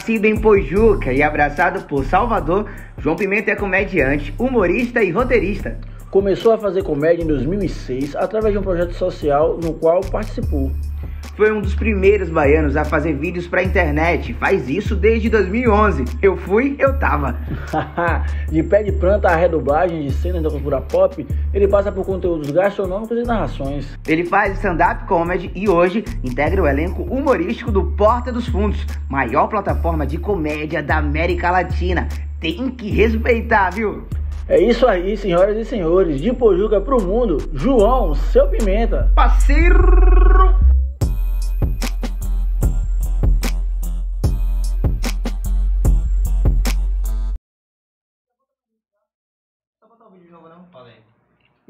Nascido em Pojuca e abraçado por Salvador, João Pimenta é comediante, humorista e roteirista. Começou a fazer comédia em 2006 através de um projeto social no qual participou foi um dos primeiros baianos a fazer vídeos pra internet. Faz isso desde 2011. Eu fui, eu tava. de pé de planta a redublagem de cenas da cultura pop, ele passa por conteúdos gastronômicos e narrações. Ele faz stand-up comedy e hoje integra o elenco humorístico do Porta dos Fundos, maior plataforma de comédia da América Latina. Tem que respeitar, viu? É isso aí, senhoras e senhores, de Pojuca pro mundo, João, seu Pimenta. Parceiro!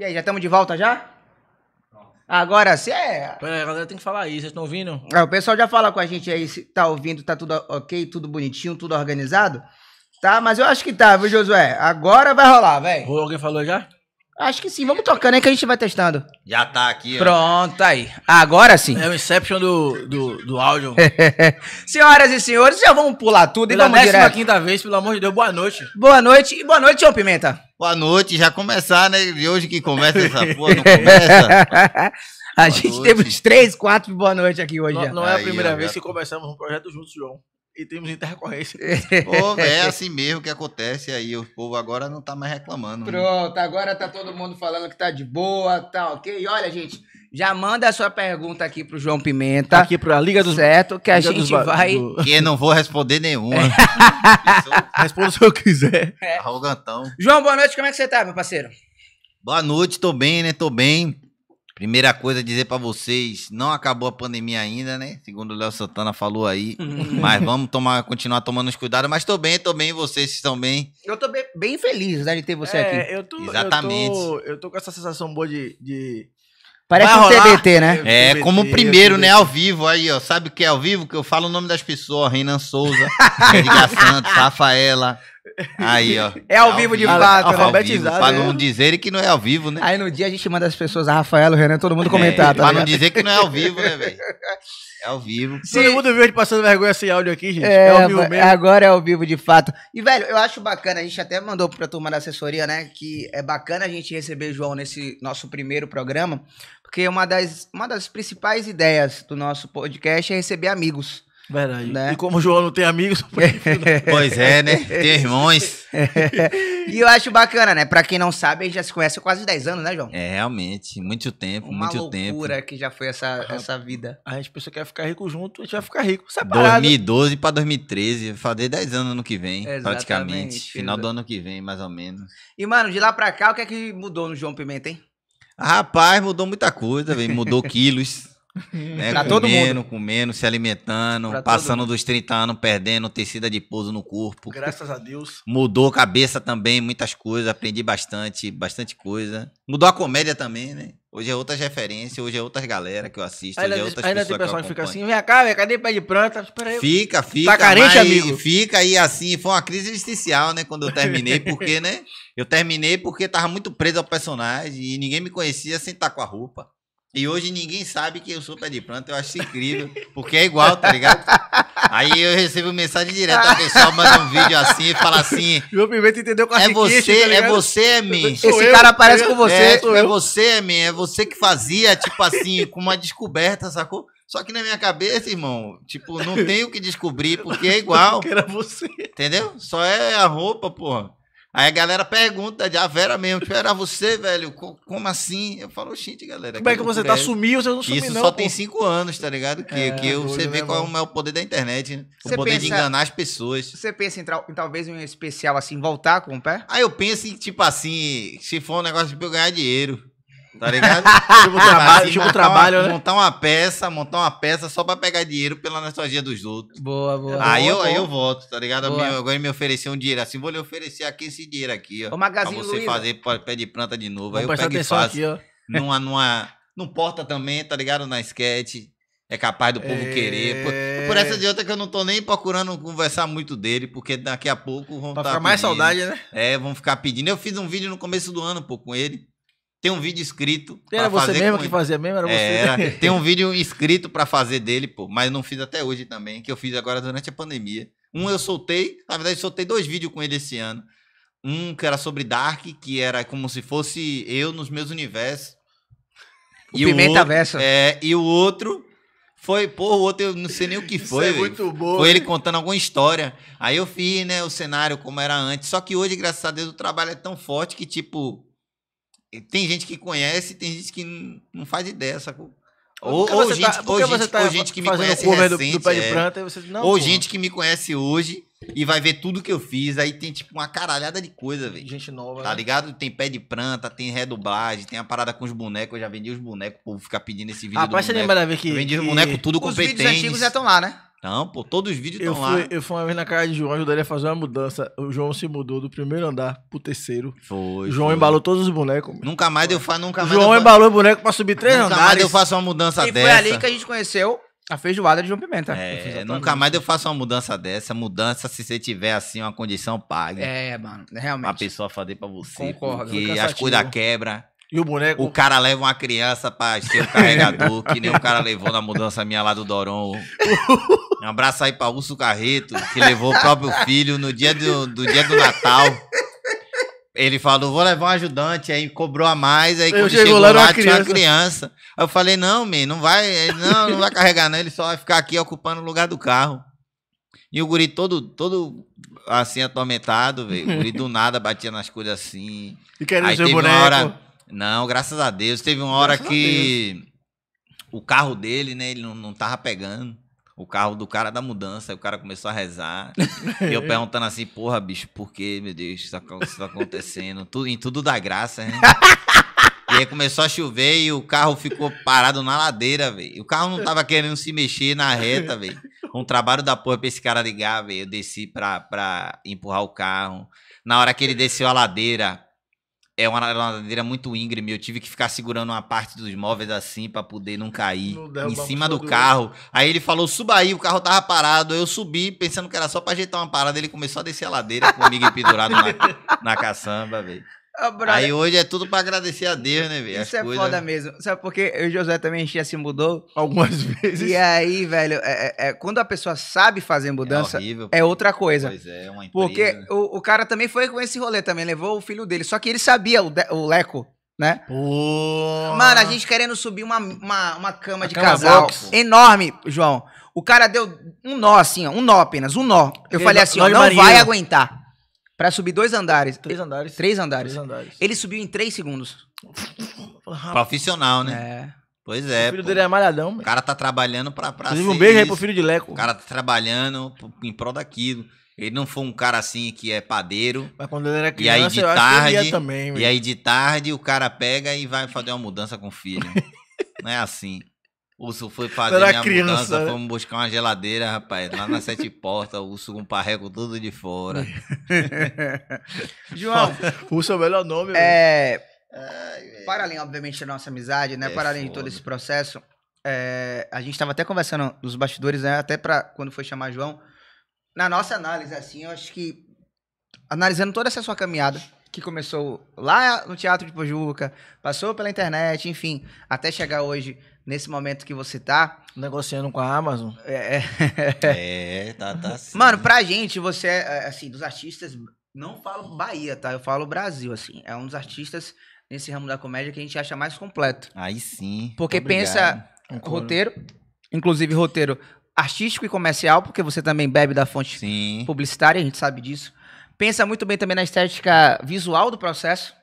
E aí, já estamos de volta já? Agora sim é. Pera, galera tem que falar aí, vocês estão ouvindo? É, o pessoal já fala com a gente aí se tá ouvindo, tá tudo ok, tudo bonitinho, tudo organizado. Tá, mas eu acho que tá, viu, Josué? Agora vai rolar, velho. Alguém falou já? Acho que sim, vamos tocando aí que a gente vai testando. Já tá aqui, ó. Pronto, aí. Agora sim. É o Inception do, do, do áudio. Senhoras e senhores, já vamos pular tudo Pela e vamos direto. quinta vez, pelo amor de Deus, boa noite. Boa noite e boa noite, João Pimenta. Boa noite, já começar, né? De hoje que começa essa porra, não começa. a boa gente noite. teve uns três, quatro boa noite aqui hoje. Não, não é a primeira vez que começamos um projeto juntos, João e temos intercorrência. É. Pô, é assim mesmo que acontece aí. O povo agora não tá mais reclamando. Né? Pronto, né? agora tá todo mundo falando que tá de boa, tá ok. E olha, gente, já manda a sua pergunta aqui pro João Pimenta. Aqui pra Liga dos Certo, que Liga a gente dos... vai. Que eu não vou responder nenhuma. É. Responda se eu quiser. É. Arrogantão. João, boa noite. Como é que você tá, meu parceiro? Boa noite, tô bem, né? Tô bem. Primeira coisa é dizer para vocês, não acabou a pandemia ainda, né? Segundo o Léo Santana falou aí, hum. mas vamos tomar, continuar tomando os cuidados. Mas tô bem, tô bem, vocês estão bem. Eu tô bem, bem feliz, né, de ter você é, aqui. Eu tô, Exatamente. Eu tô, eu tô, com essa sensação boa de, de... Parece um rolar. TBT, né? É, é como o é primeiro, né? Ao vivo aí, ó. Sabe o que é ao vivo? Que eu falo o nome das pessoas. Renan Souza, Edgar Santos, Rafaela, Aí, ó. É ao, é vivo, vivo de fato, ao, né? pra né? não dizer que não é ao vivo, né? Aí no dia a gente manda as pessoas, a Rafael, o Renan, todo mundo comentar, é, tá Pra não dizer que não é ao vivo, né, velho? É ao vivo. Se... Todo mundo viu verde passando vergonha sem áudio aqui, gente. É, é, ao vivo mesmo. Agora é ao vivo de fato. E, velho, eu acho bacana, a gente até mandou pra turma da assessoria, né? Que é bacana a gente receber o João nesse nosso primeiro programa, porque uma das, uma das principais ideias do nosso podcast é receber amigos. Verdade. Né? E como o João não tem amigos. pois é, né? Tem irmãos. e eu acho bacana, né? Pra quem não sabe, a gente já se conhece há quase 10 anos, né, João? É, realmente. Muito tempo, Uma muito tempo. Uma loucura que já foi essa, ah, essa vida. A gente pensou que ia ficar rico junto, a gente vai ficar rico separado. 2012 pra 2013. Fazer 10 anos no que vem, Exatamente, praticamente. Final do ano que vem, mais ou menos. E, mano, de lá pra cá, o que é que mudou no João Pimenta, hein? Rapaz, mudou muita coisa, velho. Mudou quilos. Uhum. né? pra comendo, todo mundo. comendo, se alimentando, pra passando dos 30 anos, perdendo tecido adiposo no corpo. Graças a Deus. Mudou a cabeça também, muitas coisas, aprendi bastante, bastante coisa. Mudou a comédia também, né? Hoje é outras referências, hoje é outras galera que eu assisto, ainda, hoje é outras ainda pessoas tem pessoal que, que fica assim, vem cá, vem cá, nem pé de planta, espera aí. Fica, tá fica. Tá carente, amigo? Fica aí assim, foi uma crise existencial, né, quando eu terminei, porque, né, eu terminei porque tava muito preso ao personagem e ninguém me conhecia sem estar com a roupa. E hoje ninguém sabe que eu sou pé de planta, eu acho incrível, porque é igual, tá ligado? Aí eu recebo mensagem direta, a pessoa manda um vídeo assim e fala assim. João Pimenta entendeu com a É você, tá é você, é mim. Esse eu, cara tá aparece com você. É, tipo, é você, é mim, é você que fazia, tipo assim, com uma descoberta, sacou? Só que na minha cabeça, irmão, tipo, não tem o que descobrir, porque é igual. Porque era você. Entendeu? Só é a roupa, porra. Aí a galera pergunta, a Vera mesmo, tipo, era você, velho? Como assim? Eu falo, gente, galera. Como é que você tá é. sumiu, você não sumiu, Isso não, só pô. tem cinco anos, tá ligado? Que, é, que eu, você vê qual é, é o poder da internet, né? O você poder pensa, de enganar as pessoas. Você pensa em, em, talvez um especial assim, voltar com o pé? Aí eu penso em, tipo assim, se for um negócio de eu ganhar dinheiro. Tá ligado? Tipo, tipo trabalho, assim, tipo montar trabalho uma, né? Montar uma peça, montar uma peça só pra pegar dinheiro pela nostalgia dos outros. Boa, boa. Aí, boa, eu, boa. aí eu volto tá ligado? Agora me ofereceu um dinheiro assim, vou lhe oferecer aqui esse dinheiro aqui, ó. O Magazine pra você Luiza. fazer pé de planta de novo. Vamos aí eu pego e faço. Aqui, ó. Numa, numa, num porta também, tá ligado? Na sketch. É capaz do povo é... querer. Por, por, essa de outra que eu não tô nem procurando conversar muito dele, porque daqui a pouco vão. Pra tá ficar pedindo. mais saudade, né? É, vão ficar pedindo. Eu fiz um vídeo no começo do ano, pô, com ele. Tem um vídeo escrito. Era você mesmo que ele. fazia mesmo? Era você. Era. Tem um vídeo escrito para fazer dele, pô, mas não fiz até hoje também, que eu fiz agora durante a pandemia. Um eu soltei, na verdade, soltei dois vídeos com ele esse ano. Um que era sobre Dark, que era como se fosse eu nos meus universos. e Pimenta Versa. É, e o outro foi, pô, o outro eu não sei nem o que foi. Isso é muito bom. Foi ele contando alguma história. Aí eu fiz, né, o cenário como era antes. Só que hoje, graças a Deus, o trabalho é tão forte que, tipo, tem gente que conhece, tem gente que não faz ideia, sacou? Ou, ou, tá, gente, tá, ou, gente, tá ou gente que me conhece recente, do, do pé de planta, é. você, não, ou pô. gente que me conhece hoje e vai ver tudo que eu fiz. Aí tem tipo uma caralhada de coisa, velho. Gente nova. Tá né? ligado? Tem pé de planta, tem redublagem, tem a parada com os bonecos. Eu já vendi os bonecos, o povo fica pedindo esse vídeo. ah, você boneco. lembra da vez que. Eu vendi que... os bonecos tudo competentes Os vídeos antigos já estão lá, né? Não, pô, todos os vídeos estão lá. Eu fui uma vez na casa de João, ajudaria a fazer uma mudança. O João se mudou do primeiro andar pro terceiro. Foi. João foi. embalou todos os bonecos. Meu. Nunca mais eu faço, nunca mais. João embalou o boneco pra subir três nunca andares. Nunca mais eu faço uma mudança e dessa. E foi ali que a gente conheceu a feijoada de João Pimenta. É, nunca mais eu faço uma mudança dessa. Mudança, se você tiver assim, uma condição paga. É, mano, realmente. a pessoa fazer pra você. Concordo. que as coisas quebra e o boneco. O cara leva uma criança pra ser o carregador, que nem o cara levou na mudança minha lá do Doron. Um abraço aí pra Urso Carreto, que levou o próprio filho no dia do, do dia do Natal. Ele falou, vou levar um ajudante, aí cobrou a mais, aí quando chegou, chegou lá, lá tinha uma criança. Aí eu falei, não, men, não vai, não, não vai carregar não, ele só vai ficar aqui ocupando o lugar do carro. E o guri todo, todo assim, atormentado, velho. O guri do nada batia nas coisas assim. E querendo aí ser boneco. Uma hora, não, graças a Deus. Teve uma hora que o carro dele, né, ele não, não tava pegando. O carro do cara da mudança, aí o cara começou a rezar. e eu perguntando assim, porra, bicho, por que, meu Deus, isso tá, isso tá acontecendo? tudo, em tudo dá graça, né? E aí começou a chover e o carro ficou parado na ladeira, velho. O carro não tava querendo se mexer na reta, velho. Um trabalho da porra pra esse cara ligar, velho. Eu desci pra, pra empurrar o carro. Na hora que ele desceu a ladeira, é uma ladeira muito íngreme. Eu tive que ficar segurando uma parte dos móveis assim para poder não cair. Não em cima do carro. Aí ele falou: suba aí, o carro tava parado. Eu subi pensando que era só pra ajeitar uma parada. Ele começou a descer a ladeira comigo pendurado na, na caçamba, velho. Oh, Aí hoje é tudo para agradecer a Deus, né, velho? Isso As é coisas... foda mesmo. Sabe porque o José também já se mudou. Algumas vezes. E aí, velho, é, é, é quando a pessoa sabe fazer mudança, é, horrível, é outra coisa. Pois é, é, uma empresa. Porque o, o, cara também foi com esse rolê também, levou o filho dele. Só que ele sabia, o, de, o Leco, né? Mano, a gente querendo subir uma, uma, uma cama de cama casal box. enorme, João. O cara deu um nó assim, ó, um nó apenas, um nó. Eu falei assim, ó, não vai aguentar. Pra subir dois andares. Três andares. Três andares. Três andares. Ele subiu em três segundos. Profissional, né? É. Pois é. O filho pô. dele é malhadão. Mano. O cara tá trabalhando pra. pra Inclusive, um beijo isso. aí pro filho de Leco. O cara tá trabalhando em prol daquilo. Ele não foi um cara assim que é padeiro. Mas quando ele era criança, e aí de tarde, também. E aí de tarde o cara pega e vai fazer uma mudança com o filho. não é assim. Urso foi fazer Era minha criança, mudança, né? fomos buscar uma geladeira, rapaz, lá na Sete Portas, o urso com parreco tudo de fora. João. Urso é o melhor nome, né? é... para além, obviamente, da nossa amizade, né? É para além foda. de todo esse processo, é... a gente estava até conversando nos bastidores, né? Até para quando foi chamar João. Na nossa análise, assim, eu acho que analisando toda essa sua caminhada, que começou lá no Teatro de Pojuca, passou pela internet, enfim, até chegar hoje nesse momento que você tá. Negociando com a Amazon. É, é, é tá, tá sim. Mano, pra gente, você é, é, assim, dos artistas, não falo Bahia, tá? Eu falo Brasil, assim. É um dos artistas nesse ramo da comédia que a gente acha mais completo. Aí sim. Porque Obrigado. pensa Concordo. roteiro, inclusive roteiro artístico e comercial, porque você também bebe da fonte sim. publicitária, a gente sabe disso. Pensa muito bem também na estética visual do processo,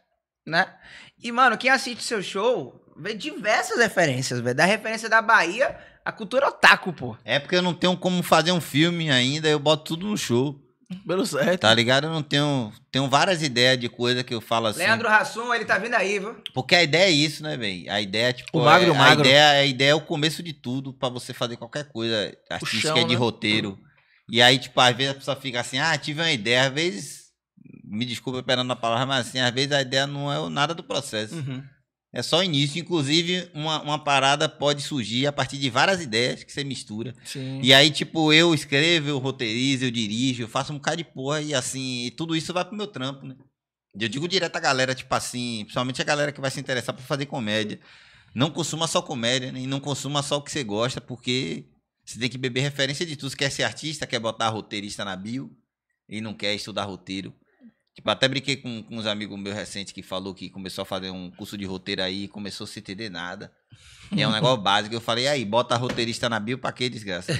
né? E, mano, quem assiste seu show Vê diversas referências, velho. Da referência da Bahia a cultura é otaku, pô. É porque eu não tenho como fazer um filme ainda, eu boto tudo no show. Pelo certo. Tá ligado? Eu não tenho. Tenho várias ideias de coisa que eu falo assim. Leandro Rassum, ele tá vindo aí, viu? Porque a ideia é isso, né, velho? A ideia é tipo. O magro, é, o magro. A ideia, a ideia é o começo de tudo para você fazer qualquer coisa artística chão, é de né? roteiro. E aí, tipo, às vezes a pessoa fica assim, ah, tive uma ideia. Às vezes. Me desculpa esperando a palavra, mas assim, às vezes a ideia não é nada do processo. Uhum. É só início. Inclusive, uma, uma parada pode surgir a partir de várias ideias que você mistura. Sim. E aí, tipo, eu escrevo, eu roteirizo, eu dirijo, eu faço um bocado de porra e assim, e tudo isso vai pro meu trampo, né? Eu digo direto à galera, tipo assim, principalmente a galera que vai se interessar por fazer comédia. Não consuma só comédia, né? E não consuma só o que você gosta, porque você tem que beber referência de tudo. Você quer ser artista, quer botar roteirista na bio e não quer estudar roteiro. Tipo, até brinquei com, com uns amigos meus recentes que falou que começou a fazer um curso de roteiro aí e começou a se entender nada. E é um negócio básico. Eu falei, aí, bota roteirista na bio pra que desgraça?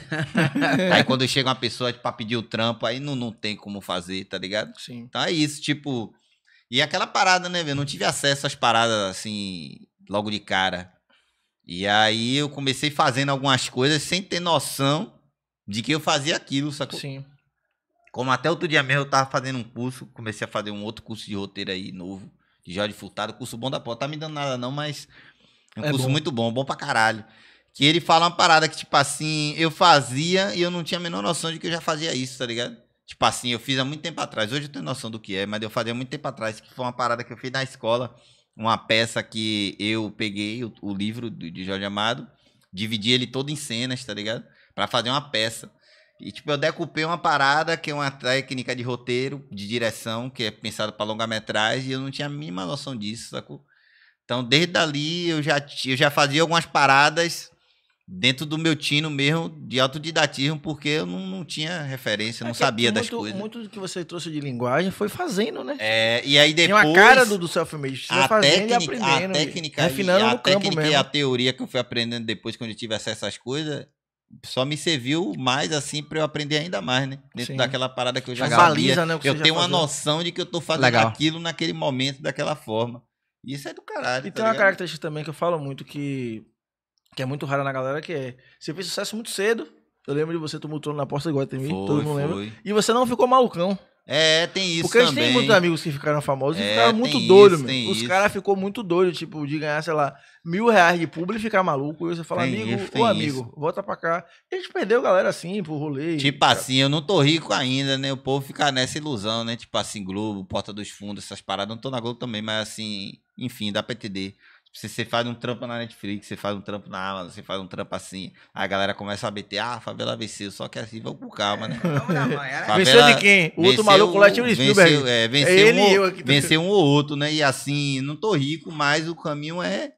aí quando chega uma pessoa tipo, pra pedir o trampo, aí não, não tem como fazer, tá ligado? Sim. Então é isso, tipo. E é aquela parada, né, velho? Não tive acesso às paradas assim, logo de cara. E aí eu comecei fazendo algumas coisas sem ter noção de que eu fazia aquilo, sacou? Sim. Como até outro dia mesmo eu tava fazendo um curso, comecei a fazer um outro curso de roteiro aí novo, de Jorge Furtado, curso bom da porra. Tá me dando nada não, mas é um é curso bom. muito bom, bom pra caralho. Que ele fala uma parada que, tipo assim, eu fazia e eu não tinha a menor noção de que eu já fazia isso, tá ligado? Tipo assim, eu fiz há muito tempo atrás. Hoje eu tenho noção do que é, mas eu fazia há muito tempo atrás, que foi uma parada que eu fiz na escola, uma peça que eu peguei, o, o livro de Jorge Amado, dividi ele todo em cenas, tá ligado? Pra fazer uma peça. E, tipo, eu decupei uma parada que é uma técnica de roteiro, de direção, que é pensada para longa-metragem, e eu não tinha a mínima noção disso, sacou? Então, desde ali, eu já, eu já fazia algumas paradas dentro do meu tino mesmo de autodidatismo, porque eu não, não tinha referência, é não sabia muito, das coisas. Muito do que você trouxe de linguagem foi fazendo, né? É, e aí depois... Tem uma cara do, do self-made, você a fazendo técnica, e aprendendo. A técnica, e, a no técnica campo e a teoria que eu fui aprendendo depois, quando eu tive acesso às coisas, só me serviu mais assim para eu aprender ainda mais, né? Dentro Sim. daquela parada que eu já Legal. sabia. né, eu tenho uma noção de que eu tô fazendo Legal. aquilo naquele momento, daquela forma. Isso é do caralho. E tá tem ligado? uma característica também que eu falo muito que, que é muito rara na galera, que é você fez sucesso muito cedo. Eu lembro de você tumultuando na porta do Guatemi, todo mundo foi. lembra. E você não ficou malucão. É, tem isso Porque também. Porque a gente tem muitos amigos que ficaram famosos é, e ficaram muito doidos, meu. Os caras ficou muito doido, tipo, de ganhar, sei lá, mil reais de público e ficar maluco. E você fala, tem amigo, isso, ô amigo, isso. volta pra cá. E a gente perdeu galera assim, pro rolê. Tipo cara. Tá assim, eu não tô rico ainda, né? O povo fica nessa ilusão, né? Tipo assim, Globo, Porta dos Fundos, essas paradas. Não tô na Globo também, mas assim, enfim, dá pra entender. Você, você faz um trampo na Netflix, você faz um trampo na Amazon, você faz um trampo assim. A galera começa a meter, ah, a favela venceu, só que assim, vamos com calma, né? venceu de quem? O outro maluco lá tinha o Venceu, é, é, venceu, é ele um, e eu aqui. venceu um ou outro, né? E assim, não tô rico, mas o caminho é,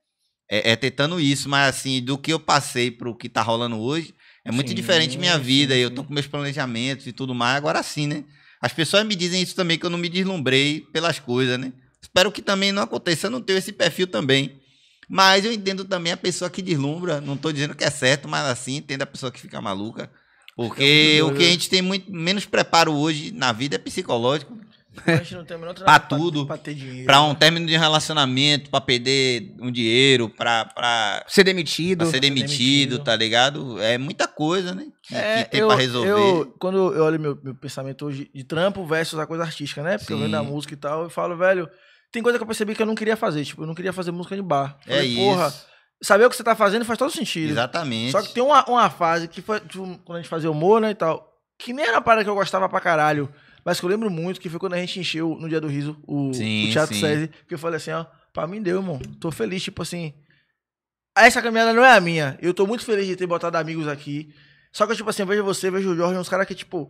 é, é tentando isso. Mas assim, do que eu passei pro que tá rolando hoje, é muito sim, diferente minha vida. Sim. Eu tô com meus planejamentos e tudo mais, agora sim, né? As pessoas me dizem isso também, que eu não me deslumbrei pelas coisas, né? Espero que também não aconteça. Eu não tenho esse perfil também. Mas eu entendo também a pessoa que deslumbra. Não estou dizendo que é certo, mas assim, entendo a pessoa que fica maluca. Porque o que a gente tem muito menos preparo hoje na vida é psicológico. A gente não tem o menor pra tudo. Pra, ter dinheiro. Pra um término de relacionamento, pra perder um dinheiro, pra. pra ser demitido. Pra ser demitido, demitido, tá ligado? É muita coisa, né? Que, é, que tem eu, pra resolver. Eu, quando eu olho meu, meu pensamento hoje de trampo versus a coisa artística, né? Porque Sim. eu venho a música e tal, eu falo, velho. Tem coisa que eu percebi que eu não queria fazer. Tipo, eu não queria fazer música de bar. é isso. saber o que você tá fazendo faz todo sentido. Exatamente. Só que tem uma, uma fase que foi tipo, quando a gente fazia humor, né, e tal, que nem era a parada que eu gostava pra caralho, mas que eu lembro muito que foi quando a gente encheu no Dia do Riso o, sim, o Teatro César, que eu falei assim, ó, pra mim deu, irmão. Tô feliz, tipo assim. Essa caminhada não é a minha. Eu tô muito feliz de ter botado amigos aqui. Só que, tipo assim, vejo você, vejo o Jorge, uns caras que, tipo,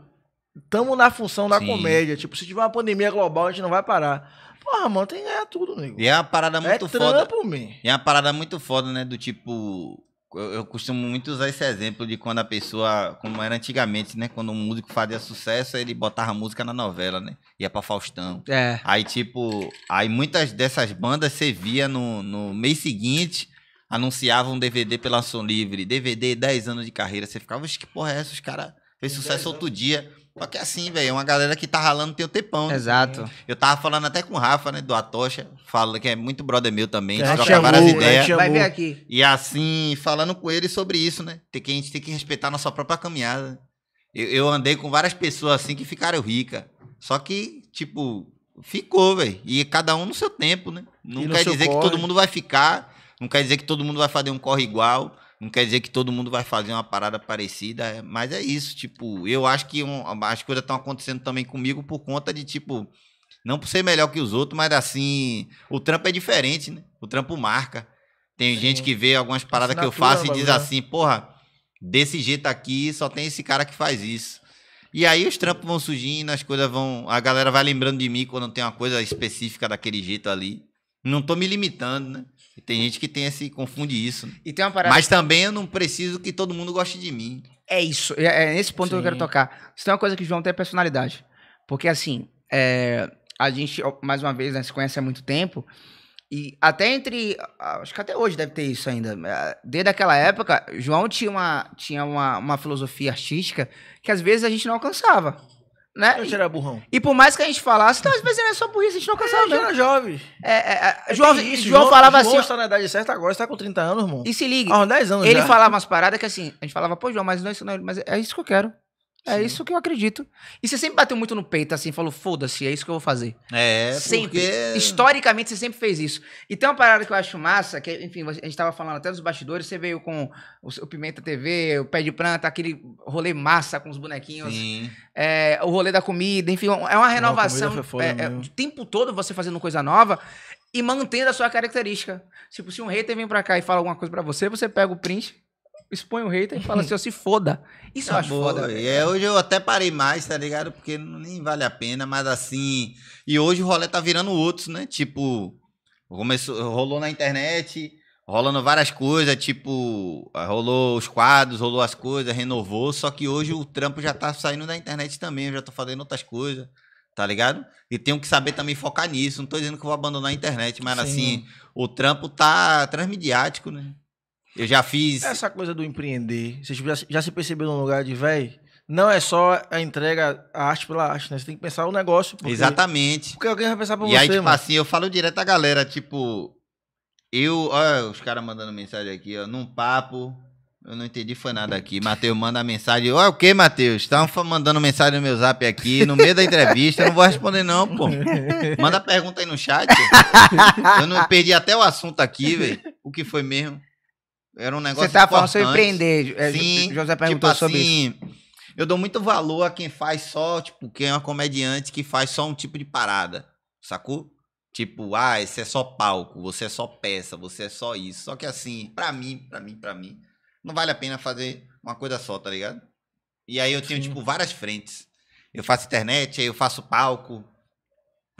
tamo na função da sim. comédia. Tipo, se tiver uma pandemia global, a gente não vai parar. Porra, mano, tem que ganhar tudo, nego. E é uma parada é muito é foda. Trampo, e é uma parada muito foda, né? Do tipo. Eu, eu, costumo muito usar esse exemplo de quando a pessoa, como era antigamente, né? Quando um músico fazia sucesso, ele botava música na novela, né? Ia pra Faustão. É. Aí, tipo, aí muitas dessas bandas você via no, no mês seguinte, anunciavam um DVD pela Som Livre. DVD, 10 anos de carreira. Você ficava, que porra é essa? Os caras fez sucesso outro dia. Só que assim, velho, é uma galera que tá ralando tem o tempão. Né? Exato. Né? Eu tava falando até com o Rafa, né, do Atocha, fala que é muito brother meu também, é, troca várias é ideias. É vai ver aqui. E assim, falando com ele sobre isso, né? Tem que, a gente tem que respeitar a nossa própria caminhada. Eu, eu andei com várias pessoas assim que ficaram ricas. Só que, tipo, ficou, velho. E cada um no seu tempo, né? Não quer dizer corre. que todo mundo vai ficar, não quer dizer que todo mundo vai fazer um corre igual. Não quer dizer que todo mundo vai fazer uma parada parecida, é, mas é isso. Tipo, eu acho que um, as coisas estão acontecendo também comigo por conta de, tipo, não por ser melhor que os outros, mas assim, o trampo é diferente, né? O trampo marca. Tem Sim. gente que vê algumas paradas que eu faço e diz né? assim, porra, desse jeito aqui só tem esse cara que faz isso. E aí os trampos vão surgindo, as coisas vão. A galera vai lembrando de mim quando tem uma coisa específica daquele jeito ali. Não tô me limitando, né? E tem gente que tem esse, confunde isso. Né? E tem uma parada. Mas também eu não preciso que todo mundo goste de mim. É isso. É, é nesse ponto Sim. que eu quero tocar. Isso tem é uma coisa que o João tem personalidade. Porque assim, é, a gente, mais uma vez, né, se conhece há muito tempo. E até entre. Acho que até hoje deve ter isso ainda. É, desde aquela época, João tinha uma, tinha uma, uma filosofia artística que às vezes a gente não alcançava. Né? era burrão. E por mais que a gente falasse, não, às vezes não é só burrice, a gente não alcançava. É, a gente era jovem. É, é, é, é João, João, João, falava João assim. João na idade certa agora, está com 30 anos, irmão. E se liga. Há 10 anos Ele já. falava umas paradas que assim, a gente falava, pô, João, mas não é isso não. Mas é isso que eu quero. É Sim. isso que eu acredito. E você sempre bateu muito no peito, assim, falou, foda-se, é isso que eu vou fazer. É, sempre. Porque... Historicamente, você sempre fez isso. E então, tem uma parada que eu acho massa, que, enfim, a gente tava falando até dos bastidores, você veio com o, Pimenta TV, o Pé de Planta, aquele rolê massa com os bonequinhos. Sim. É, o rolê da comida, enfim, é uma é renovação. Não, foda, é, é, o tempo todo você fazendo coisa nova e mantendo a sua característica. Tipo, se um hater vem pra cá e fala alguma coisa pra você, você pega o print expõe o hater e fala assim, ó, se foda. Isso tá eu acho foda. É, hoje eu até parei mais, tá ligado? Porque nem vale a pena, mas assim. E hoje o rolê tá virando outros, né? Tipo, começou, rolou na internet, rolando várias coisas, tipo, ah, rolou os quadros, rolou as coisas, renovou. Só que hoje o trampo já tá saindo da internet também, eu já tô fazendo outras coisas tá ligado? E tenho que saber também focar nisso. Não tô dizendo que vou abandonar a internet, mas Sim. assim, o trampo tá transmediático, né? Eu já fiz. Essa coisa do empreender. Você já, já se percebeu num lugar de, velho, não é só a entrega, a arte pela arte, né? Você tem que pensar o negócio. Porque, Exatamente. Porque alguém vai pensar pra e você. E aí, tipo mano. assim, eu falo direto à galera, tipo. Eu, olha, os caras mandando mensagem aqui, ó, num papo. Eu não entendi, foi nada aqui. Matheus manda mensagem. Olha o que, Matheus? Estão mandando mensagem no meu zap aqui, no meio da entrevista. Eu não vou responder, não, pô. Manda pergunta aí no chat. eu não perdi até o assunto aqui, velho. O que foi mesmo? Era um negócio Você tá importante. falando sobre empreender. É, Sim, José perguntou tipo sobre assim, isso. Eu dou muito valor a quem faz só, tipo, quem é uma comediante que faz só um tipo de parada, sacou? Tipo, ah, esse é só palco, você é só peça, você é só isso. Só que assim, pra mim, pra mim, pra mim, não vale a pena fazer uma coisa só, tá ligado? E aí eu tenho, Sim. tipo, várias frentes. Eu faço internet, aí eu faço palco,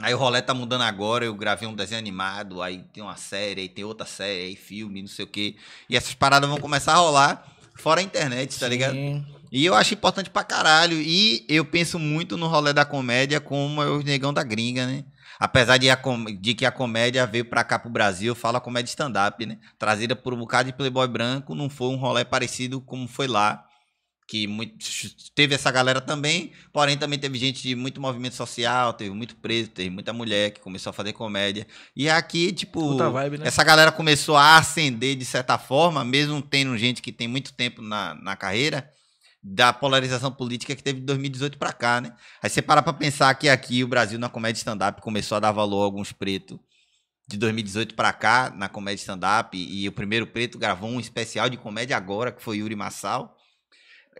Aí o rolê tá mudando agora, eu gravei um desenho animado, aí tem uma série, aí tem outra série, aí filme, não sei o quê. E essas paradas vão começar a rolar fora a internet, tá Sim. ligado? E eu acho importante pra caralho. E eu penso muito no rolê da comédia como é os negão da gringa, né? Apesar de, de, que a comédia veio pra cá pro Brasil, fala comédia stand-up, né? Trazida por um bocado de playboy branco, não foi um rolê parecido como foi lá que muito, teve essa galera também, porém também teve gente de muito movimento social, teve muito preso, teve muita mulher que começou a fazer comédia. E aqui, tipo, vibe, né? essa galera começou a ascender de certa forma, mesmo tendo gente que tem muito tempo na, na carreira, da polarização política que teve de 2018 para cá, né? Aí você para pra pensar que aqui o Brasil na comédia stand-up começou a dar valor a alguns pretos de 2018 para cá na comédia stand-up e, e o primeiro preto gravou um especial de comédia agora, que foi Yuri Massal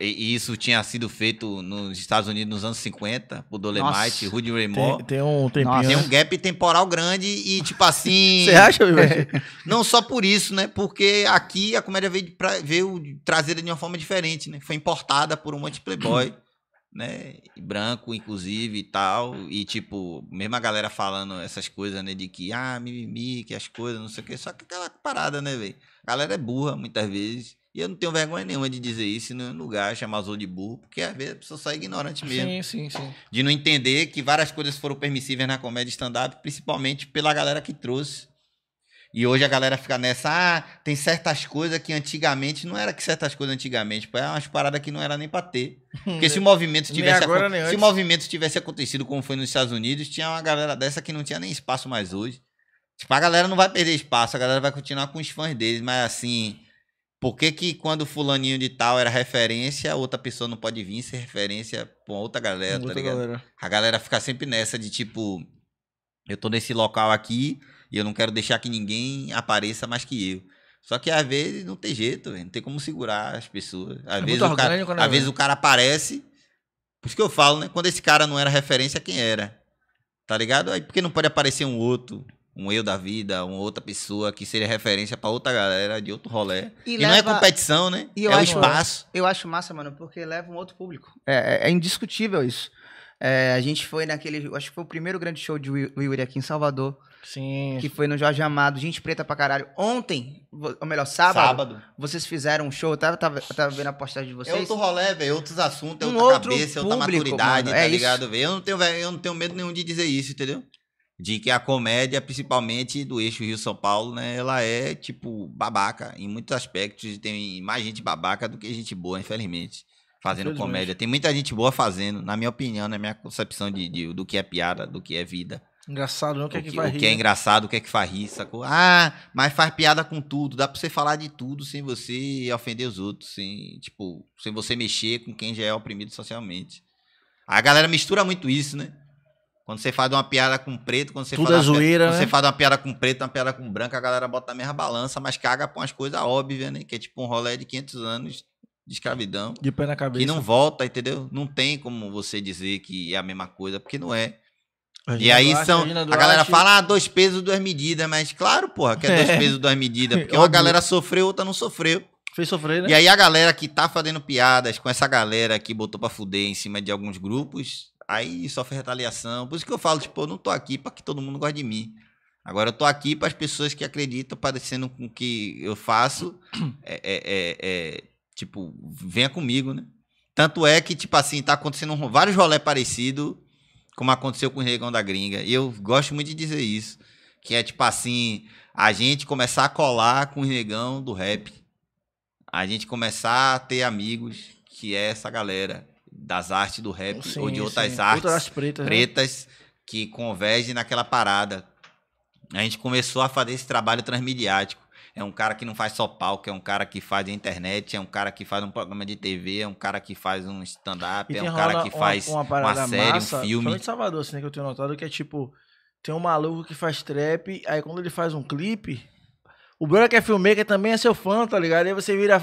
e, e, isso tinha sido feito nos Estados Unidos nos anos 50, por Dolemite, Rudy Ray Moore. Tem, tem, um tempinho. Nossa, tem um gap temporal grande e, tipo assim. Você acha, é, Não só por isso, né? Porque aqui a comédia veio, pra, veio trazida de uma forma diferente, né? Foi importada por um monte de playboy. né? Branco, inclusive, e tal. E, tipo, mesmo a galera falando essas coisas, né? De que, ah, mimimi, que as coisas, não sei o quê. Só que aquela parada, né, velho? A galera é burra, muitas vezes. E eu não tenho vergonha nenhuma de dizer isso no lugar chamado de burro, porque às vezes a pessoa sai é ignorante mesmo. Sim, sim, sim. De não entender que várias coisas foram permissíveis na comédia stand-up, principalmente pela galera que trouxe. E hoje a galera fica nessa, ah, tem certas coisas que antigamente, não era que certas coisas antigamente, é umas paradas que não era nem pra ter. Porque se o movimento tivesse agora, se antes. o movimento tivesse acontecido como foi nos Estados Unidos, tinha uma galera dessa que não tinha nem espaço mais hoje. Tipo, a galera não vai perder espaço, a galera vai continuar com os fãs deles, mas assim, por que, que quando fulaninho de tal era referência, outra pessoa não pode vir ser referência pra outra galera, outra tá ligado? Galera. A galera fica sempre nessa de tipo, eu tô nesse local aqui e eu não quero deixar que ninguém apareça mais que eu. Só que às vezes não tem jeito, véio. não tem como segurar as pessoas. Às, é vezes, o cara, né, às vezes o cara aparece. Por isso que eu falo, né? Quando esse cara não era referência, quem era? Tá ligado? Aí porque não pode aparecer um outro? um eu da vida, uma outra pessoa que seria referência para outra galera de outro rolê. E, e leva... não é competição, né? é o espaço. Eu acho massa, mano, porque leva um outro público. É, é, é indiscutível isso. É, a gente foi naquele. Acho que foi o primeiro grande show de Will, aqui em Salvador. Sim. Que foi no Jorge Amado, gente preta pra caralho. Ontem, ou melhor, sábado, sábado. vocês fizeram um show, eu tava, tava, tava vendo a postagem de vocês. É outro rolê, velho, outros assuntos, é um outra outro cabeça, é público, outra maturidade, mano, é tá isso. ligado, velho? Eu, não tenho, eu não tenho medo nenhum de dizer isso, entendeu? de que a comédia, principalmente do eixo Rio-São Paulo, né, ela é, tipo, babaca em muitos aspectos. Tem mais gente babaca do que gente boa, infelizmente, fazendo comédia. Tem muita gente boa fazendo, na minha opinião, na minha concepção de, de do que é piada, do que é vida. Engraçado não, né? é o que é que, faz rir. O que é né? engraçado, o que é que faz rir, sacou? Ah, mas faz piada com tudo, dá pra você falar de tudo sem você ofender os outros, sem, tipo, sem você mexer com quem já é oprimido socialmente. A galera mistura muito isso, né? Quando você faz uma piada com preto, quando você Tudo faz. É zoeira, piada, né? Quando você faz uma piada com preto, uma piada com branca, a galera bota a mesma balança, mas caga com as coisas óbvias, né? Que é tipo um rolê de 500 anos de escravidão. De pé na cabeça. Que não volta, entendeu? Não tem como você dizer que é a mesma coisa, porque não é. E aí Duarte, são. A, galera fala, ah, dois pesos, duas medidas, mas claro, porra, que é dois é. pesos, duas medidas. Porque uma galera sofreu, outra não sofreu. Fez sofrer, né? E aí a galera que tá fazendo piadas com essa galera que botou pra fuder em cima de alguns grupos, aí sofre retaliação. Por isso que eu falo, tipo, eu não tô aqui para que todo mundo goste de mim. Agora eu tô aqui para as pessoas que acreditam, parecendo com o que eu faço, é, é, é, é, tipo, venha comigo, né? Tanto é que, tipo assim, tá acontecendo vários rolé parecido, como aconteceu com o regão da Gringa. E eu gosto muito de dizer isso. Que é tipo assim, a gente começar a colar com o regão do rap. A gente começar a ter amigos, que é essa galera das artes do rap sim, ou de outras sim. artes outras pretas, né? pretas né? que convergem naquela parada. A gente começou a fazer esse trabalho transmediático. É um cara que não faz só palco, é um cara que faz internet, é um cara que faz um programa de TV, é um cara que faz um stand-up, é um cara que faz uma, uma, uma série, massa, um filme. Principalmente Salvador, assim, né, que eu tenho notado, que é tipo, tem um maluco que faz trap, aí quando ele faz um clipe, o Bruno que é filmmaker também é seu fã, tá ligado? Aí você vira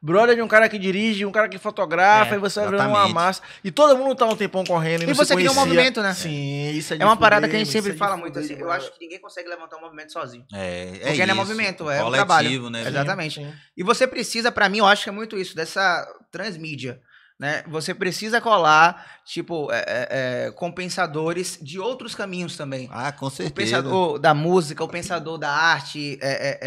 brother de um cara que dirige, um cara que fotografa, é, e você vai virando uma massa. E todo mundo tá um tempão correndo. E, e você cria um movimento, né? Sim, isso é É uma fuder, parada que a gente sempre fala fuder, muito assim. Eu né? acho que ninguém consegue levantar um movimento sozinho. É, é Porque é isso, é movimento, é coletivo, um trabalho. né? Exatamente. Sim. E você precisa, para mim, eu acho que é muito isso, dessa transmídia né? Você precisa colar, tipo, é, é, é, compensadores de outros caminhos também. Ah, com certeza. O pensador da música, o pensador da arte, é, é,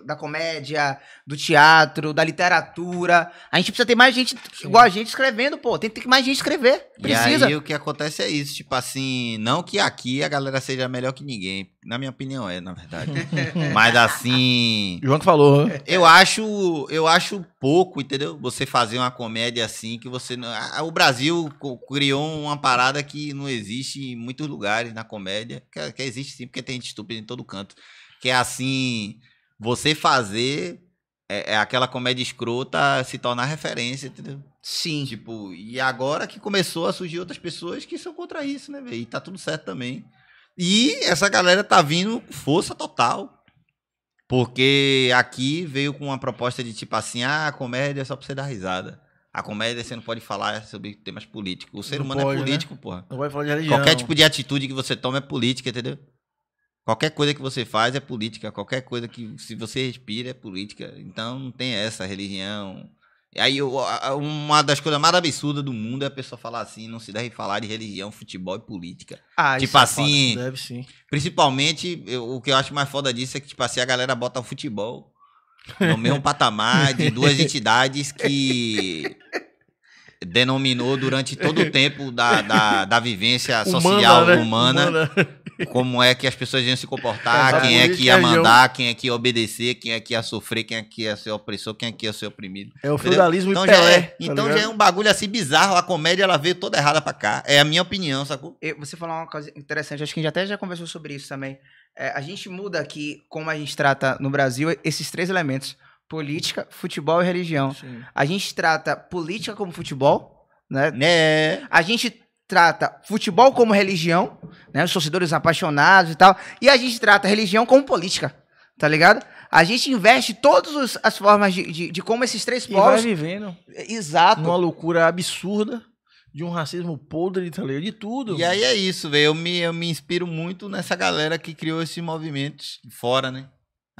é, da comédia, do teatro, da literatura. A gente precisa ter mais gente Sim. igual a gente escrevendo, pô. Tem que ter mais gente escrever. Precisa. E aí o que acontece é isso, tipo assim, não que aqui a galera seja melhor que ninguém. Na minha opinião é, na verdade. Mas assim. João que falou. Né? Eu acho, eu acho pouco, entendeu? Você fazer uma comédia assim que você. O Brasil criou uma parada que não existe em muitos lugares na comédia, que, é, que existe sim, porque tem gente estúpida em todo canto. Que é assim: você fazer é, é aquela comédia escrota se tornar referência, entendeu? Sim. Tipo, e agora que começou a surgir outras pessoas que são contra isso, né, E tá tudo certo também. E essa galera tá vindo com força total. Porque aqui veio com uma proposta de tipo assim, ah, comédia é só pra você dar risada. A comédia você não pode falar sobre temas políticos. O ser não humano é pode, é político, né? porra. Não pode falar de religião. Qualquer tipo de atitude que você toma é política, entendeu? Qualquer coisa que você faz é política. Qualquer coisa que se você respira é política. Então não tem essa religião. E Aí uma das coisas mais absurdas do mundo é a pessoa falar assim, não se deve falar de religião, futebol e política. Ah, tipo isso é assim, foda. deve sim. Principalmente, eu, o que eu acho mais foda disso é que tipo assim a galera bota o futebol no mesmo patamar de duas entidades que denominou durante todo o tempo da, da, da vivência social humana, né? humana, humana, como é que as pessoas iam se comportar, Exato. quem é que ia mandar, quem é que ia obedecer, quem é que ia sofrer, quem é que ia ser opressor, quem é que ia ser oprimido. É o feudalismo então, e Pelé. Já é, tá então ligado? já é um bagulho assim bizarro, a comédia ela veio toda errada pra cá. É a minha opinião, sacou? Eu, você falou uma coisa interessante, acho que a gente até já conversou sobre isso também. É, a gente muda aqui como a gente trata no Brasil esses três elementos política, futebol e religião. Sim. A gente trata política como futebol, né? né? A gente trata futebol como religião, né? Os torcedores apaixonados e tal. E a gente trata religião como política, tá ligado? A gente investe todas as formas de, de, de como esses três povos. E vai vivendo. Exato. Uma loucura absurda de um racismo podre, tá ligado? De tudo. E aí é isso, velho. Eu me, eu me inspiro muito nessa galera que criou esses movimentos fora, né?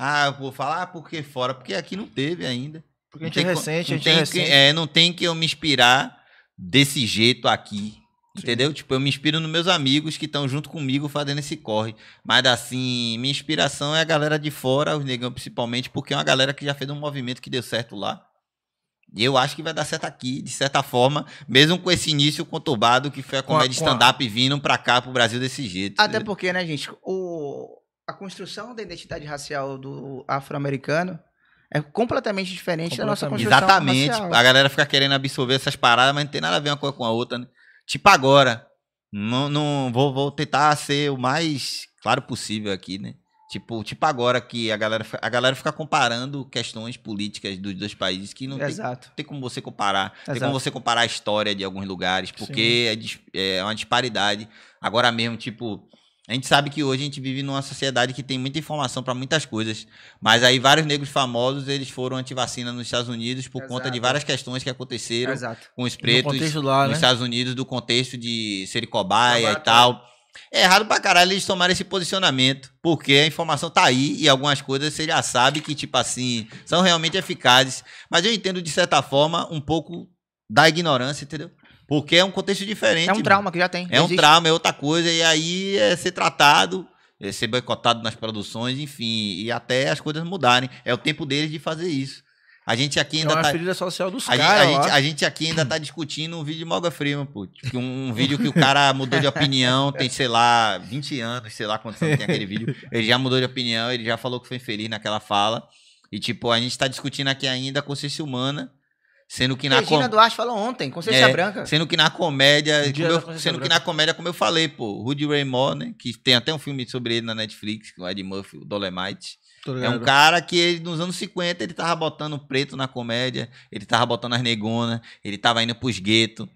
Ah, vou falar ah, porque fora, porque aqui não teve ainda. Porque a gente é recente, a gente é recente. Que, é, não tem que eu me inspirar desse jeito aqui. Sim. Entendeu? Tipo, eu me inspiro nos meus amigos que estão junto comigo fazendo esse corre. Mas assim, minha inspiração é a galera de fora, os negão principalmente, porque é uma galera que já fez um movimento que deu certo lá. E eu acho que vai dar certo aqui, de certa forma, mesmo com esse início conturbado que foi a comédia stand-up vindo pra cá, pro Brasil desse jeito. Até entendeu? porque, né, gente, o, a construção da identidade racial do afro-americano é completamente diferente completamente. da nossa construção Exatamente. Racial. A galera fica querendo absorver essas paradas, mas não tem nada a ver uma coisa com a outra. Né? Tipo agora. Não, não vou, vou tentar ser o mais claro possível aqui, né? Tipo, tipo agora que a galera, a galera fica comparando questões políticas dos dois países que não tem, tem, como você comparar. Exato. Tem como você comparar a história de alguns lugares, porque é, é, uma disparidade. Agora mesmo, tipo, a gente sabe que hoje a gente vive numa sociedade que tem muita informação para muitas coisas, mas aí vários negros famosos eles foram antivacina nos Estados Unidos por Exato. conta de várias questões que aconteceram Exato. com os pretos no lá, nos né? Estados Unidos do contexto de ser cobaia e tal. Tá. É errado pra caralho eles tomarem esse posicionamento, porque a informação tá aí e algumas coisas você já sabe que, tipo assim, são realmente eficazes. Mas eu entendo, de certa forma, um pouco da ignorância, entendeu? Porque é um contexto diferente. É um trauma mano. que já tem. É existe. um trauma, é outra coisa. E aí é ser tratado, é ser boicotado nas produções, enfim. E até as coisas mudarem. É o tempo deles de fazer isso. A gente aqui ainda tá é uma tá. social dos caras. A, gente, a gente aqui ainda tá discutindo um vídeo de Moga Freeman, pô. Um, um vídeo que o cara mudou de opinião, tem, sei lá, 20 anos, sei lá quantos anos tem aquele vídeo. Ele já mudou de opinião, ele já falou que foi infeliz naquela fala. E, tipo, a gente tá discutindo aqui ainda a consciência humana Sendo que na Regina com... Duarte falou ontem, Consciência é, é, Branca. Sendo que na comédia, eu, sendo Branca. que na comédia, como eu falei, pô, Rudy Moore né, que tem até um filme sobre ele na Netflix, com é o Ed Murphy, o Dolemite. É um cara que ele, nos anos 50 ele tava botando preto na comédia, ele tava botando as negonas, ele tava indo pros guetos,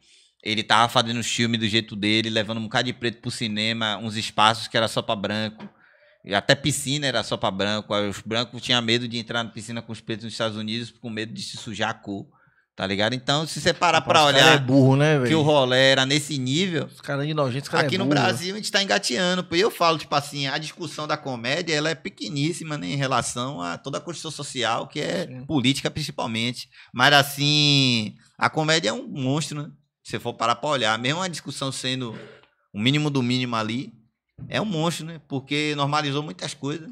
ele tava fazendo os filmes do jeito dele, levando um bocado de preto pro cinema, uns espaços que era só pra branco. Até piscina era só pra branco. Os brancos tinham medo de entrar na piscina com os pretos nos Estados Unidos, com medo de se sujar a cor. Tá ligado? Então, se você parar Rapaz, pra olhar. é burro, né, velho? Que o rolê era nesse nível. Os caras de é nojento, cara é Aqui é no burro. Brasil a gente tá engateando. E Eu falo, tipo assim, a discussão da comédia ela é pequeníssima né, em relação a toda a construção social, que é Sim. política principalmente. Mas assim, a comédia é um monstro, né? Se você for parar pra olhar, mesmo a discussão sendo o mínimo do mínimo ali, é um monstro, né? Porque normalizou muitas coisas.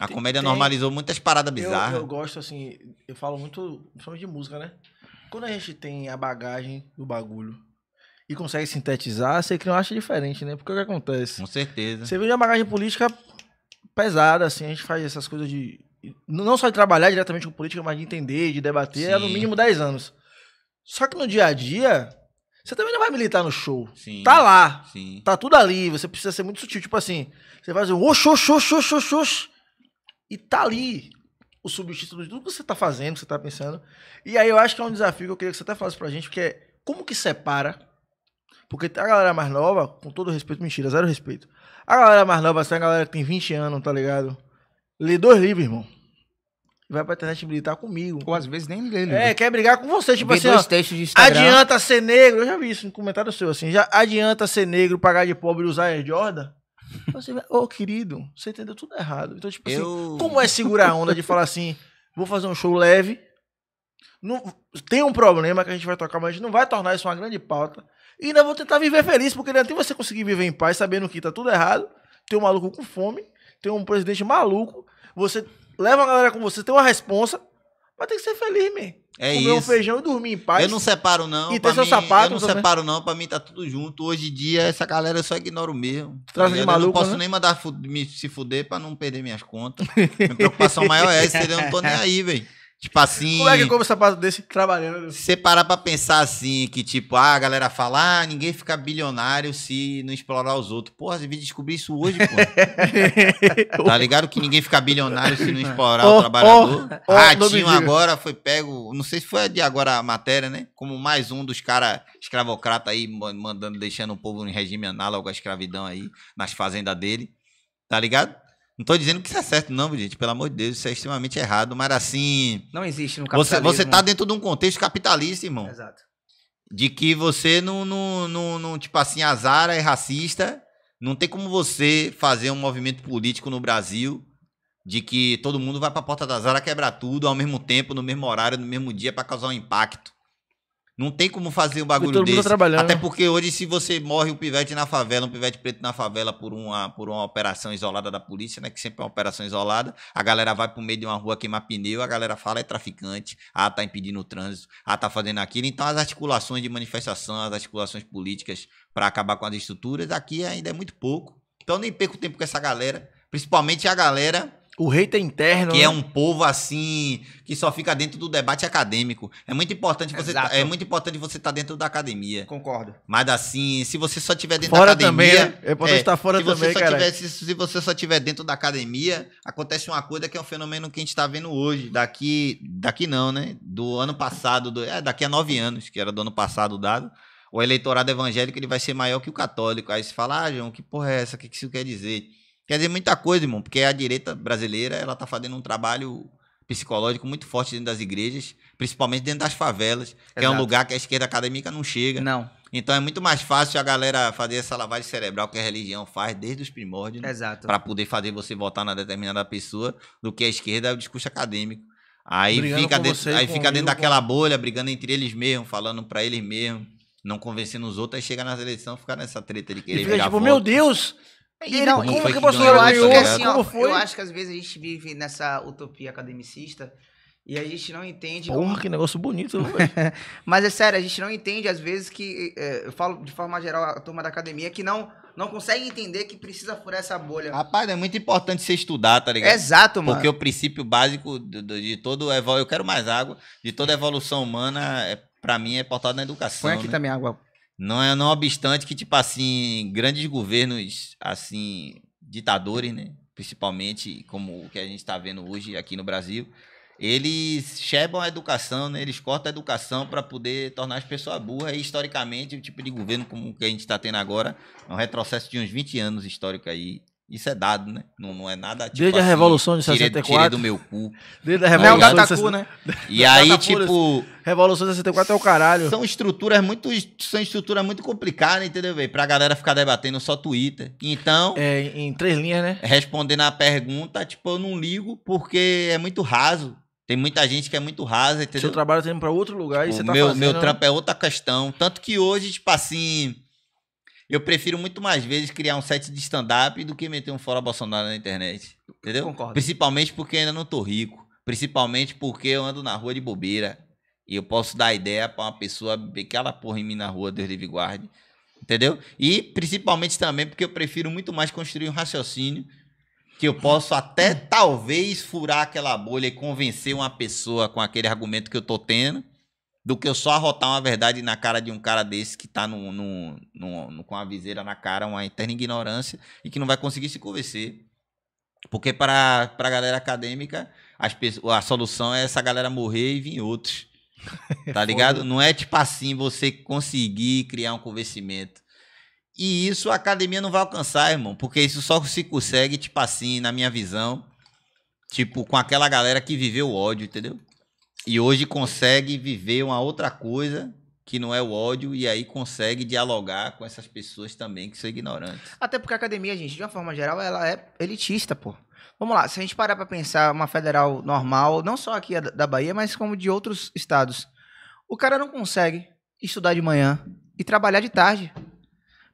A tem, comédia tem... normalizou muitas paradas bizarras. Eu, eu gosto, assim, eu falo muito, principalmente de música, né? quando a gente tem a bagagem do bagulho e consegue sintetizar, você cria uma arte diferente, né? Porque o que acontece? Com certeza. Você vê uma bagagem política pesada, assim, a gente faz essas coisas de. Não só de trabalhar diretamente com política, mas de entender, de debater, Sim. é no mínimo 10 anos. Só que no dia a dia, você também não vai militar no show. Sim. Tá lá. Sim. Tá tudo ali. Você precisa ser muito sutil. Tipo assim, você faz um oxo, oxo, oxo, oxo, oxo, e tá ali o substituto de tudo que você está fazendo, que você está pensando. E aí eu acho que é um desafio que eu queria que você até falasse para a gente, que é como que separa. Porque a galera mais nova, com todo respeito, mentira, zero respeito. A galera mais nova, essa galera que tem 20 anos, tá ligado? Lê dois livros, irmão vai pra internet militar comigo. Ou às vezes nem lê, É, quer brigar com você, tipo assim, dois ó, de adianta ser negro, eu já vi isso em comentário seu, assim, já adianta ser negro, pagar de pobre e usar Air Jordan? Você vai, ô oh, querido, você entendeu tudo errado. Então, tipo assim, eu... assim, como é segurar a onda de falar assim, vou fazer um show leve? Não, tem um problema que a gente vai tocar, mas a gente não vai tornar isso uma grande pauta. E ainda vou tentar viver feliz, porque até você conseguir viver em paz, sabendo que tá tudo errado, tem um maluco com fome, tem um presidente maluco, você leva a galera com você, tem uma responsa, mas tem que ser feliz, mesmo. É comer isso. um feijão e dormir em paz. Eu não separo, não. E ter seu mim, sapato. Eu não também. separo, não. Pra mim tá tudo junto. Hoje em dia, essa galera eu só ignoro mesmo. Tá Traz de maluco, eu não posso né? nem mandar me se fuder pra não perder minhas contas. Minha preocupação maior é essa. Eu não tô nem aí, velho. Tipo assim. Como é que compra sapato desse trabalhando? Se você parar pra pensar assim, que tipo, ah, a galera fala, ah, ninguém fica bilionário se não explorar os outros. Porra, devia descobrir isso hoje, pô. tá ligado que ninguém fica bilionário se não explorar oh, o trabalhador? Oh, oh, Ratinho agora foi pego, não sei se foi de agora a matéria, né? Como mais um dos caras escravocrata aí, mandando, deixando o povo em regime análogo à escravidão aí, nas fazendas dele. Tá ligado? Não estou dizendo que isso é certo, não, gente. Pelo amor de Deus, isso é extremamente errado. Mas assim. Não existe no capitalismo. Você está dentro de um contexto capitalista, irmão. Exato. De que você não, não, não, não, tipo assim, azara é racista. Não tem como você fazer um movimento político no Brasil de que todo mundo vai para a porta da Zara quebrar tudo ao mesmo tempo, no mesmo horário, no mesmo dia, para causar um impacto. Não tem como fazer um bagulho todo tá desse. Mundo trabalhando. Até porque hoje, se você morre um pivete na favela, um pivete preto na favela por uma, por uma operação isolada da polícia, né? Que sempre é uma operação isolada, a galera vai pro meio de uma rua queimar pneu, a galera fala é traficante, ah, tá impedindo o trânsito, ah, tá fazendo aquilo. Então as articulações de manifestação, as articulações políticas para acabar com as estruturas, aqui ainda é muito pouco. Então nem perco tempo com essa galera, principalmente a galera o hater interno. Que é né? é um povo assim, que só fica dentro do debate acadêmico. É muito importante você tá, é muito importante você estar tá dentro da academia. Concordo. Mas assim, se você só tiver dentro fora da academia, também, né? é importante estar é, tá fora se também, cara. se, se, você só estiver dentro da academia, acontece uma coisa que é um fenômeno que a gente está vendo hoje, daqui daqui não, né? Do ano passado, do, é, daqui a nove anos, que era do ano passado dado o eleitorado evangélico ele vai ser maior que o católico. Aí se fala, ah, João, que porra é essa? O que, que isso quer dizer? Quer dizer muita coisa, irmão, porque a direita brasileira ela está fazendo um trabalho psicológico muito forte dentro das igrejas, principalmente dentro das favelas, Exato. que é um lugar que a esquerda acadêmica não chega. Não. Então é muito mais fácil a galera fazer essa lavagem cerebral que a religião faz desde os primórdios, né, para poder fazer você votar na determinada pessoa, do que a esquerda é o discurso acadêmico. Aí brigando fica dentro, você, aí fica dentro daquela bolha, brigando entre eles mesmos, falando para eles mesmos, não convencendo os outros, aí chega nas eleições, fica nessa treta de querer e fica, tipo, voto. meu Deus, e não, como, como que você ganhou? Eu acho que, é assim, assim, ó, eu acho que às vezes a gente vive nessa utopia academicista e a gente não entende. Porra, que negócio bonito, né, Mas é sério, a gente não entende, às vezes, que. É, eu falo de forma geral, a turma da academia, que não não consegue entender que precisa furar essa bolha. Rapaz, é muito importante você estudar, tá ligado? Exato, mano. Porque o princípio básico de, de todo evol... eu quero mais água, de toda evolução humana, é, para mim é portado na educação. Põe aqui né? também água. Não é não obstante que, tipo assim, grandes governos, assim, ditadores, né? Principalmente como o que a gente está vendo hoje aqui no Brasil, eles chebam a educação, né? eles cortam a educação para poder tornar as pessoas burras. E, historicamente, o tipo de governo como o que a gente está tendo agora é um retrocesso de uns 20 anos histórico aí isso é dado, né? Não, não é nada tipo Desde assim, a Revolução de 64. Tirei, tirei do meu cu. Desde a Revolução não, é o de 64. né? E aí, tipo... Revolução de 64 é o caralho. São estruturas muito, são estruturas muito complicadas, entendeu, velho? Pra galera ficar debatendo só Twitter. Então... É, em três linhas, né? Respondendo a pergunta, tipo, eu não ligo porque é muito raso. Tem muita gente que é muito rasa, entendeu? Seu trabalho tá indo pra outro lugar tipo, e você tá meu, fazendo... Meu né? trampo é outra questão. Tanto que hoje, tipo assim eu prefiro muito mais vezes criar um set de stand-up do que meter um fora Bolsonaro na internet. Entendeu? Concordo. Principalmente porque ainda não tô rico. Principalmente porque eu ando na rua de bobeira. E eu posso dar ideia para uma pessoa aquela porra em mim na rua, Deus livre guarde. Entendeu? E principalmente também porque eu prefiro muito mais construir um raciocínio que eu posso até talvez furar aquela bolha e convencer uma pessoa com aquele argumento que eu tô tendo do que eu só arrotar uma verdade na cara de um cara desse que tá no, no, no, com a viseira na cara, uma eterna ignorância e que não vai conseguir se convencer. Porque para a galera acadêmica, as, a solução é essa galera morrer e vir outros. É tá ligado? Né? não é tipo assim você conseguir criar um convencimento. E isso a academia não vai alcançar, irmão, porque isso só se consegue, tipo assim, na minha visão, tipo, com aquela galera que viveu o ódio, entendeu? e hoje consegue viver uma outra coisa que não é o ódio e aí consegue dialogar com essas pessoas também que são ignorantes. Até porque a academia, gente, de uma forma geral, ela é elitista, pô. Vamos lá, se a gente parar para pensar uma federal normal, não só aqui da Bahia, mas como de outros estados, o cara não consegue estudar de manhã e trabalhar de tarde.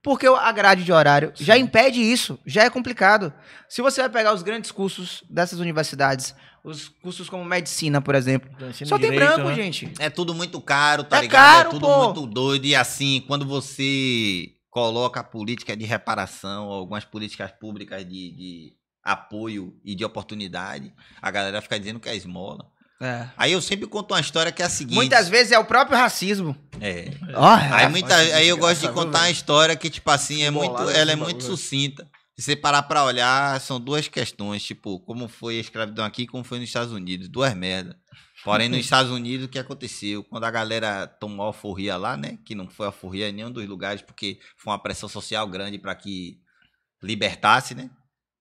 Porque a grade de horário Sim. já impede isso, já é complicado. Se você vai pegar os grandes cursos dessas universidades, os cursos como medicina, por exemplo. Então, Só tem branco, né? gente. É tudo muito caro, tá é ligado? Caro, é tudo pô. muito doido. E assim, quando você coloca a política de reparação, algumas políticas públicas de, de apoio e de oportunidade, a galera fica dizendo que é esmola. É. Aí eu sempre conto uma história que é a seguinte. Muitas vezes é o próprio racismo. É. Oh, é. aí, muita, aí eu gosto de contar né? uma história que, tipo assim, é muito, né? ela é muito sucinta se você parar pra olhar, são duas questões, tipo, como foi a escravidão aqui e como foi nos Estados Unidos, duas merdas Porém, nos Estados Unidos, o que aconteceu? Quando a galera tomou alforria lá, né, que não foi alforria em nenhum dos lugares, porque foi uma pressão social grande para que libertasse, né,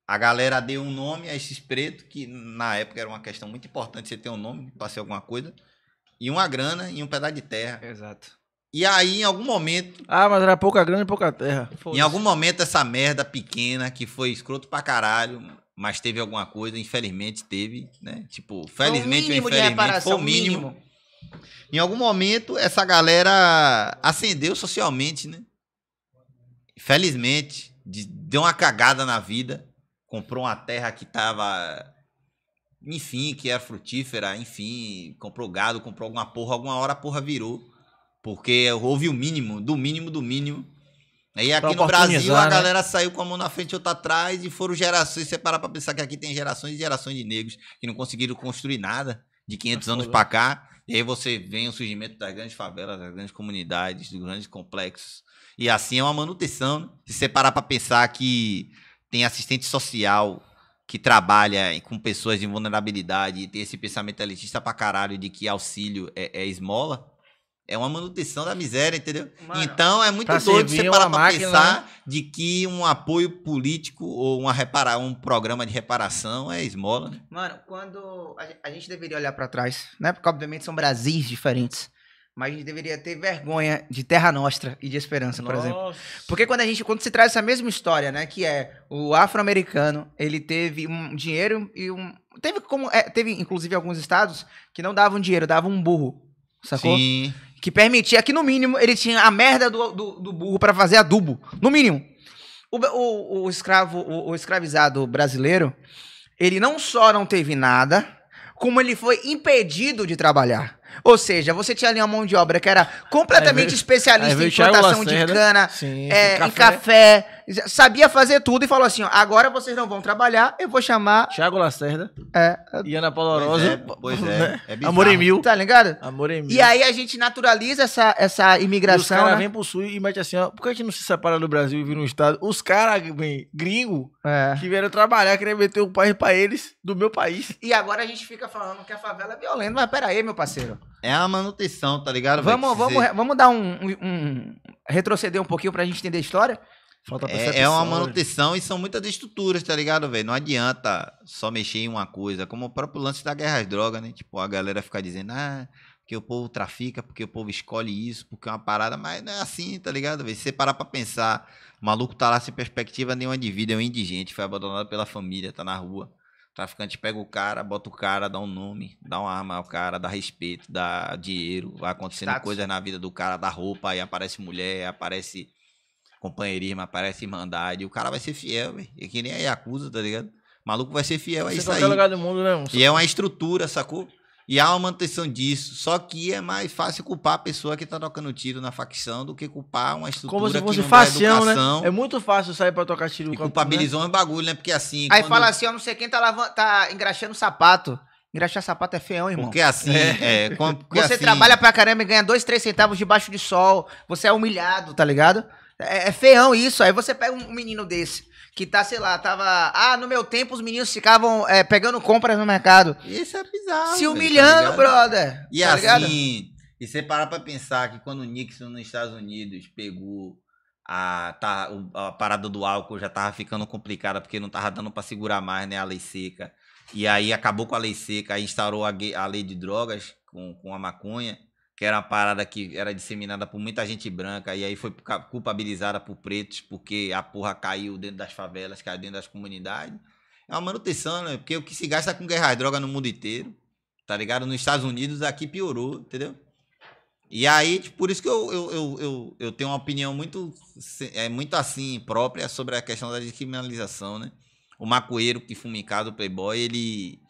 a galera deu um nome a esses pretos, que na época era uma questão muito importante você ter um nome para ser alguma coisa, e uma grana e um pedaço de terra. Exato. E aí, em algum momento. Ah, mas era pouca grana e pouca terra. Foi em isso. algum momento, essa merda pequena, que foi escroto pra caralho, mas teve alguma coisa, infelizmente teve, né? Tipo, felizmente ou infelizmente, foi o mínimo. mínimo. Em algum momento, essa galera ascendeu socialmente, né? Felizmente, deu uma cagada na vida, comprou uma terra que tava enfim, que era frutífera, enfim, comprou gado, comprou alguma porra, alguma hora a porra virou. Porque houve o mínimo, do mínimo, do mínimo. E aqui no Brasil a né? galera né? saiu com a mão na frente e outra atrás e foram gerações. Se você parar pra pensar que aqui tem gerações e gerações de negros que não conseguiram construir nada de 500 anos é. para cá. E aí você vem o surgimento das grandes favelas, das grandes comunidades, dos grandes complexos. E assim é uma manutenção. Né? Se você parar pra pensar que tem assistente social que trabalha com pessoas em vulnerabilidade e tem esse pensamento elitista pra caralho de que auxílio é, é esmola é uma manutenção da miséria, entendeu? Mano, então é muito doido você parar pensar né? de que um apoio político ou uma repara um programa de reparação é esmola, né? Mano, quando. A gente deveria olhar para trás, né? Porque obviamente são Brasis diferentes. Mas a gente deveria ter vergonha de Terra Nostra e de Esperança, por Nossa. exemplo. Porque quando a gente, quando se traz essa mesma história, né? Que é o afro-americano, ele teve um dinheiro e um. Teve como. É, teve, inclusive, alguns estados que não davam dinheiro, davam um burro. Sacou? Sim que permitia que, no mínimo, ele tinha a merda do, do, do burro para fazer adubo. No mínimo. O, o, o escravo, o, o, escravizado brasileiro, ele não só não teve nada, como ele foi impedido de trabalhar. Ou seja, você tinha ali uma mão de obra que era completamente veio, especialista em plantação de cana, sim, é, café. em café, sabia fazer tudo e falou assim: ó, agora vocês não vão trabalhar, eu vou chamar. Tiago Lacerda é, e Ana Paula Rosa. Pois é, pois é, é Amor em mil. Tá ligado? Amor em mil. E aí a gente naturaliza essa, essa imigração. E os caras né? vêm pro sul e mete assim: ó, por que a gente não se separa do Brasil e vira um estado? Os caras, gringo, é. que vieram trabalhar, querem meter o um país pra eles do meu país. E agora a gente fica falando que a favela é violenta, mas peraí, meu parceiro. É a manutenção, tá ligado? Vamos, vamos, vamos dar um, um, retroceder um pouquinho pra gente entender a história? É, é, uma né? manutenção e são muitas estruturas, tá ligado, velho? Não adianta só mexer em uma coisa. Como o próprio lance da guerra às drogas, né? Tipo, a galera ficar dizendo, ah, porque o povo trafica, porque o povo escolhe isso, porque é uma parada, mas não é assim, tá ligado, velho? Se você parar pra pensar, o maluco tá lá sem perspectiva nenhuma de vida, é um indigente, foi abandonado pela família, tá na rua traficante pega o cara, bota o cara, dá um nome, dá uma arma ao cara, dá respeito, dá dinheiro. Vai acontecendo Status. coisas na vida do cara, dá roupa, aí aparece mulher, aparece companheirismo, aparece irmandade. O cara vai ser fiel, velho. E é que nem a Yakuza, tá ligado? O maluco vai ser fiel a Você isso aí. lugar do mundo, né? E é uma estrutura, sacou? E há uma manutenção disso. Só que é mais fácil culpar a pessoa que está tocando tiro na facção do que culpar uma estrutura Como se fosse que não facião, né? É muito fácil sair para tocar tiro. E culpabilizou né? um bagulho, né? Porque assim... Aí quando... fala assim, eu não sei quem tá, tá engraxando sapato. Engraxar sapato é feião, irmão. Porque assim, é. é porque você assim... trabalha pra caramba e ganha dois, três centavos debaixo de sol. Você é humilhado, tá ligado? é, é feião isso. Aí você pega um menino desse que tá, sei lá, tava. Ah, no meu tempo os meninos ficavam é, pegando compras no mercado. Isso é bizarro. Se tá humilhando, tá brother. E tá assim, ligado? e você parar pra pensar que quando o Nixon nos Estados Unidos pegou a, tá, a parada do álcool, já tava ficando complicada, porque não tava dando pra segurar mais, né, a lei seca. E aí acabou com a lei seca, aí instaurou a, a lei de drogas com, com a maconha que era uma parada que era disseminada por muita gente branca e aí foi culpabilizada por pretos porque a porra caiu dentro das favelas, caiu dentro das comunidades. É uma manutenção, né? Porque o que se gasta com guerra e droga no mundo inteiro, tá ligado? Nos Estados Unidos aqui piorou, entendeu? E aí, tipo, por isso que eu, eu, eu, eu, eu tenho uma opinião muito, é, muito assim, própria sobre a questão da descriminalização, né? O macoeiro que fumicado o playboy, ele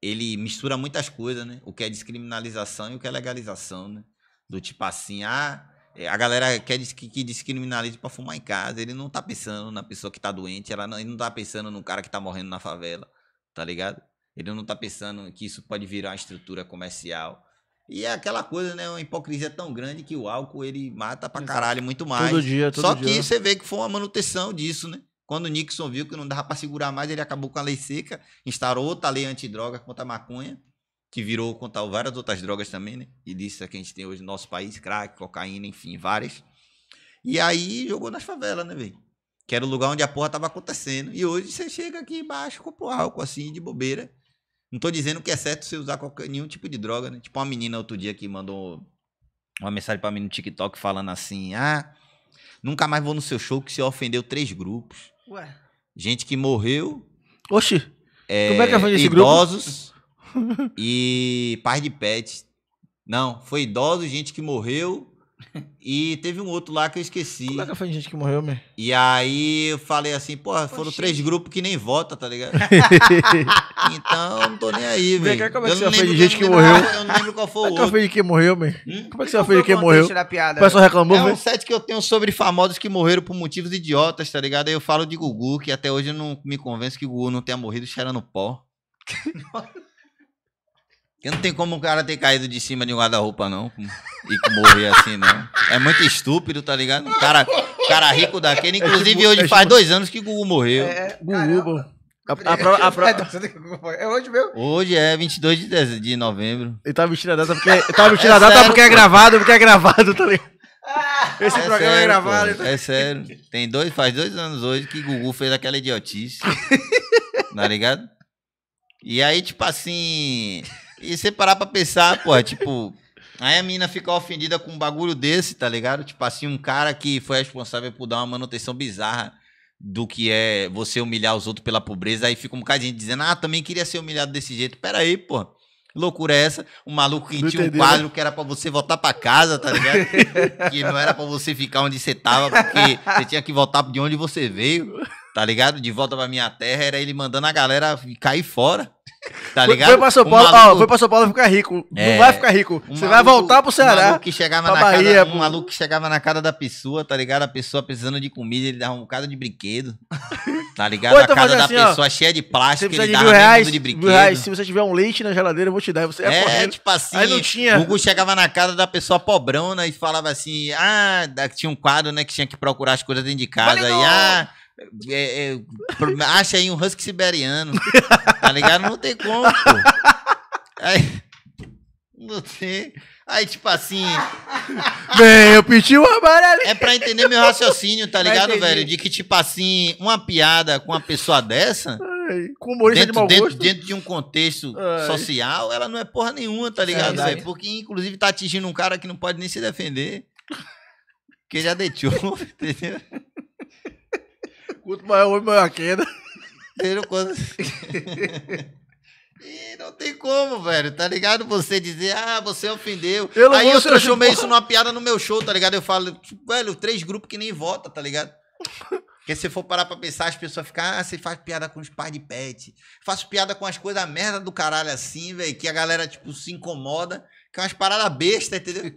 ele mistura muitas coisas, né? O que é descriminalização e o que é legalização, né? Do tipo assim, ah, é, a galera quer que, que descriminalize para fumar em casa. Ele não tá pensando na pessoa que tá doente, ela não, ele não tá pensando no cara que tá morrendo na favela, tá ligado? Ele não tá pensando que isso pode virar uma estrutura comercial. E é aquela coisa, né? Uma hipocrisia tão grande que o álcool ele mata pra caralho muito mais. Todo dia, todo Só dia. que você vê que foi uma manutenção disso, né? Quando o Nixon viu que não dava para segurar mais, ele acabou com a lei seca, instaurou outra lei antidroga contra a maconha, que virou contra várias outras drogas também, né? E disso é que a gente tem hoje no nosso país, crack, cocaína, enfim, várias. E aí jogou nas favelas, né, velho? Que era o lugar onde a porra tava acontecendo. E hoje você chega aqui embaixo, compra o álcool assim, de bobeira. Não tô dizendo que é certo você usar qualquer, nenhum tipo de droga, né? Tipo uma menina outro dia que mandou uma mensagem para mim no TikTok falando assim: Ah, nunca mais vou no seu show que você ofendeu três grupos. Ué. Gente que morreu. Oxi. É, Como é que é esse Idosos grupo? e pais de pets. Não, foi idoso, gente que morreu e teve um outro lá que eu esqueci. Como é que foi gente que morreu, mesmo? E aí eu falei assim, porra, foram três grupos que nem vota, tá ligado? então eu não tô nem aí, velho. como é que você fez de gente que morreu? Eu não lembro qual foi o outro. Como é que você fez de quem morreu, meu? Hum? Como é que você fez de quem morreu? Piada, o pessoal né? reclamou, É um set que eu tenho sobre famosos que morreram por motivos idiotas, tá ligado? Aí eu falo de Gugu, que até hoje eu não me convenço que o Gugu não tenha morrido cheirando pó. Porque não tem como o cara ter caído de cima de um guarda-roupa, não. E morrer assim, não. É muito estúpido, tá ligado? Um cara, cara rico daquele. É inclusive, tipo- hoje é faz tipo- dois anos que o Gugu morreu. É, Gugu, a, a, a É hoje mesmo? Hoje é 22 de, dezembro, de novembro. Ele tava tá mentindo a data porque, ele tava tá mentindo é data sério, porque é pô. é gravado, porque é gravado, tá ligado? Ah! Esse é programa sério, é gravado. Então... é sério. Tem dois, faz dois anos hoje que Gugu fez aquela idiotice. tá ligado? E aí, tipo assim. E você parar pra pensar, pô, é tipo. Aí a mina fica ofendida com um bagulho desse, tá ligado? Tipo assim, um cara que foi responsável por dar uma manutenção bizarra do que é você humilhar os outros pela pobreza. Aí fica um bocadinho dizendo, ah, também queria ser humilhado desse jeito. Pera aí, pô loucura é essa? Um maluco que não tinha um quadro né? que era pra você voltar pra casa, tá ligado? que não era pra você ficar onde você tava, porque você tinha que voltar de onde você veio, tá ligado? De volta pra minha terra, era ele mandando a galera cair fora. Tá ligado? Foi pra São Paulo, maluco... ó, foi pra São Paulo ficar rico. É, não vai ficar rico. você maluco, vai voltar pro Ceará. Um maluco que chegava na Bahia, casa, um maluco que chegava na casa da pessoa, tá ligado? A pessoa precisando de comida, ele dava um bocado de brinquedo. Tá ligado? a então casa da assim, pessoa ó, cheia de plástico, ele dava mil reais, de brinquedo. reais, se você tiver um leite na geladeira, eu vou te dar. Você é, correndo. É, tipo assim. Aí não tinha. O Gugu chegava na casa da pessoa pobrona e falava assim: ah, tinha um quadro, né, que tinha que procurar as coisas dentro de casa. aí e, ah, é, é, acha aí um husky siberiano. tá ligado? Não tem como, pô. Aí, não tem. Aí, tipo assim. Bem, eu pedi uma amarelinha. É pra entender meu raciocínio, tá ligado, velho? De que, tipo assim, uma piada com uma pessoa dessa. com dentro, de dentro, dentro, de um contexto Ai. social, ela não é porra nenhuma, tá ligado, é, velho? Porque, inclusive, tá atingindo um cara que não pode nem se defender. Que já deitou entendeu? Quanto maior, maior a queda. Entendeu? Quando... E não tem como, velho, tá ligado? Você dizer, ah, você ofendeu. Eu Aí eu transformei isso numa piada no meu show, tá ligado? Eu falo, velho, três grupos que nem vota, tá ligado? Porque se for parar pra pensar, as pessoas ficam, ah, você faz piada com os pais de pet. Faço piada com as coisas merda do caralho assim, velho, que a galera, tipo, se incomoda. Que é umas paradas bestas, entendeu?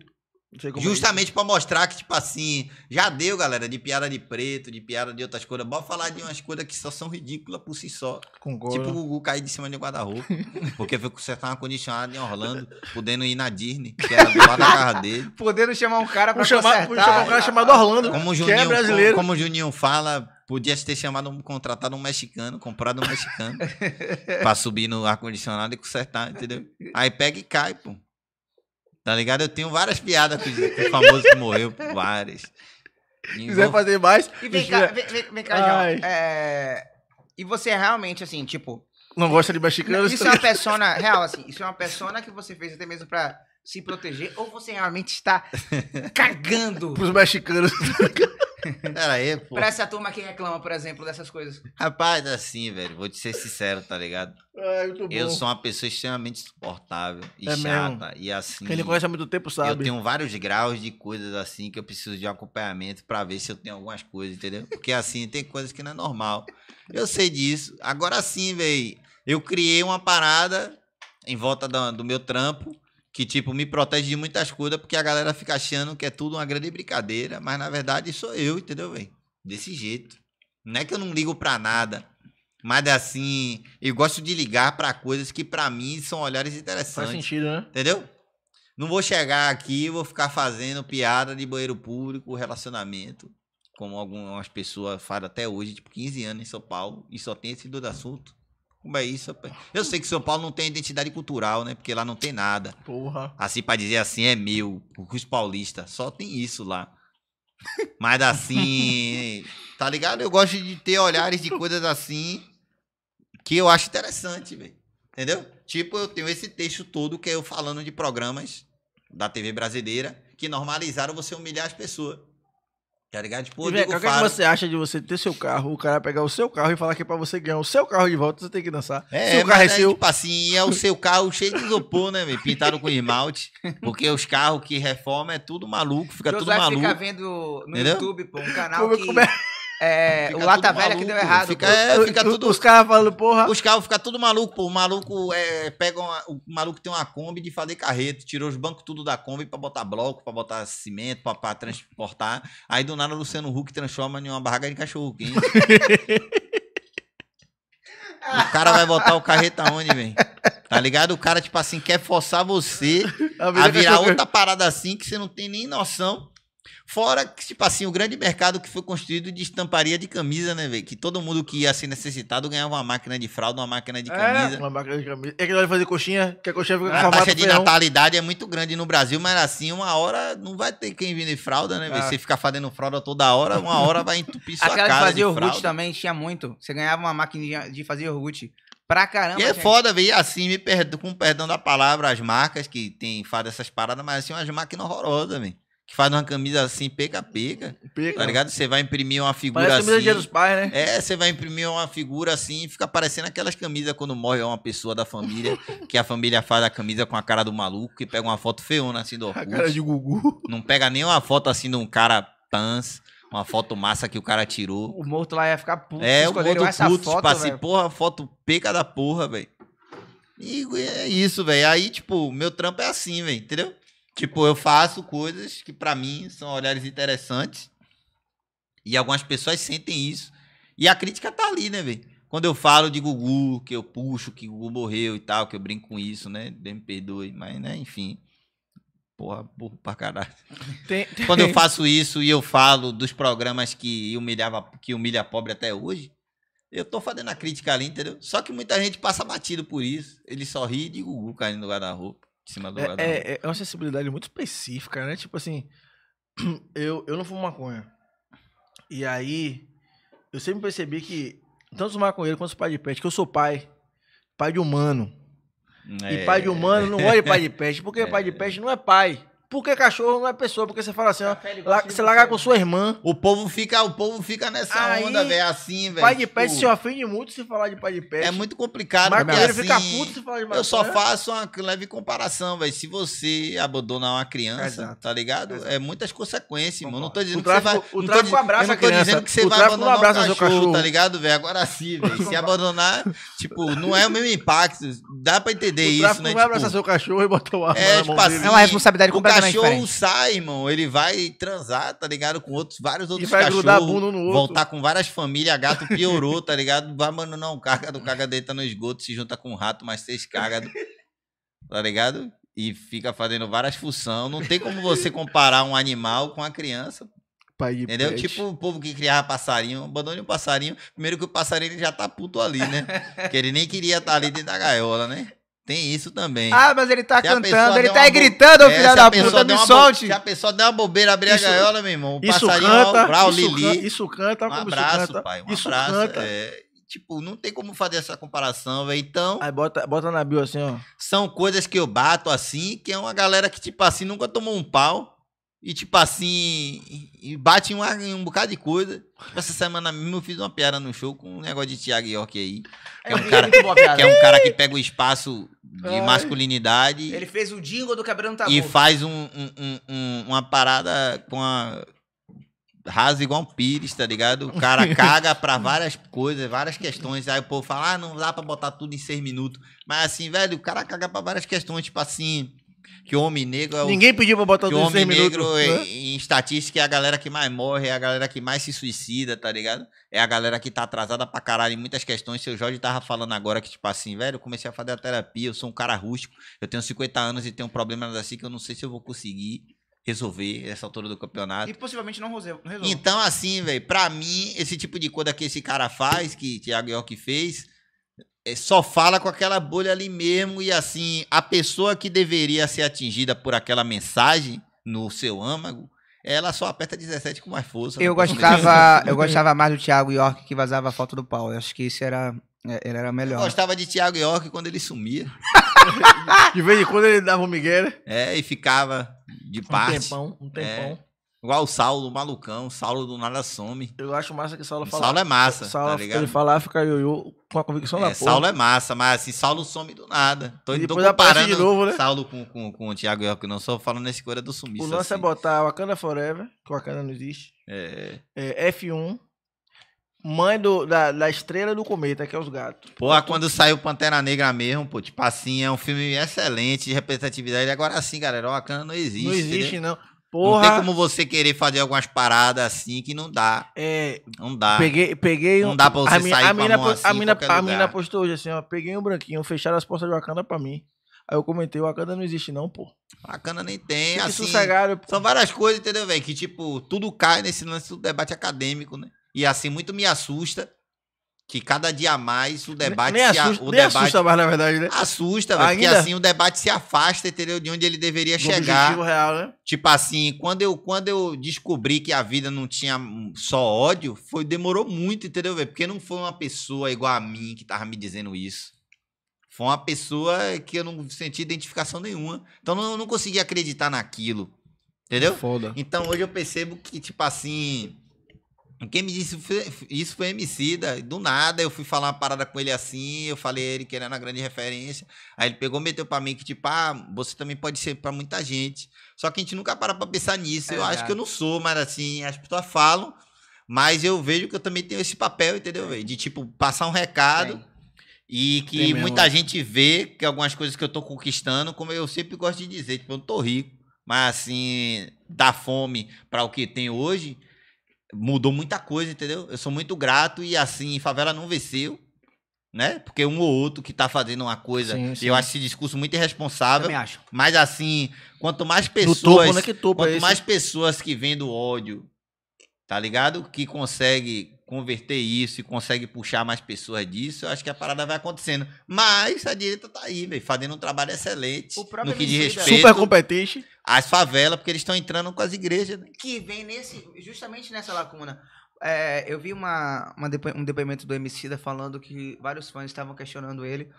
É Justamente é para mostrar que, tipo assim, já deu, galera, de piada de preto, de piada de outras coisas. Bora falar de umas coisas que só são ridículas por si só. Concordo. Tipo o Gugu cair de cima de um guarda-roupa. porque foi consertar uma condicionada em Orlando, podendo ir na Disney, que era do lado da casa dele. Podendo chamar um cara pra chamar, chamar um cara chamado Orlando, como o Juninho, que é brasileiro. Como, como o Juninho fala, Podia ter chamado, um, contratado um mexicano, comprado um mexicano pra subir no ar-condicionado e consertar, entendeu? Aí pega e cai, pô. Tá ligado? Eu tenho várias piadas com o famoso que morreu, várias. E então quiser vou... fazer mais. E vem cá, vem, vem, cá, João. É... E você é realmente, assim, tipo. Não gosta de mexicano? Isso é uma tá persona real, assim. Isso é uma persona que você fez até mesmo pra se proteger ou você realmente está cagando pros mexicanos. Pera aí, pô. Pra essa turma que reclama, por exemplo, dessas coisas. Rapaz, assim, velho, vou te ser sincero, tá ligado? É, bom. Eu sou uma pessoa extremamente suportável e é chata. Mesmo. E assim. Quem conhece há muito tempo sabe. Eu tenho vários graus de coisas assim que eu preciso de acompanhamento pra ver se eu tenho algumas coisas, entendeu? Porque assim, tem coisas que não é normal. Eu sei disso. Agora sim, velho, eu criei uma parada em volta do, do meu trampo que tipo me protege de muitas coisas porque a galera fica achando que é tudo uma grande brincadeira, mas na verdade sou eu, entendeu, velho? Desse jeito. Não é que eu não ligo para nada, mas é assim, eu gosto de ligar para coisas que para mim são olhares interessantes. Faz sentido, né? Entendeu? Não vou chegar aqui e vou ficar fazendo piada de banheiro público, relacionamento, como algumas pessoas fazem até hoje, tipo 15 anos em São Paulo, e só tem esse dois assunto. Como é isso, rapaz? Eu sei que São Paulo não tem identidade cultural, né? Porque lá não tem nada. Porra. Assim, pra dizer assim, é meu. Os paulistas. Só tem isso lá. Mas assim. tá ligado? Eu gosto de ter olhares de coisas assim. Que eu acho interessante, velho. Entendeu? Tipo, eu tenho esse texto todo que é eu falando de programas da TV brasileira que normalizaram você humilhar as pessoas. Tá ligado? Tipo, o que, é que você acha de você ter seu carro, o cara pegar o seu carro e falar que é pra você ganhar o seu carro de volta, você tem que dançar. É, seu carro é, é seu. Tipo assim, é o seu carro cheio de isopor, né, velho? Pintado com esmalte. Porque os carros que reforma é tudo maluco, fica José tudo maluco. fica vendo no Entendeu? YouTube, pô, um canal como, é que... Como é? É, é o Lata Velha maluco, que deu errado. Fica, é, fica tudo, os caras falando, porra. Os caras ficam tudo maluco, pô. O maluco é, pega uma, o maluco tem uma Kombi de fazer carreto, tirou os bancos tudo da Kombi pra botar bloco, pra botar cimento, pra, pra transportar. Aí do nada o Luciano Huck transforma em uma barraca de cachorro quente. o cara vai botar o carreta onde, velho? Tá ligado? O cara, tipo assim, quer forçar você a virar outra parada assim que você não tem nem noção. Fora, que tipo assim, o grande mercado que foi construído de estamparia de camisa, né, velho? Que todo mundo que ia ser necessitado ganhava uma máquina de fralda, uma máquina de é, camisa. É, uma máquina de camisa. É que nós fazer coxinha, que a coxinha fica com A taxa de natalidade é muito grande no Brasil, mas assim, uma hora não vai ter quem vende fralda, né, velho? É. Você ficar fazendo fralda toda hora, uma hora vai entupir sua Aquela casa de fazer iogurte também tinha muito. Você ganhava uma máquina de fazer iogurte pra caramba. E é gente. foda, velho. Assim, me perdo, com perdão da palavra, as marcas que tem, fazem essas paradas, mas assim, umas máquinas horrorosas, velho que faz uma camisa assim, pega-pega. Tá ligado? Você vai imprimir uma figura Parece assim. Dia dos pais, né? É, você vai imprimir uma figura assim, fica parecendo aquelas camisas quando morre uma pessoa da família, que a família faz a camisa com a cara do maluco e pega uma foto feona assim do Orkut. A cara de Gugu. Não pega nem uma foto assim de um cara pans. Uma foto massa que o cara tirou. O morto lá ia ficar puto. É, o morto puto, foto, tipo assim, véio. porra, foto peca da porra, velho. E é isso, velho. Aí, tipo, meu trampo é assim, velho, entendeu? Tipo, eu faço coisas que para mim são olhares interessantes. E algumas pessoas sentem isso. E a crítica tá ali, né, velho? Quando eu falo de Gugu, que eu puxo, que Gugu morreu e tal, que eu brinco com isso, né? Deus me perdoe, mas, né, enfim. Porra, burro pra caralho. Tem, tem. Quando eu faço isso e eu falo dos programas que humilhava, que humilha pobre até hoje, eu tô fazendo a crítica ali, entendeu? Só que muita gente passa batido por isso. Ele só ri de Gugu caindo no guarda-roupa de cima do é, lado. É, é uma sensibilidade muito específica, né? Tipo assim, eu, eu não fumo maconha. E aí, eu sempre percebi que, tanto os maconheiros quanto os pais de pet, que eu sou pai, pai de humano. É. E pai de humano não olha pai de pet, porque é. pai de pet não é pai. Porque cachorro não é pessoa, porque você fala assim, ó, você larga com sua né? irmã. O povo fica, o povo fica nessa Aí, onda, velho, é assim, velho. Pai de pé tipo se ofende muito se falar de pai de pé É muito complicado, mas assim, fica puto se falar de maconha. Eu só faço uma leve comparação, velho. Se você abandonar uma criança, Exato. tá ligado? Exato. É muitas consequências, mano. Não tô dizendo que você vai, o tráfico abraça, tô, eu não tô dizendo que você vai abandonar um cachorro, cachorro, tá ligado, velho? Agora sim, velho. Se abandonar, tipo, não é o mesmo impacto. Dá para entender o isso, né? Não vai tipo abraçar seu cachorro e botar o ar. É, tipo assim, é uma responsabilidade completamente Show sai, Simon, ele vai transar, tá ligado? Com outros, vários outros e vai cachorros. Grudar a bunda no outro. Voltar com várias famílias, gato piorou, tá ligado? Vai, mano, não, caga do caga deita no esgoto, se junta com um rato, mas vocês caga, tá ligado? E fica fazendo várias funções. Não tem como você comparar um animal com uma criança. Pai Entendeu? Pet. Tipo o povo que criava passarinho, abandone o passarinho. Primeiro que o passarinho já tá puto ali, né? que ele nem queria estar tá ali dentro da gaiola, né? Tem isso também. Ah, mas ele tá se cantando, ele tá bo... gritando, é, filho da puta, me solte. Se a pessoa der uma bobeira, abrir isso, a gaiola, meu irmão, o isso passarinho canta, o isso Lili. Canta, isso canta, um abraço, canta, pai, um isso abraço. Canta. É, tipo, não tem como fazer essa comparação, velho. Então. Aí bota, bota na bio assim, ó. São coisas que eu bato assim, que é uma galera que, tipo assim, nunca tomou um pau. E, tipo assim, e bate um, um bocado de coisa. Tipo, essa semana mesmo eu fiz uma piada no show com um negócio de Thiago York aí. É que é um cara, que, é um cara que pega o espaço de Ai. masculinidade. Ele fez o jingle do Cabelo Tá E faz um, um, um, uma parada com a. Rasa igual um pires, tá ligado? O cara caga pra várias coisas, várias questões. Aí o povo fala, ah, não dá pra botar tudo em seis minutos. Mas assim, velho, o cara caga pra várias questões, tipo assim que homem negro é o, Ninguém pediu pra botar o homem negro minutos, é, né? em estatística é a galera que mais morre, é a galera que mais se suicida, tá ligado? É a galera que tá atrasada pra caralho em muitas questões. Seu Jorge tava falando agora que, tipo assim, velho, eu comecei a fazer a terapia, eu sou um cara rústico, eu tenho 50 anos e tenho um problema assim que eu não sei se eu vou conseguir resolver essa altura do campeonato. E possivelmente não resolve. Então, assim, velho, pra mim, esse tipo de coisa que esse cara faz, que Thiago York fez, é, só fala com aquela bolha ali mesmo e assim, a pessoa que deveria ser atingida por aquela mensagem no seu âmago, ela só aperta 17 com mais força. Né? Eu gostava, eu gostava mais do Thiago York que vazava a foto do pau. Eu acho que isso era é, ele era melhor. Eu gostava de Thiago York quando ele sumia. de vez em quando ele dava um Miguel né? É, e ficava de um parte. Um tempão, um é. tempão. É. Igual o Saulo, o malucão, o Saulo do nada some. Eu acho massa que Saulo fala. Saulo é massa. Saulo, tá Ele fala fica com a convicção é, da porra. Saulo é massa, mas assim, Saulo some do nada. Tô, e depois tô comparando de novo, né? Saulo com, com, com o Thiago York, não só falando nesse coisa do sumiço. O lance assim. é botar Wakanda Forever, que Wakanda não existe. É. é F1. Mãe do, da, da estrela do cometa, que é os gatos. Pô, tô... Ah, quando saiu Pantera Negra mesmo, pô, tipo assim, é um filme excelente de representatividade. Agora sim, galera, o Wakanda não existe. Não existe, né? não. Porra. Não tem como você querer fazer algumas paradas assim que não dá. É. Não dá. Peguei, peguei Não um, dá pra você a sair a mina, a, assim a mina, a mina postou hoje assim, ó. Peguei um branquinho, fecharam as portas de Wakanda pra mim. Aí eu comentei, Wakanda não existe não, pô. Wakanda nem tem, Fique assim. Sossegado, pô. São várias coisas, entendeu, velho? Que, tipo, tudo cai nesse lance do debate acadêmico, né? E, assim, muito me assusta que cada dia mais o debate nem, nem se assusta, o nem debate, assusta mais, na verdade, né? Assusta, Ainda... porque assim o debate se afasta, entendeu? De onde ele deveria Do chegar. Real, né? Tipo assim, quando eu, quando eu descobri que a vida não tinha só ódio, foi demorou muito, entendeu? Porque não foi uma pessoa igual a mim que tava me dizendo isso. Foi uma pessoa que eu não senti identificação nenhuma. Então eu não, não conseguia acreditar naquilo. Entendeu? Foda. Então hoje eu percebo que, tipo assim, quem me disse isso foi Emicida. Do nada eu fui falar uma parada com ele assim, eu falei ele que ele era uma grande referência. Aí ele pegou, meteu pra mim que tipo, ah, você também pode ser pra muita gente. Só que a gente nunca para pra pensar nisso. É eu acho que eu não sou, mas assim, as pessoas falam. Mas eu vejo que eu também tenho esse papel, entendeu, velho? De tipo, passar um recado. Sim. E que muita gente vê que algumas coisas que eu tô conquistando, como eu sempre gosto de dizer, tipo, eu não tô rico, mas assim, dá fome para o que tem hoje mudou muita coisa, entendeu? Eu sou muito grato e assim, favela não venceu, né? Porque um ou outro que tá fazendo uma coisa, sim, sim. eu acho esse discurso muito irresponsável. Eu acho. Mas assim, quanto mais pessoas, né, topo, né? topo quanto é mais pessoas que vêm do ódio, tá ligado? Que consegue converter isso e consegue puxar mais pessoas disso, eu acho que a parada vai acontecendo. Mas a direita tá aí, velho, fazendo um trabalho excelente. O no que diz respeito. Super competente. As favelas, porque eles estão entrando com as igrejas. Né? Que vem nesse, justamente nessa lacuna. É, eu vi uma, uma depo um depoimento do da falando que vários fãs estavam questionando ele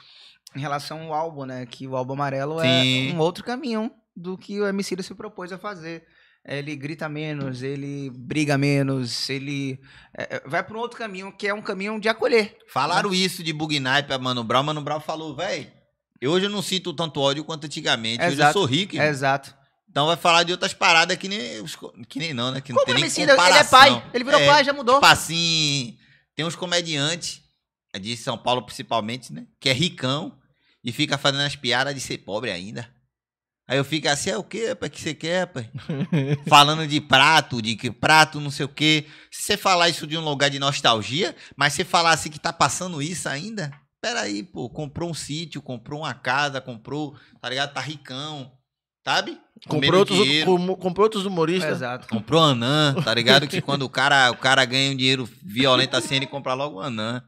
em relação ao álbum, né? Que o álbum amarelo é Sim. é um outro caminho do que o Emicida se propôs a fazer ele grita menos, ele briga menos, ele é, é vai para um outro caminho, que é um caminho de acolher. Falaram né? isso de Bugnai para Mano Brown, Mano Brown falou, velho, hoje eu não sinto tanto ódio quanto antigamente, Eu hoje eu sou rico. Exato. Então vai falar de outras paradas que nem, que nem não, né? Que não Como tem nem comparação. Ele é pai, ele virou é, pai, já mudou. Tipo assim, tem uns comediantes, é de São Paulo principalmente, né? Que é ricão e fica fazendo as piadas de ser pobre ainda. Aí eu fico assim, é o quê, pai? que você quer, pai? Falando de prato, de que prato, não sei o quê. Se você falar isso de um lugar de nostalgia, mas você falar assim que tá passando isso ainda, peraí, pô, comprou um sítio, comprou uma casa, comprou, tá ligado? Tá ricão, sabe? Comprou outros, com, comprou outros humoristas. Exato. Comprou Anã, tá ligado? que quando o cara, o cara ganha um dinheiro violento assim, ele compra logo Anã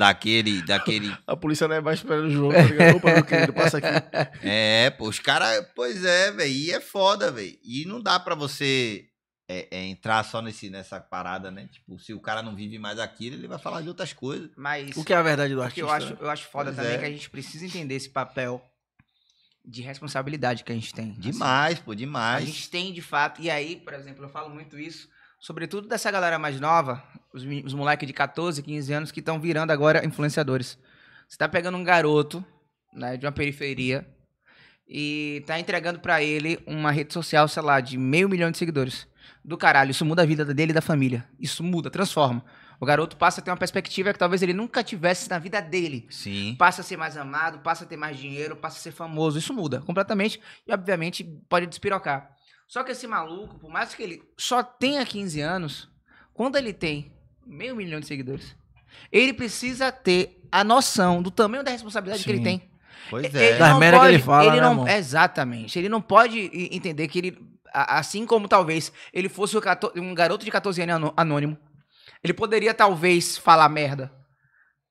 daquele, daquele. A polícia não é mais esperando o João, tá ligado? Opa, meu querido, passa aqui. É, pô, os caras, pois é, velho, e é foda, velho. E não dá para você é, é entrar só nesse, nessa parada, né? Tipo, se o cara não vive mais aquilo, ele vai falar de outras coisas. Mas o que é a verdade do artista? Eu acho, né? eu acho foda pois também é. que a gente precisa entender esse papel de responsabilidade que a gente tem. Assim. Demais, assim. pô, demais. A gente tem de fato. E aí, por exemplo, eu falo muito isso sobretudo dessa galera mais nova, os, os moleques de 14, 15 anos que estão virando agora influenciadores. Você tá pegando um garoto, né, de uma periferia e tá entregando para ele uma rede social, sei lá, de meio milhão de seguidores. Do caralho, isso muda a vida dele e da família. Isso muda, transforma. O garoto passa a ter uma perspectiva que talvez ele nunca tivesse na vida dele. Sim. Passa a ser mais amado, passa a ter mais dinheiro, passa a ser famoso. Isso muda completamente e, obviamente, pode despirocar. Só que esse maluco, por mais que ele só tenha 15 anos, quando ele tem meio milhão de seguidores, ele precisa ter a noção do tamanho da responsabilidade Sim. que ele tem. Pois é. Da das merda que ele fala, ele né, não, Exatamente. Ele não pode entender que ele, assim como talvez ele fosse um garoto de 14 anos anônimo, ele poderia talvez falar merda.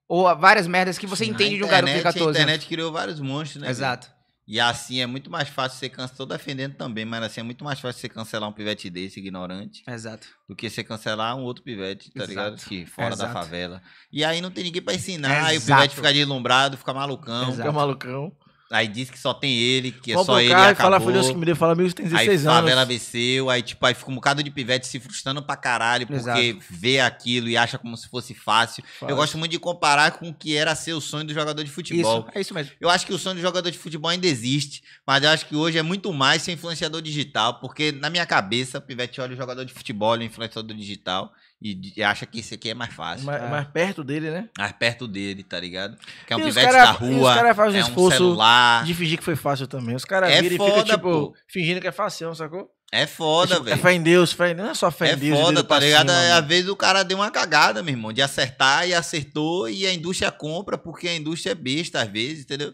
Ou várias merdas que você Sim, entende de um garoto de 14 anos. A internet criou vários monstros, né? Exato. E assim é muito mais fácil ser cancelar. Estou defendendo também, mas assim é muito mais fácil você cancelar um pivete desse, ignorante. Exato. Do que você cancelar um outro pivete, tá Exato. ligado? Que fora Exato. da favela. E aí não tem ninguém pra ensinar. Exato. Aí o pivete fica deslumbrado, fica malucão. Fica malucão. Aí diz que só tem ele, que é só ele. e acabou. fala, Deus que me deu, fala, amigos, tem 16 aí anos. Aí favela venceu, aí tipo, aí fica um bocado de pivete se frustrando pra caralho, Exato. porque vê aquilo e acha como se fosse fácil. Eu gosto muito de comparar com o que era ser o sonho do jogador de futebol. Isso, é isso mesmo. Eu acho que o sonho do jogador de futebol ainda existe, mas eu acho que hoje é muito mais ser influenciador digital, porque na minha cabeça, o pivete olha o jogador de futebol, o é influenciador digital e acha que isso aqui é mais fácil. Mais, ah. É. mais, perto dele, né? Mais perto dele, tá ligado? Que é um e pivete cara, da rua. Os caras fazem é um esforço de fingir que foi fácil também. Os caras é viram foda, e ficam, tipo, pô. fingindo que é fácil, sacou? É foda, é velho. É fé em Deus, fé em Deus. Não é só fé é em Deus. É foda, tá ligado? Mano. Às vezes o cara deu uma cagada, meu irmão, de acertar e acertou e a indústria compra porque a indústria é besta, às vezes, entendeu?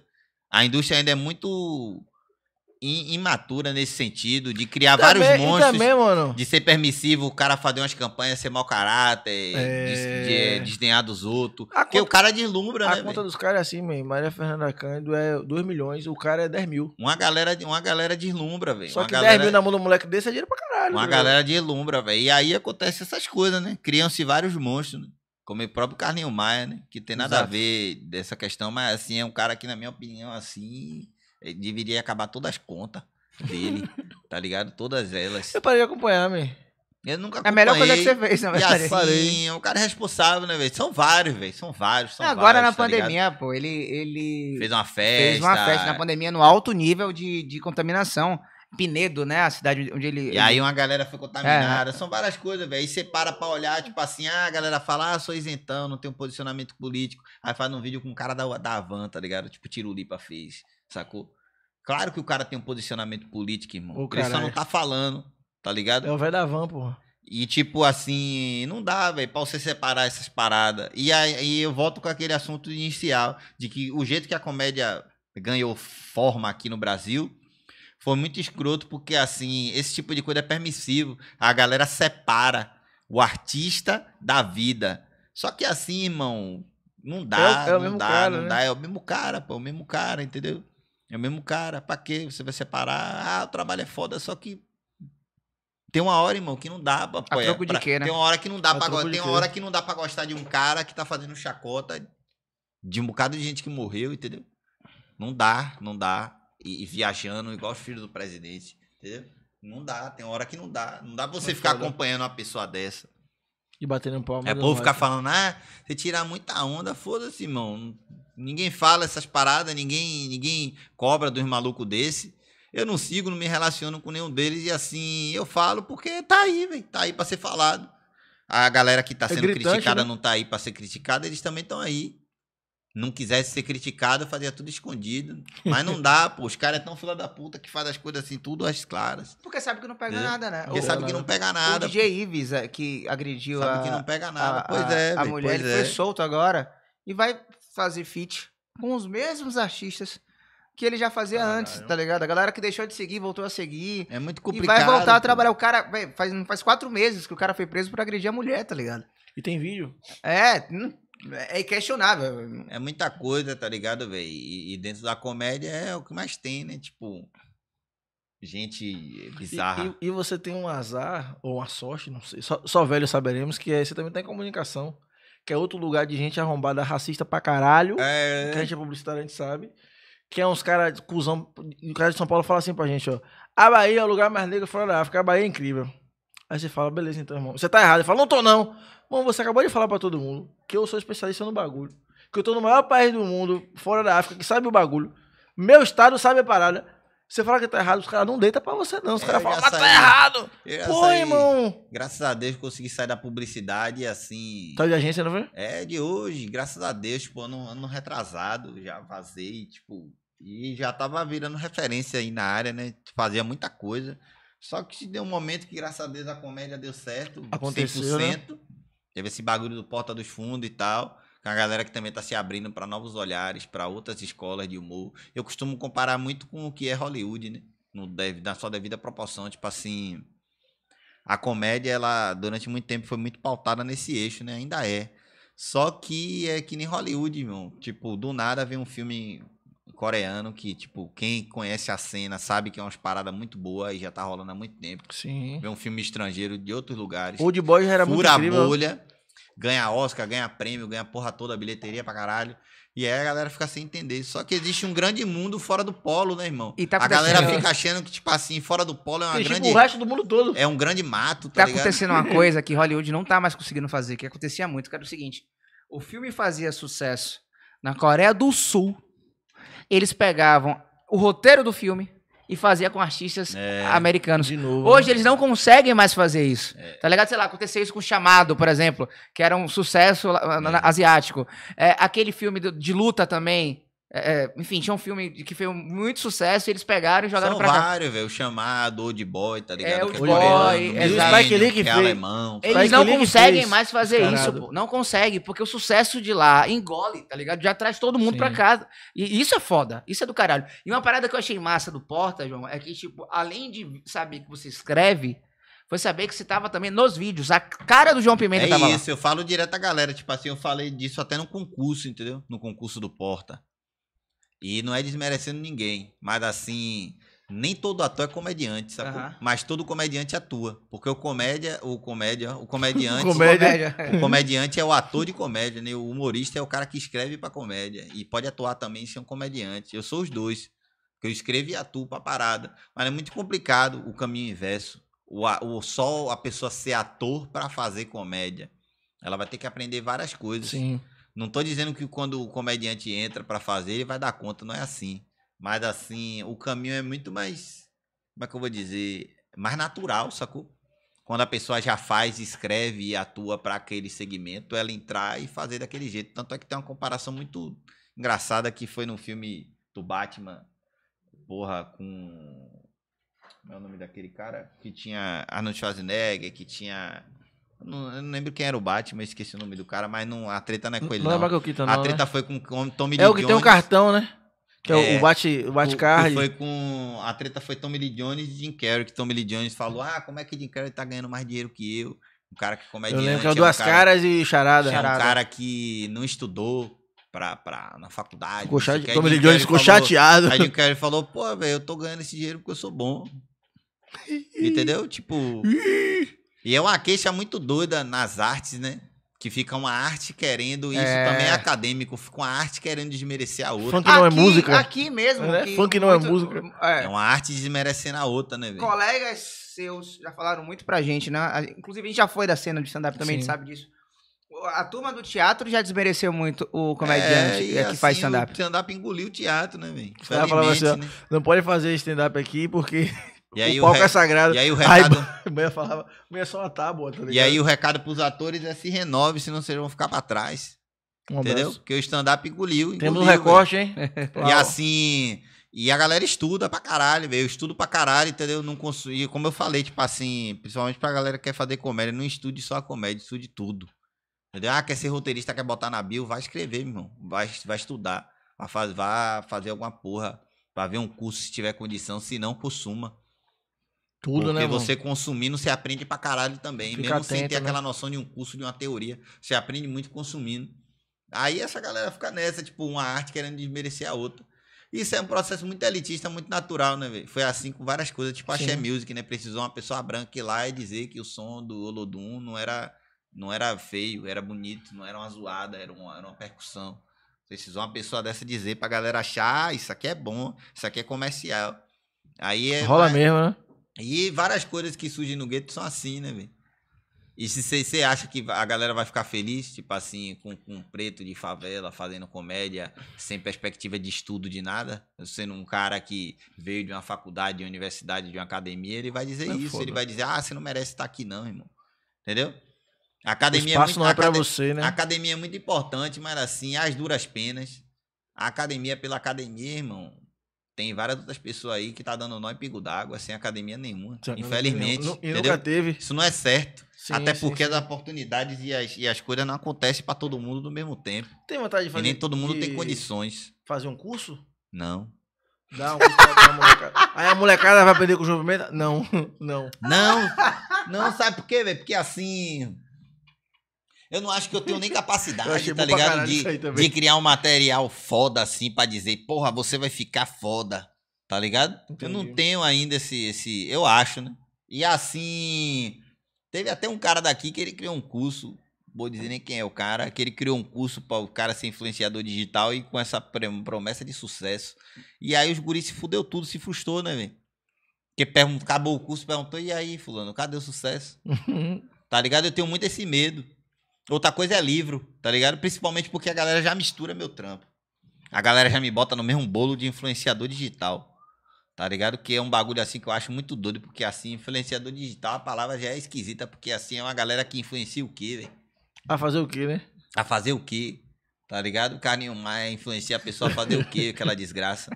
A indústria ainda é muito imatura nesse sentido, de criar também, vários monstros. Também, mano. De ser permissivo, o cara fazer umas campanhas, ser mau caráter, é... de, eh, desdenhar dos outros. A porque conta, o cara deslumbra, a né? A conta véio? dos caras é assim, Maria Fernanda Cândido é 2 milhões, o cara é 10 mil. Uma galera, uma galera deslumbra, velho. Só uma que galera... 10 mil na mão do moleque desse é dinheiro pra caralho. Uma véio. galera deslumbra, velho. E aí acontece essas coisas, né? Criam-se vários monstros, né? como o próprio Carlinho Maia, né? Que tem nada Exato. a ver dessa questão, mas assim, é um cara que, na minha opinião, assim, ele deveria acabar todas as contas dele, tá ligado? Todas elas. Eu parei de acompanhar, me. Eu nunca acompanhei. É a melhor coisa que você fez, não né? verdade. E assim, é cara responsável, né, velho? São vários, velho. São vários, são Agora vários, na tá pandemia, ligado? pô, ele, ele... Fez uma festa. Fez uma festa na pandemia no alto nível de, de contaminação. Pinedo, né? A cidade onde ele. E ele... aí uma galera foi contaminada. É. São várias coisas, velho. Aí você para pra olhar, tipo assim, ah, a galera fala, ah, sou isentão, não tenho posicionamento político. Aí faz um vídeo com um cara da, da Avan, tá ligado? Tipo, Tirulipa fez. Sacou? Claro que o cara tem um posicionamento político, irmão. O cara só não é tá falando, tá ligado? É o velho da van, porra. E tipo assim, não dá, velho, pra você separar essas paradas. E aí eu volto com aquele assunto inicial, de que o jeito que a comédia ganhou forma aqui no Brasil foi muito escroto, porque assim, esse tipo de coisa é permissivo. A galera separa o artista da vida. Só que assim, irmão, não é dá, é, é não dá, cara, não né? dá. É o mesmo cara, pô, é o mesmo cara, entendeu? É o mesmo cara. Pra quê? Você vai separar. Ah, o trabalho é foda, só que. Tem uma hora, irmão, que não dá pra apoiar. A é troco de quê, né? Tem uma hora que não dá a pra gostar. Tem uma hora que não dá pra gostar de um cara que tá fazendo chacota de um bocado de gente que morreu, entendeu? Não dá, não dá. E, e viajando, igual os filhos do presidente, entendeu? Não dá, tem hora que não dá. Não dá pra você é ficar foda. acompanhando uma pessoa dessa. E batendo palma. É povo ficar né? falando, ah, você tira muita onda, foda-se, irmão. Ninguém fala essas paradas, ninguém, ninguém cobra dos malucos desse. Eu não sigo, não me relaciono com nenhum deles e assim, eu falo porque tá aí, velho, tá aí para ser falado. A galera que tá é sendo gritante, criticada né? não tá aí para ser criticada, eles também estão aí. Não quisesse ser criticado, fazia tudo escondido. Mas não dá, pô. Os caras é tão fila da puta que faz as coisas assim, tudo às claras. Porque sabe que não pega é. nada, né? Porque o, sabe que não pega nada. O DJ Ives é, que agrediu sabe a... Sabe que não pega nada. A, pois é, A, a mulher, pois ele é. foi solto agora. E vai fazer feat com os mesmos artistas que ele já fazia Caralho. antes, tá ligado? A galera que deixou de seguir voltou a seguir. É muito complicado. E vai voltar a trabalhar. O cara, faz, faz quatro meses que o cara foi preso por agredir a mulher, tá ligado? E tem vídeo. É, hum, é questionável. É muita coisa, tá ligado, velho? E, e, dentro da comédia é o que mais tem, né? Tipo, gente bizarra. E, e, e você tem um azar, ou uma sorte, não sei. Só, só velho saberemos que é, você também tá comunicação que é outro lugar de gente arrombada racista pra caralho. É. Que a gente é publicitário, a gente sabe. Que é uns caras, cuzão. O cara de São Paulo fala assim pra gente, ó. A Bahia é o lugar mais negro fora da África. A Bahia é incrível. Aí você fala, beleza, então, irmão. Você tá errado. Ele fala, não tô, não. Bom, você acabou de falar pra todo mundo que eu sou especialista no bagulho. Que eu tô no maior país do mundo, fora da África, que sabe o bagulho. Meu estado sabe a parada. Você fala que tá errado, os caras não deitam pra você, não. Os é, caras falam, mas tá errado! Pô, irmão! Graças a Deus consegui sair da publicidade assim. Tá de agência, não foi? É, de hoje, graças a Deus, tipo, ano, ano retrasado, já vazei, tipo. E já tava virando referência aí na área, né? Fazia muita coisa. Só que se deu um momento que, graças a Deus, a comédia deu certo. Aconteceu, 100%. Né? Teve esse bagulho do Porta dos Fundos e tal a galera que também está se abrindo para novos olhares, para outras escolas de humor. Eu costumo comparar muito com o que é Hollywood, né? No na sua devida proporção, tipo assim, a comédia ela durante muito tempo foi muito pautada nesse eixo, né? Ainda é. Só que é que nem Hollywood, irmão. Tipo, do nada vem um filme coreano que, tipo, quem conhece a cena sabe que é umas paradas muito boas e já tá rolando há muito tempo. Sim. Vê um filme estrangeiro de outros lugares. Old Boy já era Fura muito incrível. a bolha ganha Oscar, ganha prêmio, ganha porra toda, bilheteria pra caralho. E aí a galera fica sem entender. Só que existe um grande mundo fora do polo, né, irmão? Tá a galera fica achando que, tipo assim, fora do polo é uma tipo grande. Tipo, o resto do mundo todo. É um grande mato, tá, tá ligado? acontecendo uma coisa que Hollywood não tá mais conseguindo fazer, que acontecia muito, que era o seguinte: o filme fazia sucesso na Coreia do Sul. Eles pegavam o roteiro do filme, e fazia com artistas é, americanos. Né? Hoje eles não conseguem mais fazer isso. É. Tá ligado? Sei lá, aconteceu isso com Chamado, por exemplo, que era um sucesso é. asiático. É, aquele filme de luta também, é, é, enfim, tinha um filme que foi muito sucesso e eles pegaram e jogaram São pra vários, velho. O Chamado, Old Boy, tá é, ligado? É, Boy, é, o Spike Lee que É alemão. Eles Spike não League conseguem fez. mais fazer Carado. isso, pô. Não consegue, porque o sucesso de lá engole, tá ligado? Já traz todo mundo Sim. pra casa. E isso é foda. Isso é do caralho. E uma parada que eu achei massa do Porta, João, é que, tipo, além de saber que você escreve, foi saber que você tava também nos vídeos. A cara do João Pimenta é tava isso, lá. eu falo direto à galera. Tipo assim, eu falei disso até no concurso, entendeu? No concurso do Porta. E não é desmerecendo ninguém, mas assim, nem todo ator é comediante, Uhum. Mas todo comediante atua, porque o comédia, o comédia, o comediante, comédia. o comediante é o ator de comédia, né? O humorista é o cara que escreve para comédia e pode atuar também ser um comediante. Eu sou os dois. Eu escrevo e atuo pra parada, mas é muito complicado o caminho inverso. O, o só a pessoa ser ator para fazer comédia. Ela vai ter que aprender várias coisas. Sim. Não tô dizendo que quando o comediante entra para fazer, ele vai dar conta, não é assim. Mas assim, o caminho é muito mais. Como é que eu vou dizer? Mais natural, sacou? Quando a pessoa já faz, escreve e atua para aquele segmento, ela entrar e fazer daquele jeito. Tanto é que tem uma comparação muito engraçada que foi no filme do Batman, porra, com. Como é o nome daquele cara? Que tinha Arnold Schwarzenegger, que tinha não, eu não lembro quem era o Batman, esqueci o nome do cara, mas não, a treta não é com ele, não. É não. É Michael Keaton, a não, treta né? foi com o Tommy é Lee Jones. É o que Jones, tem um cartão, né? Que é, é o Bate, bate card. Foi com, a treta foi Tommy Lee Jones e Jim Carrey, que Tommy Lee Jones falou, ah, como é que Jim Carrey tá ganhando mais dinheiro que eu? Um cara que comediante. É eu lembro que é duas um cara, caras e charada. É um cara que não estudou, Pra, pra, na faculdade. Ficou chate... Tommy Lee Jones ficou falou, chateado. Aí o Carrey falou, pô, velho, eu tô ganhando esse dinheiro porque eu sou bom. Entendeu? Tipo. E é uma queixa muito doida nas artes, né? Que fica uma arte querendo, isso é... também é acadêmico, fica uma arte querendo desmerecer a outra. Funk não é aqui, é música. Aqui mesmo. É, funk não é muito, é música. É. uma arte desmerecendo a outra, né, velho? Colegas seus já falaram muito pra gente, né? Inclusive, a gente já foi da cena de stand-up também, a gente sabe disso. A turma do teatro já desmereceu muito o comediante é, que assim, faz stand-up. O stand-up engoliu o teatro, né, velho? Assim, né? Não pode fazer stand-up aqui porque e aí o palco o é sagrado. E aí o recado. Aí, mulher falava, mulher é só uma tábua, tá E aí o recado pros atores é se renove, senão vocês vão ficar pra trás. Um entendeu? Porque o stand-up engoliu, engoliu. Temos um recorte, hein? e assim. E a galera estuda pra caralho, velho. Eu estudo pra caralho, entendeu? Não cons... E como eu falei, tipo assim, principalmente pra galera que quer fazer comédia, não estude só a comédia, estude tudo. Entendeu? Ah, quer ser roteirista, quer botar na bio, vai escrever, meu irmão. Vai, vai estudar. Vai, vai fazer alguma porra. Vai ver um curso se tiver condição, se não, consuma. Tudo, Porque né? Porque você consumindo, você aprende pra caralho também. Fica mesmo atento, sem ter né? aquela noção de um curso, de uma teoria. Você aprende muito consumindo. Aí essa galera fica nessa, tipo, uma arte querendo desmerecer a outra. Isso é um processo muito elitista, muito natural, né, velho? Foi assim com várias coisas, tipo a Sim. Music, né? Precisou uma pessoa branca ir lá e dizer que o som do Olodum não era, não era feio, era bonito, não era uma zoada, era uma, era uma percussão. Precisou uma pessoa dessa dizer pra galera achar, ah, isso aqui é bom, isso aqui é comercial. Aí é, Rola mas, mesmo, né? E várias coisas que surgem no gueto são assim, né, velho? E se você acha que a galera vai ficar feliz, tipo assim, com, com um preto de favela fazendo comédia sem perspectiva de estudo de nada, sendo um cara que veio de uma faculdade, de uma universidade, de uma academia, ele vai dizer é isso. Ele vai dizer, ah, você não merece estar aqui, não, irmão. Entendeu? A academia o é espaço é muito, não é você, né? A academia é muito importante, mas assim, as duras penas. A academia é pela academia, irmão. Tem várias outras pessoas aí que tá dando nó em pingo d'água, sem academia nenhuma. infelizmente. Não, nunca teve. Isso não é certo. Sim, Até sim, porque sim. as oportunidades e as, e as coisas não acontecem para todo mundo no mesmo tempo. Tem vontade de fazer. E nem todo mundo tem condições. Fazer um curso? Não. Dá um curso pra molecada. Aí a molecada vai aprender com o jovem Não, não. Não, não sabe por quê, velho? Porque assim. Eu não acho que eu tenho nem capacidade, tá ligado? De, de criar um material foda assim para dizer, porra, você vai ficar foda, tá ligado? Entendi. Eu não tenho ainda esse, esse. Eu acho, né? E assim. Teve até um cara daqui que ele criou um curso. Vou dizer nem quem é o cara, que ele criou um curso para o cara ser influenciador digital e com essa promessa de sucesso. E aí os guris se fudeu tudo, se frustrou, né, velho? Porque acabou o curso, perguntou, e aí, fulano, cadê o sucesso? tá ligado? Eu tenho muito esse medo. Outra coisa é livro, tá ligado? Principalmente porque a galera já mistura meu trampo. A galera já me bota no mesmo bolo de influenciador digital. Tá ligado? Que é um bagulho assim que eu acho muito doido, porque assim, influenciador digital, a palavra já é esquisita, porque assim é uma galera que influencia o quê, velho? A fazer o quê, né? A fazer o quê? Tá ligado? O Carlinho Maia influencia a pessoa a fazer o quê? Aquela desgraça.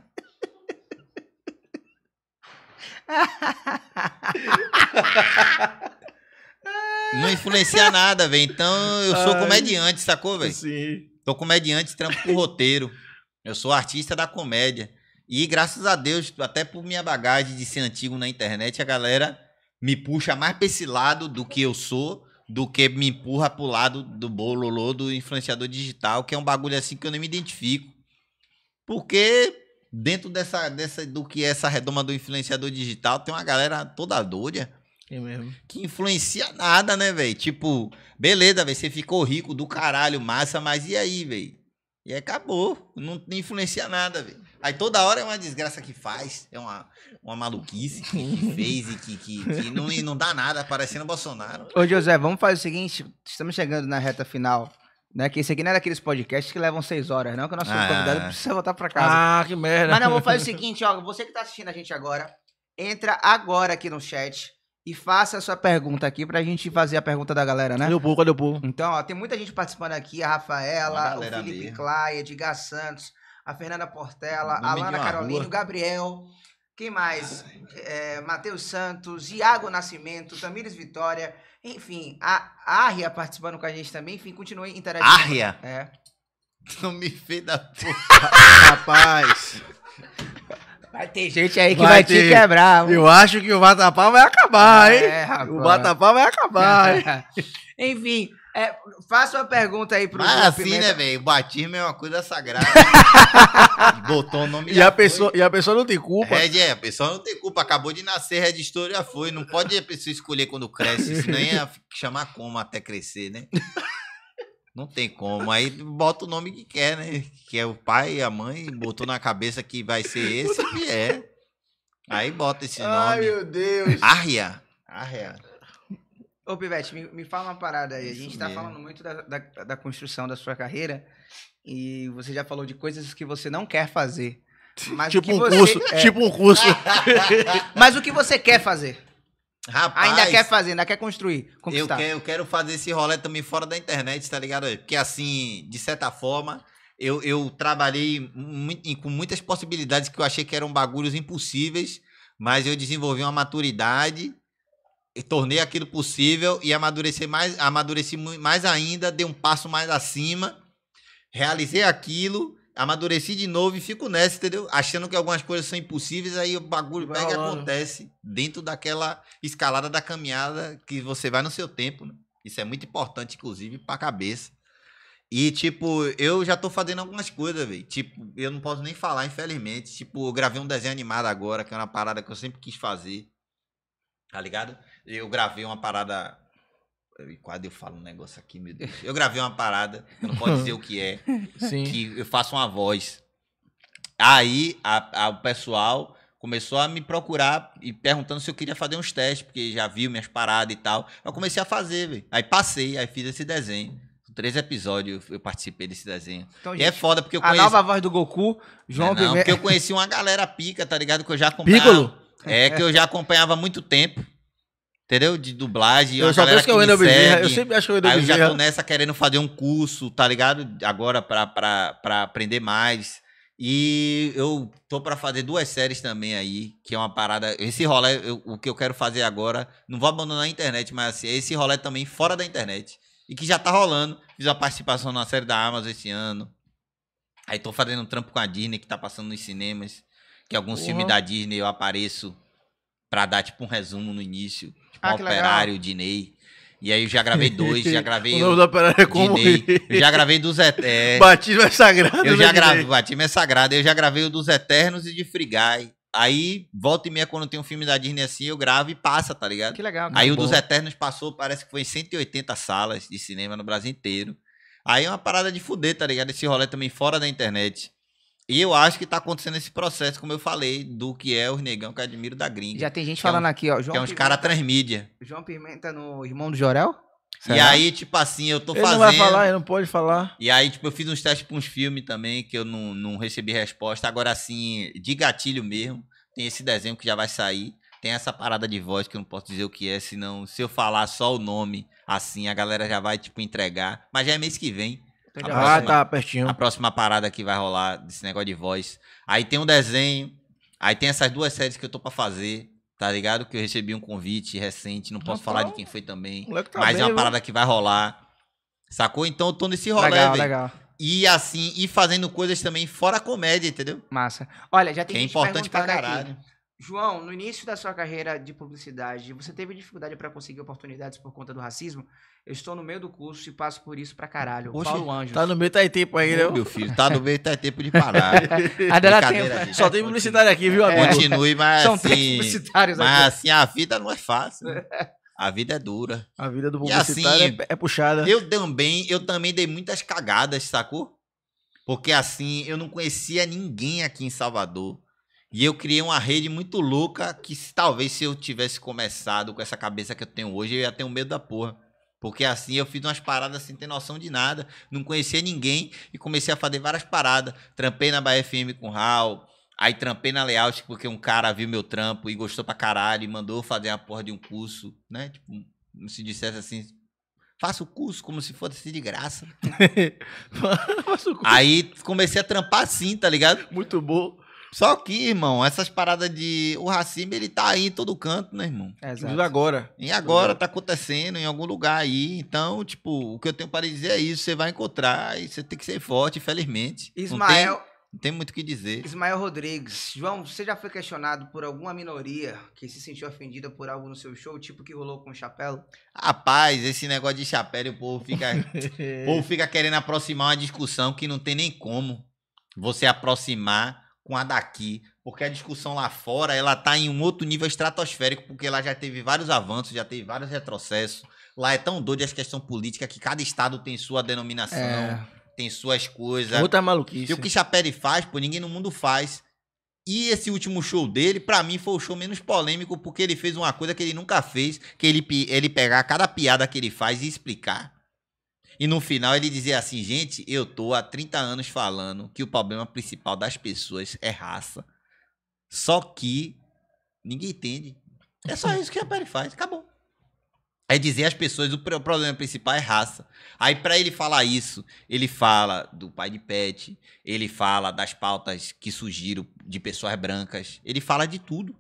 Não influencia nada, velho. Então eu sou Ai, comediante, sacou, velho? Sim. Sou comediante, trampo com roteiro. Eu sou artista da comédia. E graças a Deus, até por minha bagagem de ser antigo na internet, a galera me puxa mais pra esse lado do que eu sou, do que me empurra pro lado do bololô, do influenciador digital, que é um bagulho assim que eu nem me identifico. Porque dentro dessa, dessa do que é essa redoma do influenciador digital, tem uma galera toda doida é mesmo. Que influencia nada, né, velho? Tipo, beleza, velho, você ficou rico do caralho, massa, mas e aí, velho? E acabou. Não influencia nada, velho. Aí toda hora é uma desgraça que faz, é uma, uma maluquice que, fez e que, que, que, não, não dá nada, parecendo Bolsonaro. Ô, José, vamos fazer o seguinte: estamos chegando na reta final. Né, que esse aqui não é daqueles podcasts que levam seis horas, não, que o nosso ah. convidado precisa voltar pra casa. Ah, que merda. Mas não, vamos fazer o seguinte, ó, você que tá assistindo a gente agora, entra agora aqui no chat, e faça a sua pergunta aqui pra gente fazer a pergunta da galera, né? Cadê o povo? Cadê o povo? Então, ó, tem muita gente participando aqui. A Rafaela, o Felipe mesmo. Claia, Edgar Santos, a Fernanda Portela, a Alana Carolina, o Gabriel. Quem mais? É, Matheus Santos, Iago Nascimento, Tamires Vitória. Enfim, a Arria participando com a gente também. Enfim, continue interagindo. Arria? É. Não me fez da puta. Rapaz. Vai ter gente aí que vai, vai te quebrar. Mano. Eu acho que o Vatapá vai acabar, é, hein? É, rapaz. O Vatapá vai acabar, hein? Enfim, é, faça uma pergunta aí pro. Mas assim, né, velho? O batismo é uma coisa sagrada. botou o nome e a pessoa foi. E a pessoa não tem culpa. É, é, a pessoa não tem culpa. Acabou de nascer, registrou, já foi. Não pode a pessoa escolher quando cresce. Isso nem é chamar como até crescer, né? Não tem como. Aí bota o nome que quer, né? Que é o pai, a mãe, botou na cabeça que vai ser esse e é. Aí bota esse nome. Ai, meu Deus. Arria. Arria. Ô, Pivete, me, me fala uma parada aí. Isso a gente está falando muito da, da, da, construção da sua carreira e você já falou de coisas que você não quer fazer. Mas tipo, um você, curso, é... tipo um curso. Mas o que você quer fazer? Rapaz, ainda quer fazer, ainda quer construir. Eu, quero, eu quero fazer esse rolê também fora da internet, tá ligado? Porque assim, de certa forma, eu, eu trabalhei com muitas possibilidades que eu achei que eram bagulhos impossíveis, mas eu desenvolvi uma maturidade, tornei aquilo possível e amadureci mais, amadureci mais ainda, dei um passo mais acima, realizei aquilo amadureci de novo e fico nessa, entendeu? Achando que algumas coisas são impossíveis, aí o bagulho vai pega rolando. e acontece dentro daquela escalada da caminhada que você vai no seu tempo, né? Isso é muito importante, inclusive, pra cabeça. E, tipo, eu já tô fazendo algumas coisas, velho. Tipo, eu não posso nem falar, infelizmente. Tipo, eu gravei um desenho animado agora, que é uma parada que eu sempre quis fazer. Tá ligado? Eu gravei uma parada e quase eu falo um negócio aqui, meu Deus. Eu gravei uma parada, eu não posso dizer o que é, Sim. que eu faço uma voz. Aí a, a, o pessoal começou a me procurar e perguntando se eu queria fazer uns testes, porque já viu minhas paradas e tal. Eu comecei a fazer, velho. Aí passei, aí fiz esse desenho. Três episódios eu participei desse desenho. Então, e é gente, é foda, porque eu conheci... A nova voz do Goku, João é, porque eu conheci uma galera pica, tá ligado? Que eu já acompanhava... Piccolo? É, que eu já acompanhava há muito tempo entendeu? De dublagem. Eu só penso que é o Bezerra. Eu sempre acho que é o Wendel Bezerra. Aí eu já tô nessa tá querendo fazer um curso, tá ligado? Agora pra, pra, pra aprender mais. E eu tô para fazer duas séries também aí, que é uma parada. Esse rolê, eu, o que eu quero fazer agora, não vou abandonar a internet, mas assim, esse rolê também fora da internet. E que já tá rolando. Fiz uma participação na série da Amazon esse ano. Aí tô fazendo um trampo com a Disney, que tá passando nos cinemas. Que alguns filmes da Disney eu apareço para dar tipo um resumo no início, tipo ah, operário, legal. Dinei. E aí eu já gravei dois, já gravei. o nome do operário é como? Dinei, eu já gravei dos Eternos. É. Batismo é sagrado. Eu né, já gravei, Batismo é sagrado. Eu já gravei o dos Eternos e de Frigai. Aí, volta e meia, quando tem um filme da Disney assim, eu gravo e passa, tá ligado? Que legal. Aí o dos Eternos passou, parece que foi em 180 salas de cinema no Brasil inteiro. Aí é uma parada de fuder, tá ligado? Esse rolê também fora da internet. E eu acho que tá acontecendo esse processo, como eu falei, do que é o negão que admiro da gringa. Já tem gente falando é um, aqui, ó. João que é uns caras transmídia. João Pimenta no Irmão do Jorel? Será? E aí, tipo assim, eu tô ele fazendo. Ele não vai falar, ele não pode falar. E aí, tipo, eu fiz uns testes pra uns filmes também, que eu não, não recebi resposta. Agora, assim, de gatilho mesmo, tem esse desenho que já vai sair. Tem essa parada de voz que eu não posso dizer o que é, senão, se eu falar só o nome, assim, a galera já vai, tipo, entregar. Mas já é mês que vem ah, próxima, tá pertinho. A próxima parada que vai rolar desse negócio de voz. Aí tem um desenho, aí tem essas duas séries que eu tô pra fazer, tá ligado? Que eu recebi um convite recente, não posso ah, falar tá. de quem foi também. Tá mas bem, é uma parada que vai rolar. Sacou? Então eu tô nesse rolê, legal, legal. E assim, e fazendo coisas também fora comédia, entendeu? Massa. Olha, já tem que é gente é importante pra caralho. Aqui. João, no início da sua carreira de publicidade, você teve dificuldade para conseguir oportunidades por conta do racismo? Eu estou no meio do curso e passo por isso pra caralho. Oxe, Paulo Anjos. Tá no meio, tá em tempo aí, né? Meu filho, tá no meio, tá em tempo de parar. Ainda tempo. Só tem publicitário aqui, viu, é. amigo? Continue, mas São assim... publicitários mas aqui. assim, a vida não é fácil. É. A vida é dura. A vida do publicitário assim, é, é puxada. Eu também, eu também dei muitas cagadas, sacou? Porque assim, eu não conhecia ninguém aqui em Salvador. E eu criei uma rede muito louca que talvez se eu tivesse começado com essa cabeça que eu tenho hoje, eu ia ter um medo da porra. Porque assim eu fiz umas paradas sem ter noção de nada, não conhecia ninguém e comecei a fazer várias paradas. Trampei na Bahia FM com o Raul, aí trampei na Layout porque um cara viu meu trampo e gostou pra caralho e mandou fazer a porra de um curso, né? Tipo, se dissesse assim, faça o curso como se fosse de graça. Aí comecei a trampar assim, tá ligado? Muito bom. Só que, irmão, essas paradas de. O racismo, ele tá aí em todo canto, né, irmão? Exato. E agora. E agora tá acontecendo em algum lugar aí. Então, tipo, o que eu tenho para dizer é isso. Você vai encontrar e você tem que ser forte, infelizmente. Ismael. Não tem, não tem muito o que dizer. Ismael Rodrigues. João, você já foi questionado por alguma minoria que se sentiu ofendida por algo no seu show, tipo que rolou com o chapéu? Rapaz, esse negócio de chapéu, o povo fica. o povo fica querendo aproximar uma discussão que não tem nem como você aproximar com a daqui, porque a discussão lá fora ela está em um outro nível estratosférico, porque lá já teve vários avanços, já teve vários retrocessos. Lá é tão doido as questão política que cada estado tem sua denominação, é... tem suas coisas. Outra maluquice. E o que Chaperi faz, pô, ninguém no mundo faz. E esse último show dele, para mim, foi o show menos polêmico, porque ele fez uma coisa que ele nunca fez, que ele, ele pegar cada piada que ele faz e explicar. E no final ele dizia assim, gente, eu tô há 30 anos falando que o problema principal das pessoas é raça. Só que ninguém entende. É só isso que a Perry faz, acabou. É dizer às pessoas o problema principal é raça. Aí para ele falar isso, ele fala do pai de Pet, ele fala das pautas que surgiram de pessoas brancas, ele fala de tudo,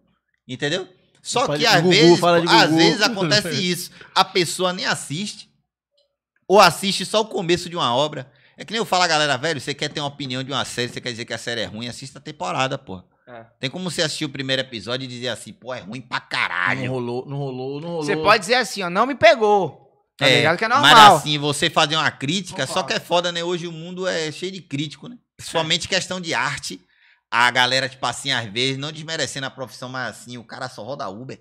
entendeu? Só que às Gugu, vezes, às vezes acontece isso. A pessoa nem assiste, ou assiste só o começo de uma obra. É que nem eu falo a galera, velho, você quer ter uma opinião de uma série, você quer dizer que a série é ruim, assista a temporada, pô É. Tem como você assistir o primeiro episódio e dizer assim, pô, é ruim pra caralho. Não rolou, não rolou, não rolou. Você pode dizer assim, ó, não me pegou. Tá é, ligado que é normal. Mas assim, você fazer uma crítica, Opa. só que é foda, né? Hoje o mundo é cheio de crítico, né? Somente é. questão de arte. A galera, tipo assim, às vezes, não desmerecendo a profissão, mas assim, o cara só roda Uber.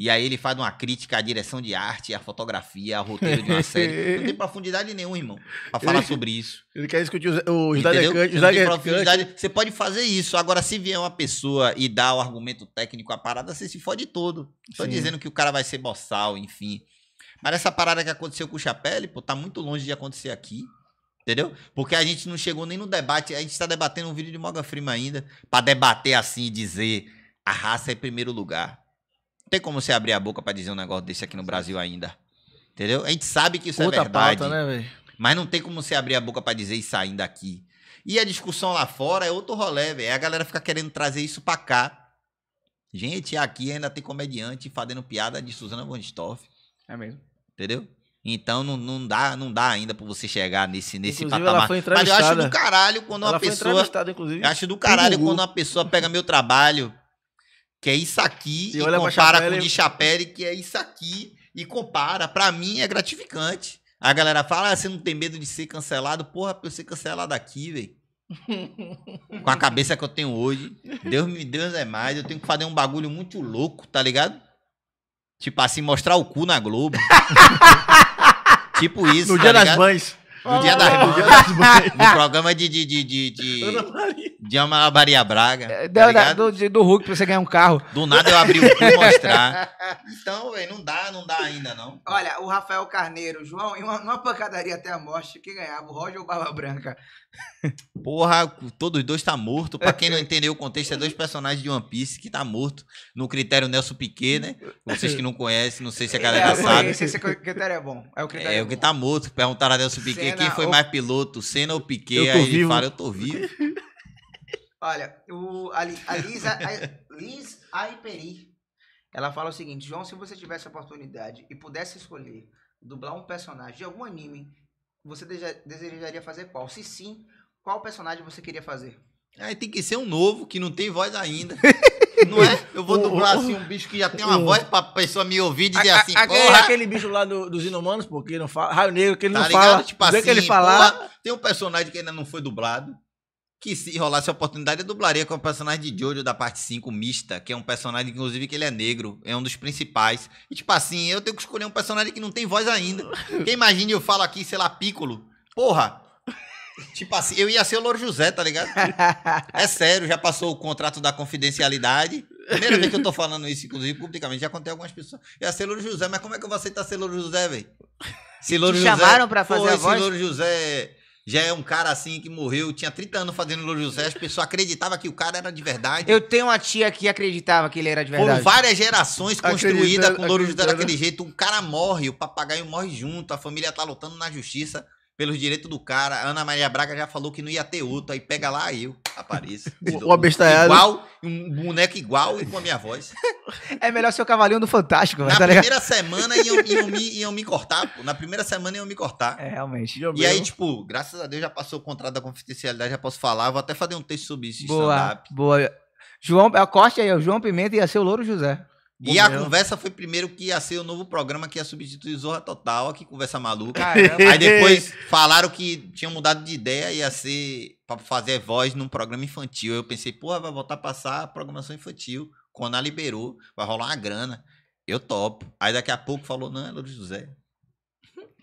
E aí ele faz uma crítica à direção de arte, à fotografia, ao roteiro de uma série. Não tem profundidade nenhuma, irmão, pra falar ele, sobre isso. Ele quer discutir os, os Dalecante. Você, você pode fazer isso. Agora, se vier uma pessoa e dar o argumento técnico à parada, você se fode todo. Tô Sim. dizendo que o cara vai ser boçal, enfim. Mas essa parada que aconteceu com o Chapelle, pô, tá muito longe de acontecer aqui. Entendeu? Porque a gente não chegou nem no debate. A gente tá debatendo um vídeo de Moga Freeman ainda. para debater assim e dizer a raça é primeiro lugar tem como você abrir a boca para dizer um negócio desse aqui no Brasil ainda. Entendeu? A gente sabe que isso é Puta é verdade. Pauta, né, mas não tem como você abrir a boca para dizer isso ainda aqui. E a discussão lá fora é outro rolê, velho. É a galera fica querendo trazer isso pra cá. Gente, aqui ainda tem comediante fazendo piada de Suzana von Stoff. É mesmo. Entendeu? Então não, não, dá, não dá ainda pra você chegar nesse, nesse inclusive, patamar. Ela foi entrevistada. Mas eu acho do caralho quando ela uma pessoa. inclusive. Eu acho do caralho quando uma pessoa pega meu trabalho é que é isso aqui, e compara com o de Chapelle, que é isso aqui, e compara. Para mim é gratificante. A galera fala, ah, você não tem medo de ser cancelado? Porra, pra eu ser cancelado aqui, velho. com a cabeça que eu tenho hoje, Deus me Deus é mais, eu tenho que fazer um bagulho muito louco, tá ligado? Tipo assim, mostrar o cu na Globo. tipo isso. No tá Dia ligado? das Mães. No dia das mães. No programa de. de, de, de, de Maria. De Maria Braga. É, tá da, do, do Hulk pra você ganhar um carro. Do nada eu abri o cu e mostrar. Então, não dá, não dá ainda, não. Olha, o Rafael Carneiro, João, em uma, numa pancadaria até a morte, quem ganhava? O Roger ou Barba Branca? Porra, todos dois tá morto. Pra quem não é. entendeu o contexto, é dois personagens de One Piece que tá morto. No critério Nelson Piquet, né? Vocês que não conhecem, não sei se a é, galera é, é, sabe. Esse, critério é bom. É o, critério é, o que tá morto. Perguntaram a Nelson Piquet Senna, quem foi ou... mais piloto, Senna ou Piquet. aí vivo. ele fala, eu tô vivo. Olha, o, a, a Liz, a, a Liz Aiperi, ela fala o seguinte, João, se você tivesse a oportunidade e pudesse escolher dublar um personagem de algum anime você desejaria fazer qual? Se sim, qual personagem você queria fazer? tem que ser um novo que não tem voz ainda. Não é? Eu vou dublar assim um bicho que já tem uma voz pra pessoa me ouvir e dizer a, assim, a, aquele, aquele, bicho lá do, dos inumanos, porque não fala. Raio Negro, que ele tá não ligado? fala. Tipo assim, que ele assim, falar. Porra, tem um personagem que ainda não foi dublado que se rolasse a oportunidade, eu dublaria com o personagem de Jojo da parte 5, Mista, que é um personagem, inclusive, que ele é negro, é um dos principais. E, tipo assim, eu tenho que escolher um personagem que não tem voz ainda. quem imagina eu falo aqui, sei lá, Piccolo. Porra! Tipo assim, eu ia ser o Louro José, tá ligado? É sério, já passou o contrato da confidencialidade. Primeira vez que eu tô falando isso, inclusive, publicamente, já contei algumas pessoas. Eu ia ser Louro José, mas como é que eu vou aceitar ser Louro José, velho? Se Louro José, chamaram pra fazer pô, a voz? Se Louro José já é um cara assim que morreu, tinha 30 anos fazendo Louro José, as pessoas acreditavam que o cara era de verdade. Eu tenho uma tia que acreditava que ele era de verdade. Foram várias gerações construídas com Louro José daquele né? jeito. Um cara morre, o papagaio morre junto, a família tá lutando na justiça pelos direitos do cara. Ana Maria Braga já falou que não ia ter outro. Aí pega lá eu, apareço. o abestalhado. Igual, um boneco igual e com a minha voz. É melhor ser o cavalinho do Fantástico. Na tá primeira ligado? semana iam, iam, me, iam me cortar. Pô. Na primeira semana iam me cortar. É, realmente. E, aí, tipo, graças a Deus já passou o contrato da confidencialidade, já posso falar. Vou até fazer um texto sobre isso. Boa, boa. João, é corte aí, o João Pimenta ia ser o Louro José. E a conversa foi primeiro que ia ser o novo programa que ia substituir Zorra Total, que conversa maluca. Caramba. Aí depois falaram que tinham mudado de ideia, ia ser pra fazer voz num programa infantil. Eu pensei, porra, vai voltar a passar a programação infantil. Quando a liberou, vai rolar uma grana. Eu topo. Aí daqui a pouco falou, não, é Lourdes José.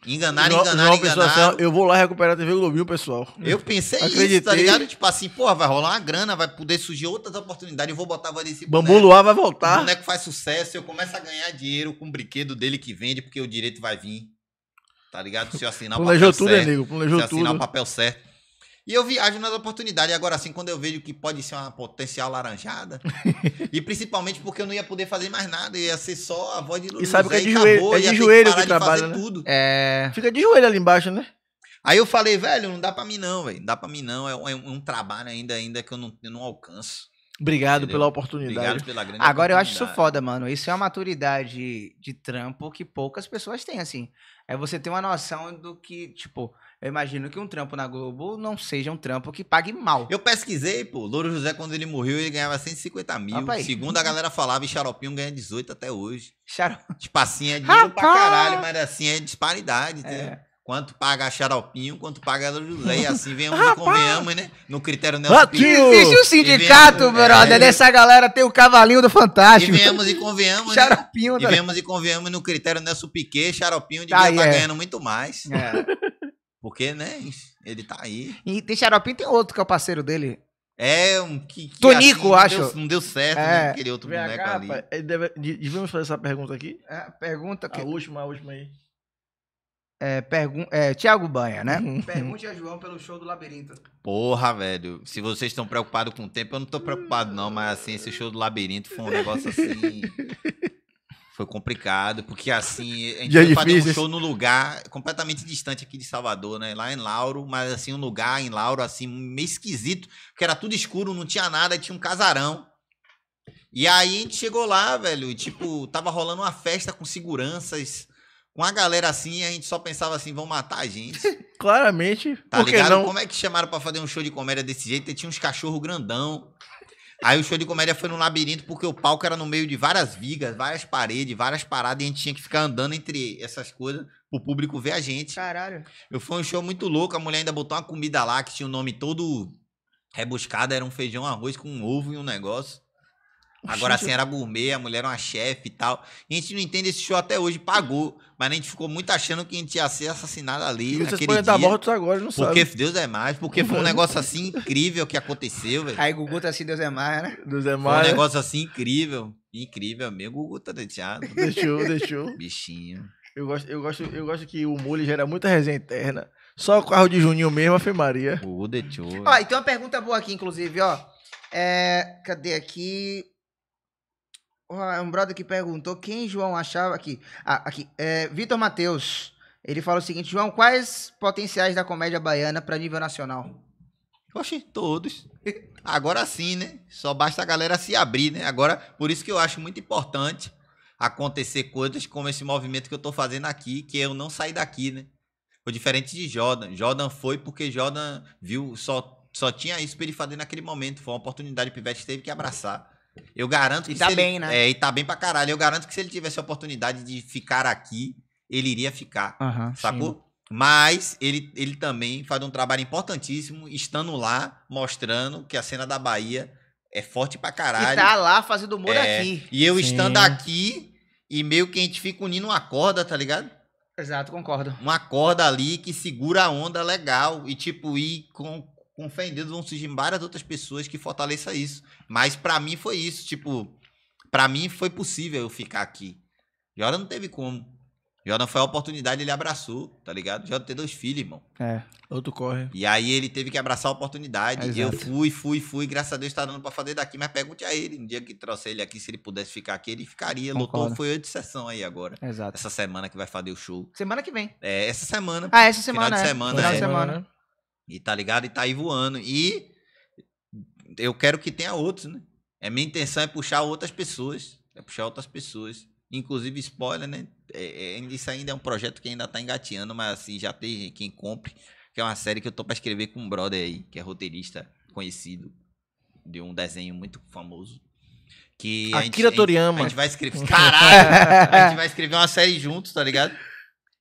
Enganar, enganar, enganaram, enganar. Pessoa, assim, eu vou lá recuperar a TV Globinho, pessoal. Eu pensei Acreditei. isso, tá ligado? Tipo assim, porra, vai rolar uma grana, vai poder surgir outras oportunidades, eu vou botar Vanessa Bambu boneco, Luar vai voltar. O boneco faz sucesso, eu começo a ganhar dinheiro com o brinquedo dele que vende, porque o direito vai vir. Tá ligado? Se eu assinar o papel tudo, certo. Amigo, se eu assinar tudo. o papel certo. E eu viajo nas oportunidades. E agora, assim, quando eu vejo que pode ser uma potencial laranjada, e principalmente porque eu não ia poder fazer mais nada, ia ser só a voz de Lulu. E sabe que é de joelho, é de joelho que, que trabalha, né? Tudo. É... Fica de joelho ali embaixo, né? Aí eu falei, velho, não dá pra mim não, velho. Não dá pra mim não. É um, é um é trabalho ainda, ainda que eu não, eu não alcanço. Obrigado entendeu? pela oportunidade. Obrigado pela grande Agora eu acho isso foda, mano. Isso é uma maturidade de trampo que poucas pessoas têm, assim. É você ter uma noção do que, tipo, eu imagino que um trampo na Globo não seja um trampo que pague mal. Eu pesquisei, pô. Louro José, quando ele morreu, ele ganhava 150 mil. Opa, Segundo a galera falava, e Xaropinho ganha 18 até hoje. Tipo assim, é dinheiro pra caralho, mas assim é disparidade, né? Quanto paga Xaropinho, quanto paga Louro José. E assim venhamos e convenhamos, né? No critério Nelson Pinto. Existe um sindicato, brother, é, dessa galera. Tem o cavalinho do Fantástico. E venhamos e convenhamos, Xaropinho, né? Xaropinho, E né? viemos e convenhamos no critério Nelson Piquet. Xaropinho devia estar tá, tá é. ganhando muito mais. É. Porque, né, ele tá aí. E tem Xaropim, tem outro que é o parceiro dele. É, um que. que Tonico, assim, acho. Não deu, não deu certo, é. né? Aquele outro VH, boneco ali. Pai, deve, fazer essa pergunta aqui? É, pergunta. Que... A última, a última aí. É, pergun é, Tiago Banha, né? Uhum. Pergunte a João pelo show do Labirinto. Porra, velho. Se vocês estão preocupados com o tempo, eu não tô preocupado, não. Mas assim, esse show do Labirinto foi um negócio assim. Foi complicado, porque assim, a gente foi fazer um show num lugar completamente distante aqui de Salvador, né? Lá em Lauro, mas assim, um lugar em Lauro, assim, meio esquisito, porque era tudo escuro, não tinha nada, tinha um casarão. E aí a gente chegou lá, velho, e, tipo, tava rolando uma festa com seguranças, com a galera assim, e a gente só pensava assim, vão matar a gente. Claramente. Tá ligado? Não? Como é que chamaram para fazer um show de comédia desse jeito? E tinha uns cachorro grandão. Aí o show de comédia foi num labirinto, porque o palco era no meio de várias vigas, várias paredes, várias paradas, e a gente tinha que ficar andando entre essas coisas pro público ver a gente. Caralho. Eu fui um show muito louco, a mulher ainda botou uma comida lá que tinha o um nome todo rebuscado, era um feijão, arroz com um ovo e um negócio. Agora sim era gourmet, a mulher era uma chefe e tal. E a gente não entende esse show até hoje, pagou. Mas a gente ficou muito achando que a gente ia ser assassinado ali e naquele dia. Dar mortos agora, não porque sabe. Deus é mais, porque foi um negócio assim incrível que aconteceu, velho. Aí Gugu tá assim, Deus é mais, né? Deus é mais. Foi um negócio assim incrível. Incrível mesmo. Gugu tá deixado. Deixou, deixou. Bichinho. Eu gosto, eu gosto, eu gosto que o mole gera muita resenha interna. Só o carro de Juninho mesmo, a Maria. Gugu deixou. Ó, e tem uma pergunta boa aqui, inclusive, ó. É, cadê aqui? um brother que perguntou quem João achava aqui. Ah, aqui. É, Vitor Matheus. Ele fala o seguinte, João, quais potenciais da comédia baiana para nível nacional? Oxe, todos. Agora sim, né? Só basta a galera se abrir, né? Agora, por isso que eu acho muito importante acontecer coisas como esse movimento que eu tô fazendo aqui, que é eu não saí daqui, né? Foi diferente de Jordan. Jordan foi porque Jordan viu, só, só tinha isso pra ele fazer naquele momento. Foi uma oportunidade que o Pivete teve que abraçar. Eu garanto que. E tá bem, ele, né? É, e tá bem pra caralho. Eu garanto que se ele tivesse a oportunidade de ficar aqui, ele iria ficar. Uhum, sacou? Sim. Mas ele, ele também faz um trabalho importantíssimo, estando lá, mostrando que a cena da Bahia é forte pra caralho. E tá lá fazendo humor é, aqui. E eu sim. estando aqui, e meio que a gente fica unindo uma corda, tá ligado? Exato, concordo. Uma corda ali que segura a onda legal. E tipo, ir com, com fé em Deus, vão surgir várias outras pessoas que fortaleçam isso. Mas para mim foi isso. Tipo, para mim foi possível eu ficar aqui. Jordan não teve como. Jordan foi a oportunidade, ele abraçou, tá ligado? Jordan tem dois filhos, irmão. É, outro corre. E aí ele teve que abraçar a oportunidade. É, eu fui, fui, fui. Graças a Deus tá dando pra fazer daqui, mas pergunte a ele. No dia que trouxe ele aqui, se ele pudesse ficar aqui, ele ficaria. Concordo. Lotou, foi oito sessão aí agora. Exato. Essa semana que vai fazer o show. Semana que vem. É, essa semana. Ah, essa semana. Final é. de semana. Final de é. semana. Né? E tá ligado? E tá aí voando. E eu quero que tenha outros, né? É minha intenção é puxar outras pessoas. É puxar outras pessoas. Inclusive, spoiler, né? É, é, isso ainda é um projeto que ainda tá engateando, mas assim, já tem quem compre. Que é uma série que eu tô pra escrever com um brother aí, que é roteirista conhecido de um desenho muito famoso. Que Akira a gente, Toriyama. A gente vai escrever. Caralho! a gente vai escrever uma série juntos, tá ligado?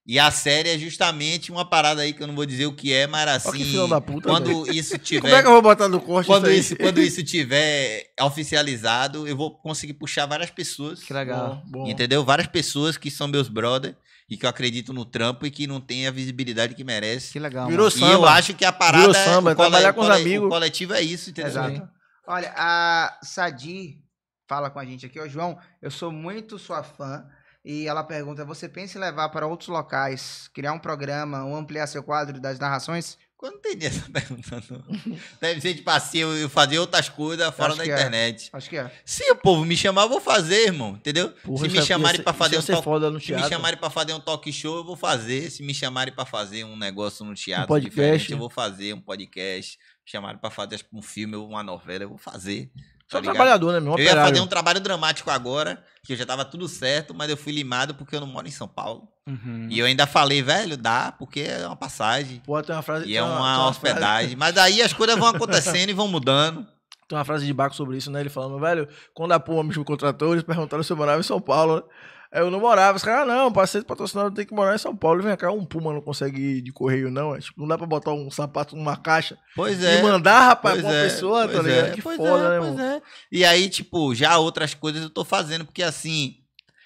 E a série é justamente uma parada aí que eu não vou dizer o que é, mas assim, puta, quando véio. isso tiver, como é que eu vou botar no corte quando isso, isso quando isso tiver oficializado, eu vou conseguir puxar várias pessoas. Que legal, bom, entendeu? Várias pessoas que são meus brother e que eu acredito no trampo e que não tem a visibilidade que merece. Que legal. Virou samba. E eu acho que a parada, Virou samba, o, trabalhar com os amigos. o coletivo é isso, entendeu? Exato. Olha, a Sadi fala com a gente aqui, ó, João, eu sou muito sua fã. E ela pergunta: você pensa em levar para outros locais, criar um programa ou ampliar seu quadro das narrações? Quando tem entendi essa pergunta, não. Deve ser de passeio e fazer outras coisas fora da é. internet. É. Acho que é. Se o povo me chamar, eu vou fazer, irmão. Entendeu? Porra, se me chamarem para fazer um talk... Se me chamarem para fazer um talk show, eu vou fazer. Se me chamarem para fazer um negócio no teatro um podcast, diferente, eu vou fazer um podcast. Me chamarem para fazer um filme ou uma novela, eu vou fazer só tá trabalhador, né, meu? Eu operário. ia fazer um trabalho dramático agora, que já tava tudo certo, mas eu fui limado porque eu não moro em São Paulo. Uhum. E eu ainda falei, velho, dá, porque é uma passagem. Pô, tem uma frase. E é uma, uma, uma hospedagem. Frase. Mas aí as coisas vão acontecendo e vão mudando. Tem uma frase de Baco sobre isso, né? Ele falando, velho, quando a Puma me contratou, eles perguntaram se eu morava em São Paulo, né? Eu não morava. Os caras, ah, não, parceiro patrocinador tem que morar em São Paulo. Vem cá, um Puma não consegue ir de correio, não. É, tipo, não dá pra botar um sapato numa caixa pois é, e mandar, rapaz, pois pra uma é, pessoa, tá é, ligado? É, que foda, é, né, pois é. E aí, tipo, já outras coisas eu tô fazendo, porque assim,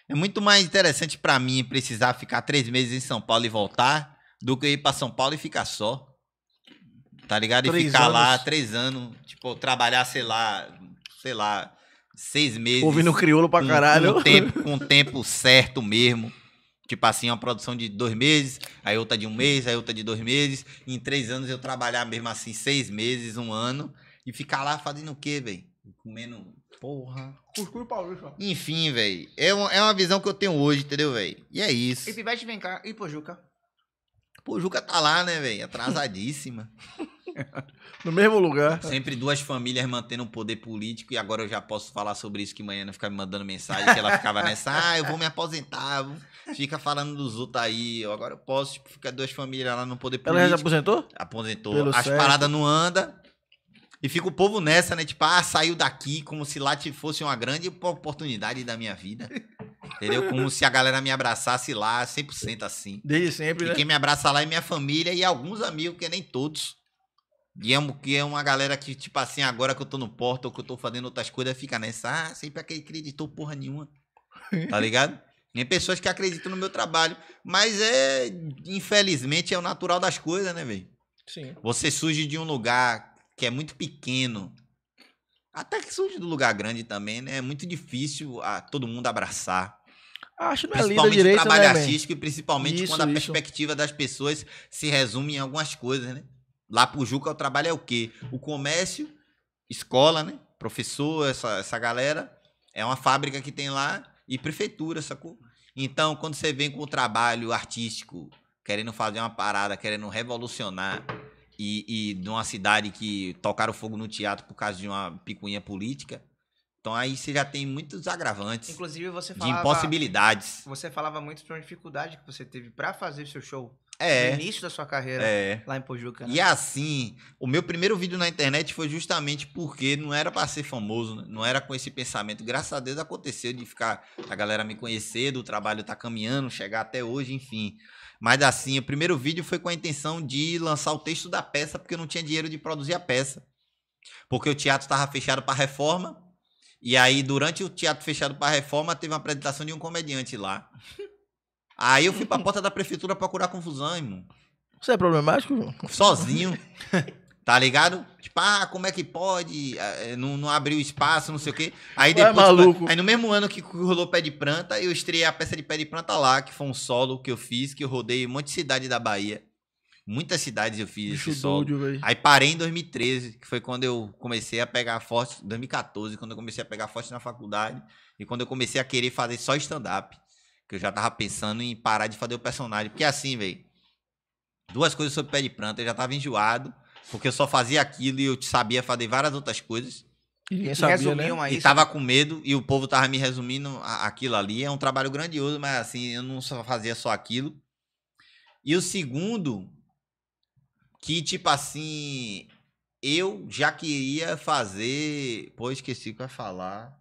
é muito mais interessante para mim precisar ficar três meses em São Paulo e voltar do que ir pra São Paulo e ficar só. Tá ligado? E três ficar anos. lá três anos, tipo, trabalhar, sei lá, sei lá, seis meses. Ouvindo crioulo pra caralho. Com um tempo, com um tempo certo mesmo. Tipo assim, uma produção de dois meses, aí outra de um mês, aí outra de dois meses. Em três anos eu trabalhar mesmo assim, seis meses, um ano. E ficar lá fazendo o quê, velho? Comendo. Porra. Cuscuz paulista. Enfim, velho. É, um, é uma visão que eu tenho hoje, entendeu, velho? E é isso. E Pivete vem cá. E Pojuca? Pojuca tá lá, né, velho? Atrasadíssima. no mesmo lugar. Sempre duas famílias mantendo o um poder político, e agora eu já posso falar sobre isso que manhã não fica me mandando mensagem, que ela ficava nessa, ah, eu vou me aposentar, fica falando dos outros aí, eu agora eu posso, tipo, ficar duas famílias lá no poder político. Ela já se aposentou? Aposentou. Pelo As paradas não anda, e fica o povo nessa, né? Tipo, ah, saiu daqui como se lá fosse uma grande oportunidade da minha vida. Entendeu? Como se a galera me abraçasse lá, 100% assim. Desde sempre, e né? quem me abraça lá é minha família e alguns amigos, que nem todos. E é, que é uma galera que, tipo assim, agora que eu tô no porta ou que eu tô fazendo outras coisas, fica nessa. Ah, sempre aquele acreditou porra nenhuma. Tá ligado? Tem pessoas que acreditam no meu trabalho. Mas é, infelizmente, é o natural das coisas, né, velho? Sim. Você surge de um lugar que é muito pequeno. Até que surge do lugar grande também, né? É muito difícil a todo mundo abraçar. Acho que não é principalmente direito, trabalho né, artístico e principalmente isso, quando a isso. perspectiva das pessoas se resume em algumas coisas, né? Lá pro Juca o trabalho é o quê? O comércio, escola, né? Professor, essa, essa galera. É uma fábrica que tem lá e prefeitura, sacou? Então, quando você vem com o trabalho artístico, querendo fazer uma parada, querendo revolucionar, e, e numa cidade que tocaram fogo no teatro por causa de uma picuinha política, então aí você já tem muitos agravantes. Inclusive, você falava, De impossibilidades. Você falava muito sobre uma dificuldade que você teve para fazer seu show. É. No início da sua carreira é. lá em Pojuca. Né? E assim, o meu primeiro vídeo na internet foi justamente porque não era para ser famoso, né? não era com esse pensamento. Graças a Deus aconteceu de ficar a galera me conhecendo, o trabalho tá caminhando, chegar até hoje, enfim. Mas assim, o primeiro vídeo foi com a intenção de lançar o texto da peça, porque eu não tinha dinheiro de produzir a peça. Porque o teatro estava fechado para reforma. E aí, durante o teatro fechado para reforma, teve uma apresentação de um comediante lá. Aí eu fui pra uhum. porta da prefeitura procurar confusão, irmão. Você é problemático, João? Sozinho. Tá ligado? Tipo, ah, como é que pode? Ah, é, não, não abriu espaço, não sei o quê. Aí depois. Ué, tipo, maluco. Aí no mesmo ano que rolou pé de planta, eu estreiei a peça de pé de planta lá, que foi um solo que eu fiz, que eu rodei um monte de cidade da Bahia. Muitas cidades eu fiz Bicho esse solo. aí parei em 2013, que foi quando eu comecei a pegar forte. 2014, quando eu comecei a pegar forte na faculdade. E quando eu comecei a querer fazer só stand-up. Que eu já tava pensando em parar de fazer o personagem. Porque assim, velho. Duas coisas sobre pé de planta. Eu já tava enjoado. Porque eu só fazia aquilo e eu sabia fazer várias outras coisas. E sabia, resumiam né? a isso. E tava com medo e o povo tava me resumindo aquilo ali. É um trabalho grandioso, mas assim, eu não só fazia só aquilo. E o segundo, que tipo assim, eu já queria fazer. Pô, esqueci o que eu ia falar.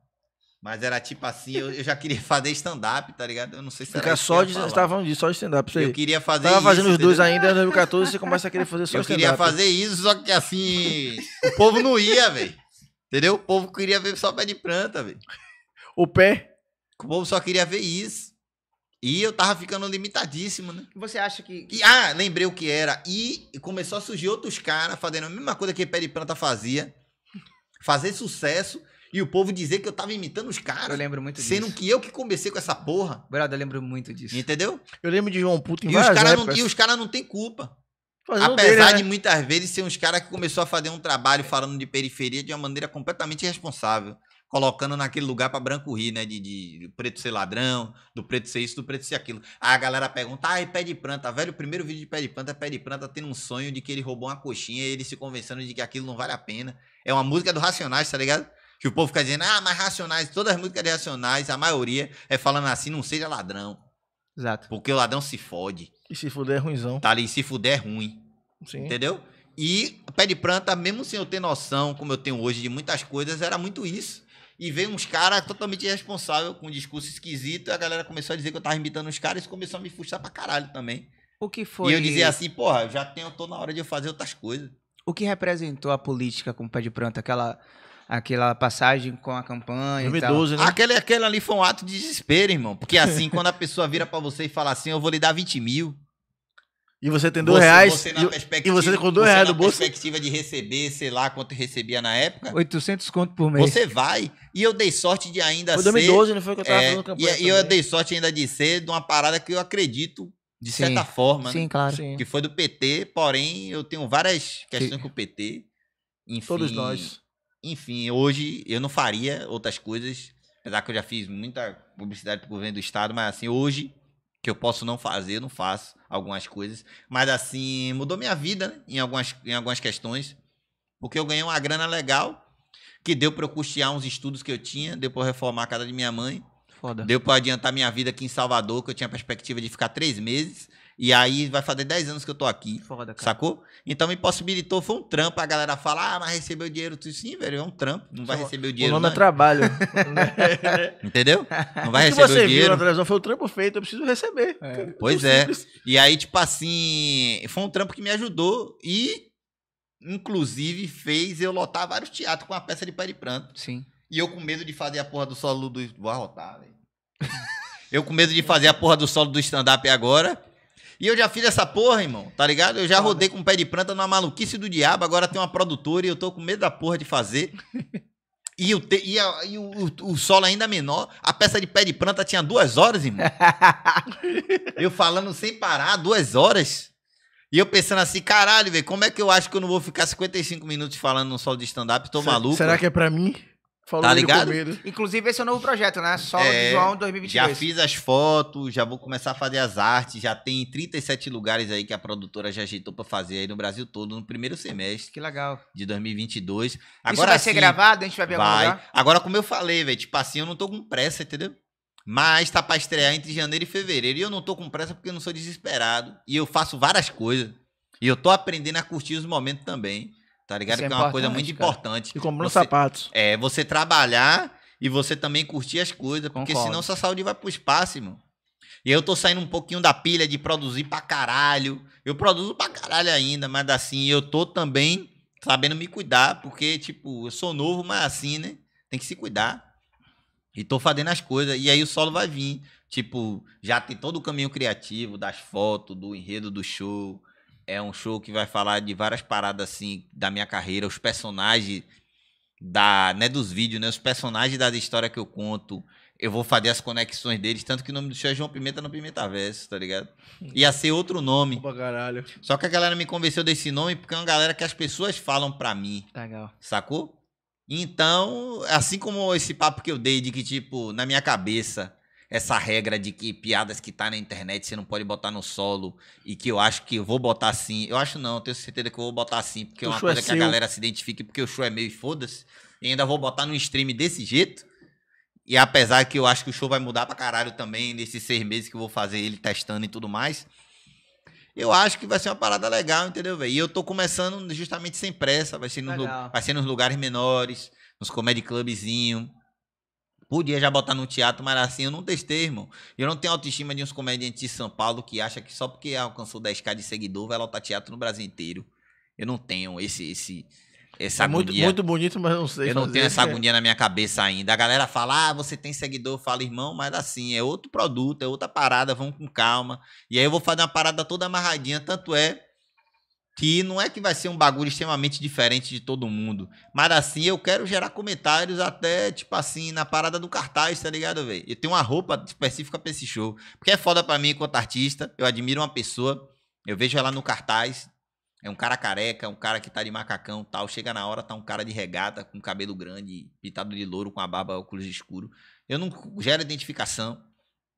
Mas era tipo assim, eu, eu já queria fazer stand-up, tá ligado? Eu não sei se era. só de. Você tava disso, só stand-up. Eu queria fazer tava isso. Tava fazendo os dois ainda, em 2014, você começa a querer fazer só stand-up. Eu stand queria fazer isso, só que assim. o povo não ia, velho. Entendeu? O povo queria ver só pé de planta, velho. O pé? O povo só queria ver isso. E eu tava ficando limitadíssimo, né? Você acha que. E, ah, lembrei o que era. E começou a surgir outros caras fazendo a mesma coisa que pé de planta fazia. Fazer sucesso e o povo dizer que eu tava imitando os caras. Eu lembro muito disso. Sendo que eu que comecei com essa porra. Brother, eu lembro muito disso. Entendeu? Eu lembro de João Puto em e os cara Não, E os caras não tem culpa. Fazendo Apesar dele, né? de muitas vezes ser uns caras que começou a fazer um trabalho falando de periferia de uma maneira completamente irresponsável. Colocando naquele lugar para branco rir, né? De, de, preto ser ladrão, do preto ser isso, do preto ser aquilo. Aí a galera pergunta, ai, ah, pé de planta, velho, o primeiro vídeo de pé de planta é pé de planta tendo um sonho de que ele roubou uma coxinha e ele se convencendo de que aquilo não vale a pena. É uma música do Racionais, tá ligado? Que o povo fica dizendo, ah, mas Racionais, todas as músicas de Racionais, a maioria é falando assim, não seja ladrão. Exato. Porque o ladrão se fode. E se fuder é ruimzão. Tá ali, se fuder é ruim. Sim. Entendeu? E pé de planta, mesmo sem eu ter noção, como eu tenho hoje, de muitas coisas, era muito isso. E veio uns caras totalmente irresponsável, com um discurso esquisito, e a galera começou a dizer que eu tava imitando os caras e começou a me frustrar pra caralho também. O que foi? E eu dizia assim, porra, já tenho, tô na hora de eu fazer outras coisas. O que representou a política com o pé de planta? Aquela aquela passagem com a campanha. 2012, né? Aquele, aquele ali foi um ato de desespero, irmão. Porque assim, quando a pessoa vira para você e fala assim, eu vou lhe dar 20 mil. E você tem dois você, reais. Você e você com dois você reais do bolso. perspectiva de receber, sei lá quanto recebia na época. 800 conto por mês. Você vai. E eu dei sorte de ainda foi ser. 2012, não foi que eu tava é, fazendo campanha. E, e eu dei sorte ainda de ser de uma parada que eu acredito, de sim, certa forma. Né? Sim, né? claro. Sim. Que foi do PT, porém eu tenho várias questões sim. com o PT. Enfim, Todos nós. Enfim, hoje eu não faria outras coisas, apesar que eu já fiz muita publicidade para o governo do estado, mas assim, hoje que eu posso não fazer, eu não faço algumas coisas. Mas assim, mudou minha vida né? em, algumas, em algumas questões, porque eu ganhei uma grana legal que deu para eu custear uns estudos que eu tinha, deu para reformar a casa de minha mãe, Foda. Deu pra adiantar minha vida aqui em Salvador, que eu tinha a perspectiva de ficar três meses. E aí vai fazer 10 anos que eu tô aqui. Foda, cara. Sacou? Então me possibilitou, foi um trampo. A galera fala, ah, mas recebeu dinheiro. Tu, sim, velho, é um trampo. Não vai Só receber o dinheiro. O nome é trabalho. Entendeu? Não vai o receber o dinheiro. Viu na televisão foi o um trampo feito, eu preciso receber. É. Pois é. E aí, tipo assim, foi um trampo que me ajudou e, inclusive, fez eu lotar vários teatros com a peça de pé de pranto. Sim. E eu com medo de fazer a porra do solo do. Vou arrotar, eu com medo de fazer a porra do solo do stand-up agora. E eu já fiz essa porra, irmão, tá ligado? Eu já rodei com pé de planta numa maluquice do diabo, agora tem uma produtora e eu tô com medo da porra de fazer. E, o, te, e, a, e o, o, o, solo ainda menor, a peça de pé de planta tinha duas horas, irmão. eu falando sem parar, duas horas. E eu pensando assim, caralho, velho, como é que eu acho que eu não vou ficar 55 minutos falando no solo de stand-up? Tô maluco. Será que é pra mim? Falou tá ligado? Inclusive, esse é o novo projeto, né? Solo é, João 2022. Já fiz as fotos, já vou começar a fazer as artes. Já tem 37 lugares aí que a produtora já ajeitou pra fazer aí no Brasil todo, no primeiro semestre. Que legal. De 2022. Agora, Isso vai ser gravado? A gente vai ver vai. Agora, como eu falei, velho, tipo assim, eu não tô com pressa, entendeu? Mas tá pra estrear entre janeiro e fevereiro. E eu não tô com pressa porque eu não sou desesperado. E eu faço várias coisas. E eu tô aprendendo a curtir os momentos também tá ligado? É que é, uma coisa muito cara. importante. E comprando sapatos. É, você trabalhar e você também curtir as coisas, porque Concordo. senão sua saúde vai pro espaço, irmão. E eu tô saindo um pouquinho da pilha de produzir pra caralho. Eu produzo pra caralho ainda, mas assim, eu tô também sabendo me cuidar, porque, tipo, eu sou novo, mas assim, né? Tem que se cuidar. E tô fazendo as coisas. E aí o solo vai vir. Tipo, já tem todo o caminho criativo, das fotos, do enredo do show, é um show que vai falar de várias paradas assim da minha carreira, os personagens da, né, dos vídeos, né, os personagens da história que eu conto. Eu vou fazer as conexões deles, tanto que o nome do show é João Pimenta no Pimenta Verso, tá ligado? Hum. Ia ser outro nome. Opa, caralho. Só que a galera me convenceu desse nome porque é uma galera que as pessoas falam pra mim. Legal. Sacou? Então, assim como esse papo que eu dei de que, tipo, na minha cabeça, essa regra de que piadas que tá na internet você não pode botar no solo e que eu acho que eu vou botar sim. Eu acho não, eu tenho certeza que eu vou botar sim, porque é o é uma coisa é que seu. a galera se identifique, porque o show é meio foda-se. E ainda vou botar no stream desse jeito. E apesar que eu acho que o show vai mudar pra caralho também nesses seis meses que eu vou fazer ele testando e tudo mais. Eu acho que vai ser uma parada legal, entendeu, velho? E eu tô começando justamente sem pressa, vai ser, nos, vai ser nos lugares menores, nos comedy clubzinho, Podia já botar no teatro, mas assim eu não testei, irmão. Eu não tenho autoestima de uns comediantes de São Paulo que acha que só porque alcançou 10k de seguidor vai lotar teatro no Brasil inteiro. Eu não tenho esse esse essa é muito, muito, bonito, mas não sei. Eu não tenho essa né? agonia é. na minha cabeça ainda. A galera fala, ah, você tem seguidor, fala, irmão, mas assim, é outro produto, é outra parada, vamos com calma. E aí eu vou fazer uma parada toda amarradinha, tanto é que não é que vai ser um bagulho extremamente diferente de todo mundo, mas assim eu quero gerar comentários até tipo assim na parada do cartaz, tá ligado, velho? Eu tenho uma roupa específica para esse show, porque é foda para mim enquanto artista, eu admiro uma pessoa, eu vejo ela no cartaz, é um cara careca, um cara que tá de macacão, tal, chega na hora tá um cara de regata com cabelo grande, pintado de louro com a barba, óculos escuro. Eu não gero identificação.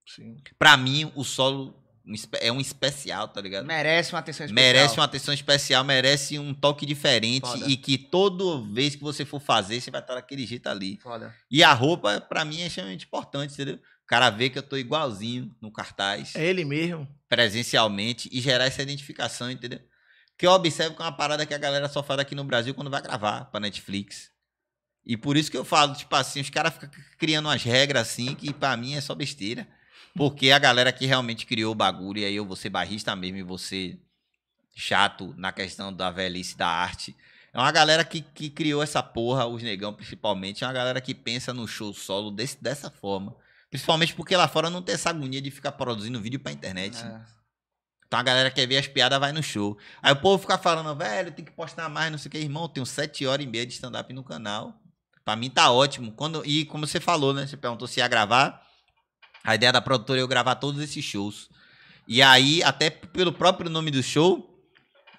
Sim. Para mim, o solo um, é um especial, tá ligado? Merece uma atenção especial. Merece uma atenção especial, merece um toque diferente Foda. e que toda vez que você for fazer, você vai estar daquele jeito ali. Foda. E a roupa, para mim, é extremamente importante, entendeu? O cara vê que eu tô igualzinho no cartaz. É ele mesmo. Presencialmente e gerar essa identificação, entendeu? Que eu observo que é uma parada que a galera só faz aqui no Brasil quando vai gravar pra Netflix. E por isso que eu falo, tipo assim, os caras ficam criando umas regras assim que para mim é só besteira. Porque a galera que realmente criou o bagulho, e aí eu vou ser barrista mesmo, e você chato na questão da velhice da arte. É uma galera que, que criou essa porra, os negão principalmente, é uma galera que pensa no show solo desse, dessa forma. Principalmente porque lá fora não tem essa agonia de ficar produzindo vídeo pra internet. É. Então a galera quer ver as piadas, vai no show. Aí o povo fica falando, velho, tem que postar mais, não sei o que. Irmão, tenho sete horas e meia de stand-up no canal. Pra mim tá ótimo. Quando, e como você falou, né? Você perguntou se ia gravar. A ideia da produtora é eu gravar todos esses shows. E aí, até pelo próprio nome do show,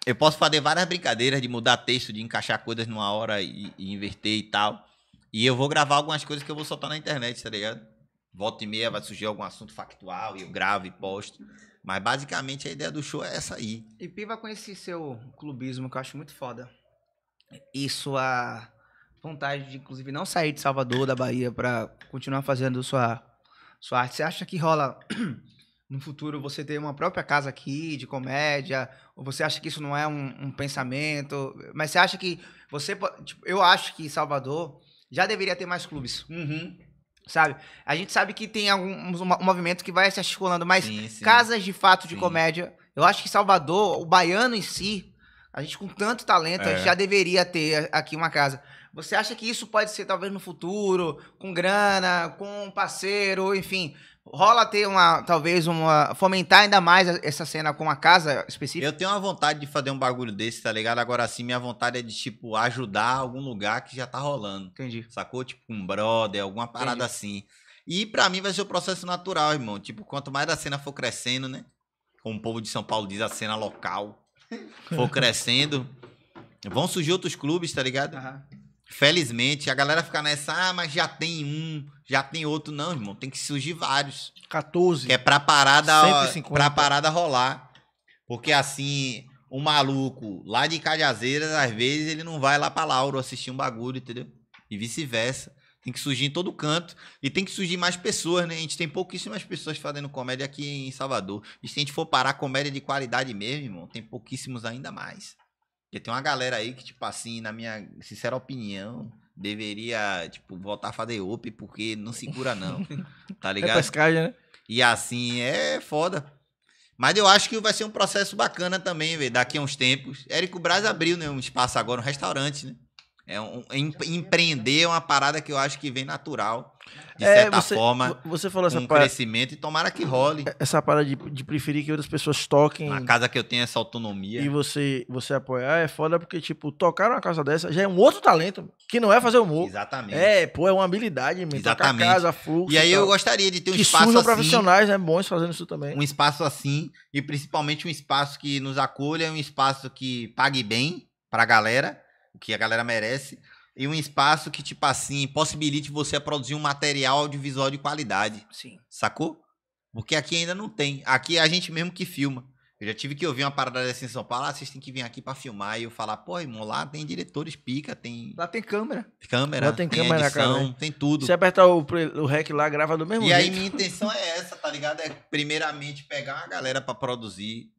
eu posso fazer várias brincadeiras de mudar texto, de encaixar coisas numa hora e, e, inverter e tal. E eu vou gravar algumas coisas que eu vou soltar na internet, tá ligado? Volta e meia vai surgir algum assunto factual e eu gravo e posto. Mas basicamente a ideia do show é essa aí. E Piva com esse seu clubismo que eu acho muito foda. E sua vontade de, inclusive, não sair de Salvador, da Bahia, para continuar fazendo sua sua arte. Você acha que rola no futuro você ter uma própria casa aqui de comédia? Ou você acha que isso não é um, um pensamento? Mas você acha que você. Tipo, eu acho que Salvador já deveria ter mais clubes. Uhum. Sabe? A gente sabe que tem alguns um, um movimento que vai se articulando, mas sim, sim. casas de fato de sim. comédia. Eu acho que Salvador, o baiano em si, a gente com tanto talento, é. a gente é. já deveria ter aqui uma casa. Você acha que isso pode ser talvez no futuro, com grana, com um parceiro, enfim, rola ter uma, talvez uma, fomentar ainda mais essa cena com uma casa específica? Eu tenho uma vontade de fazer um bagulho desse, tá ligado? Agora sim, minha vontade é de, tipo, ajudar algum lugar que já tá rolando. Entendi. Sacou? Tipo, um brother, alguma parada Entendi. assim. E para mim vai ser o um processo natural, irmão. Tipo, quanto mais a cena for crescendo, né? Como o povo de São Paulo diz, a cena local for crescendo, vão surgir outros clubes, tá ligado? Uhum. Felizmente, a galera fica nessa, ah, mas já tem um, já tem outro. Não, irmão, tem que surgir vários. 14. Que é pra parada, 150. pra parada rolar. Porque assim, o maluco lá de Cajazeiras, às vezes, ele não vai lá pra Lauro assistir um bagulho, entendeu? E vice-versa. Tem que surgir em todo canto. E tem que surgir mais pessoas, né? A gente tem pouquíssimas pessoas fazendo comédia aqui em Salvador. E se a gente for parar comédia de qualidade mesmo, irmão, tem pouquíssimos ainda mais. Porque tem uma galera aí que, tipo assim, na minha sincera opinião, deveria, tipo, voltar a fazer OP porque não se cura, não. Tá é ligado? É pescagem, né? E assim, é foda. Mas eu acho que vai ser um processo bacana também, velho, daqui a uns tempos. Érico Braz uhum. abriu né, um espaço agora, um restaurante, né? É um, em, empreender é uma parada que eu acho que vem natural, de é, certa você, forma. Você falou essa um parada, crescimento e tomara que role. Essa parada de, de preferir que outras pessoas toquem. Na casa que eu tenho essa autonomia. E você, você apoiar é foda porque, tipo, tocar uma casa dessa já é um outro talento, que não é fazer humor. Exatamente. É, pô, é uma habilidade mesmo. Exatamente. Tocar casa, fluxo. E aí e eu gostaria de ter um que espaço assim. profissionais, é bons fazendo isso também. Um espaço assim, e principalmente um espaço que nos acolha, um espaço que pague bem pra galera o que a galera merece, e um espaço que, tipo assim, possibilite você produzir um material audiovisual de qualidade. Sim. Sacou? Porque aqui ainda não tem. Aqui é a gente mesmo que filma. Eu já tive que ouvir uma parada dessa em São Paulo, ah, vocês têm que vir aqui para filmar. E eu falar, pô, irmão, lá tem diretores pica, tem. Lá tem câmera. Câmera, lá tem, tem câmera, edição, cara, né? tem tudo. Você apertar o, o rec lá, grava do mesmo e jeito. E aí minha intenção é essa, tá ligado? É primeiramente pegar uma galera para produzir,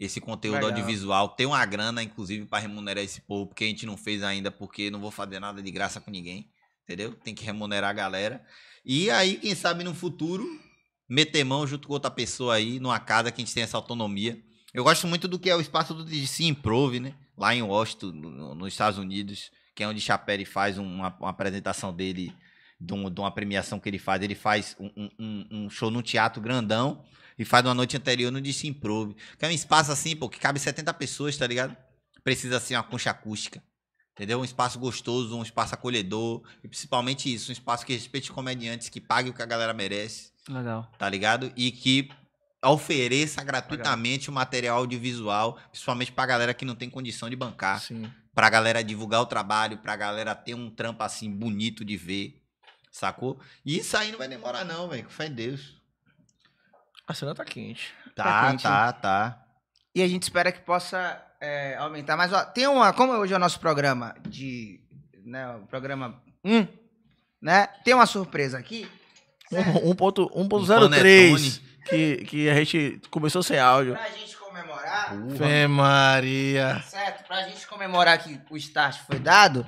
esse conteúdo Legal. audiovisual, tem uma grana, inclusive, para remunerar esse povo, porque a gente não fez ainda, porque não vou fazer nada de graça com ninguém, entendeu? Tem que remunerar a galera. E aí, quem sabe no futuro, meter mão junto com outra pessoa aí, numa casa que a gente tem essa autonomia. Eu gosto muito do que é o espaço do DC Improve, né? Lá em Washington, nos Estados Unidos, que é onde Chapelle faz uma, uma apresentação dele, de, uma premiação que ele faz. Ele faz um, um, um show num teatro grandão e faz uma noite anterior no Dissimprove. Que é um espaço assim, pô, que cabe 70 pessoas, tá ligado? Precisa assim uma concha acústica. Entendeu? Um espaço gostoso, um espaço acolhedor. E principalmente isso, um espaço que respeite comediantes, que pague o que a galera merece. Legal. Tá ligado? E que ofereça gratuitamente o material audiovisual, principalmente pra galera que não tem condição de bancar. Sim. Pra galera divulgar o trabalho, pra galera ter um trampo assim bonito de ver. Sacou? E isso aí não vai demorar, não, velho. Fé em Deus. A cena tá quente. Tá, tá, quente, tá, tá. E a gente espera que possa é, aumentar. Mas, ó, tem uma. Como hoje é o nosso programa de. Né, o programa 1, né? Tem uma surpresa aqui. 1.03. Um, né? que, que a gente começou sem áudio. Pra gente comemorar. Fé Maria. Certo, pra gente comemorar que o start foi dado.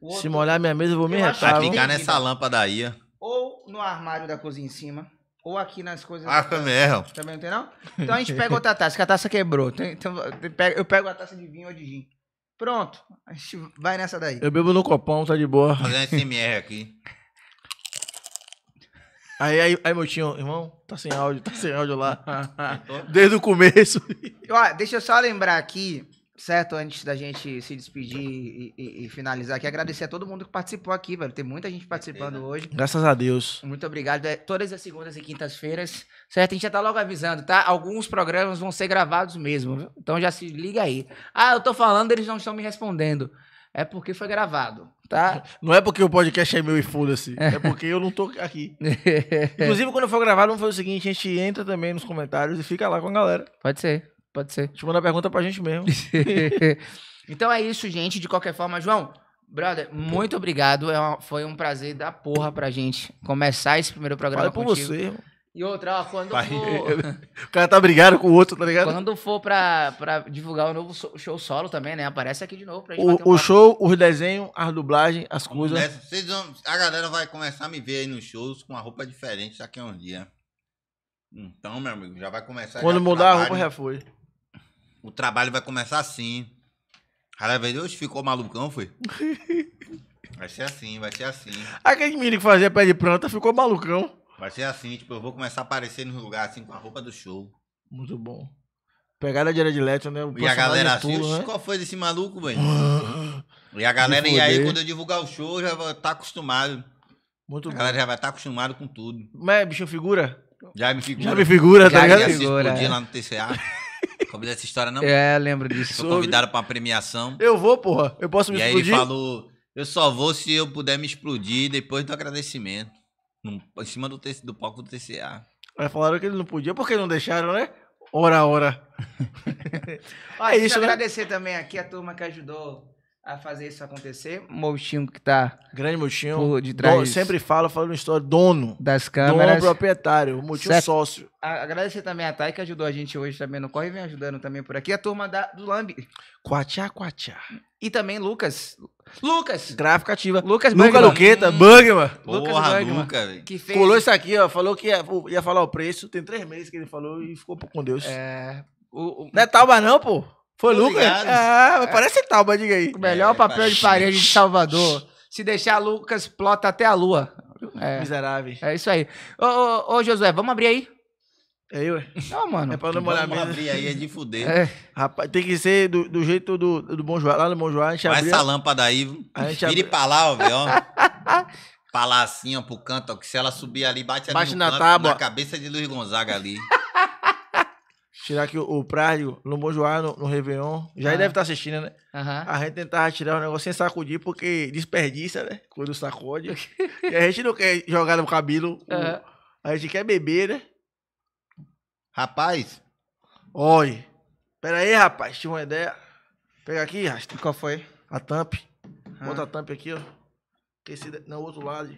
Outro... Se molhar minha mesa, eu vou me retar. Vai clicar nessa lâmpada aí. Ou no armário da cozinha em cima. Ou aqui nas coisas. Ah, também erram. É, também não tem, não? Então a gente pega outra taça, que a taça quebrou. Então eu pego a taça de vinho ou de gin. Pronto. A gente vai nessa daí. Eu bebo no copão, tá de boa. Fazendo SMR aqui. Aí, aí, aí, meu tio, irmão, tá sem áudio, tá sem áudio lá. Desde o começo. Ó, deixa eu só lembrar aqui Certo, antes da gente se despedir e, e, e, finalizar aqui, agradecer a todo mundo que participou aqui, velho. Tem muita gente participando hoje. Graças a Deus. Muito obrigado. É, todas as segundas e quintas-feiras, certo? A gente já tá logo avisando, tá? Alguns programas vão ser gravados mesmo, viu? Então já se liga aí. Ah, eu tô falando, eles não estão me respondendo. É porque foi gravado, tá? Não é porque o podcast é meu e foda-se. É, é porque eu não tô aqui. Inclusive, quando for gravado, vamos fazer o seguinte: a gente entra também nos comentários e fica lá com a galera. Pode ser. Pode ser. Te manda a pergunta pra gente mesmo. então é isso, gente. De qualquer forma, João, brother, muito obrigado. É uma, foi um prazer da porra pra gente começar esse primeiro programa Fala por você, E outra, ó, quando Vai. for... O cara tá brigando com o outro, tá ligado? Quando for pra, pra divulgar o novo show solo também, né? Aparece aqui de novo pra gente O, o um show, os desenhos, a dublagem, as coisas. vocês vão, a galera vai começar a me ver aí nos shows com uma roupa diferente daqui a uns dias. Então, meu amigo, já vai começar. Quando mudar a roupa já foi. O trabalho vai começar assim. Cara, velho, hoje ficou malucão, foi? Vai ser assim, vai ser assim. Aquele menino que fazia pé de planta ficou malucão. Vai ser assim, tipo, eu vou começar a aparecer nos lugares assim com a roupa do show. Muito bom. Pegada de Jared Leto, né? O e a galera assim, né? qual foi desse maluco, velho? e a galera, e aí quando eu divulgar o show, já vai estar tá acostumado. Muito a bom. galera já vai estar tá acostumado com tudo. Mas, bicho, figura? Já me figura. Já me figura, já tá ligado? Já se é lá no TCA. Como dessa história, não? É, lembro disso. Foi convidado pra uma premiação. Eu vou, porra. Eu posso me e explodir? E aí ele falou, eu só vou se eu puder me explodir depois do agradecimento. em cima do, do palco do TCA. Mas é, falaram que ele não podia porque não deixaram, né? Ora, ora. é isso, Deixa eu né? agradecer também aqui a turma que ajudou a fazer isso acontecer. Moutinho que tá. Grande Moutinho. de trás, Dono, sempre falo, falo uma história, dono. Das câmeras. Dono proprietário, Moutinho certo. sócio. Agradecer também a Thay que ajudou a gente hoje também no Corre, vem ajudando também por aqui. A turma da, do Lambi. Quatiá, quatiá. E também Lucas. Lucas! Gráfica ativa. Lucas Luca Luqueta, hum. Bugman. Lucas Porra, Bugman, Luca, velho. Que fez... Colou isso aqui, ó. Falou que ia, ia falar o preço. Tem três meses que ele falou e ficou com Deus. É. O, o... Não é Tauba, não, pô. Foi tá Lucas? Ah, é. parece tal, mas diga aí. O melhor é, papel de parede de Salvador. Se deixar Lucas, plota até a lua. É. Miserável. É isso aí. Ô, ô, ô, Josué, vamos abrir aí? É eu? É? Não, mano. É pra namorar mesmo. abrir aí é de fuder. É. Rapaz, tem que ser do, do jeito do, do Bom Joá. Lá no Bom Joá, a gente Vai essa lâmpada aí. A gente vire pra lá, ó, velho. pra lá assim, ó, pro canto, ó, que se ela subir ali, bate, bate ali no na canto, tábua. na cabeça de Luiz Gonzaga ali tirar que o, o Prádio, Lombojoá, no, no Réveillon, já ah. deve estar tá assistindo, né? Uhum. A gente tentava tirar o negócio sem sacudir, porque desperdiça, né? Quando sacode. e a gente não quer jogar no cabelo. Uhum. A gente quer beber, né? Rapaz. Oi. Pera aí, rapaz. Tive uma ideia. Pega aqui, Rasta. Qual foi? A tampa Uhum. Bota a tampa aqui, ó. Esse, no outro lado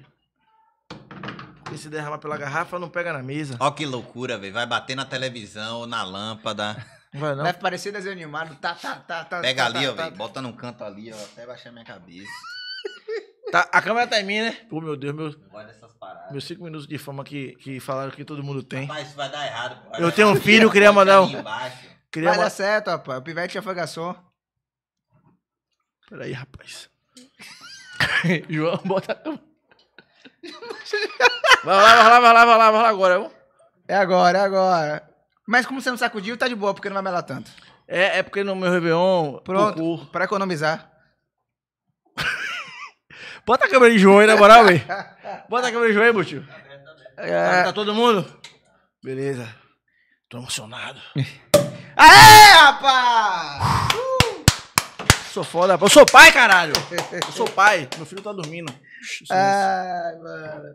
se derramar pela garrafa, não pega na mesa. Ó que loucura, velho. Vai bater na televisão, na lâmpada. vai não. Vai parecer desenho animado. Tá, tá, tá, tá. Pega tá, ali, tá, ó, tá, velho. Tá. Bota num canto ali, ó. Até baixar minha cabeça. Tá, a câmera tá em mim, né? Pô, meu Deus, meu. Meus cinco minutos de fama que, que falaram que todo mundo tem. Rapaz, isso vai dar errado, pô. Eu tenho um filho, eu queria mandar um. Queria vai uma... dar certo, rapaz. O pivete já foi garçom. Peraí, rapaz. João, bota a câmera. vai lá, vai lá, vai lá, vai lá, vai lá agora. É agora, é agora. Mas como você não sacudiu, tá de boa, porque não vai melar tanto. É, é porque no meu Réveillon. Pronto, pra economizar. Bota a câmera de João aí, na moral, velho. Bota a câmera de João aí, meu tá tá tá, É... Tá todo mundo? Beleza. Tô emocionado. Aê, rapaz! Uh! Sou foda, Eu sou pai, caralho! Eu sou pai. Meu filho tá dormindo. É Ai, mano.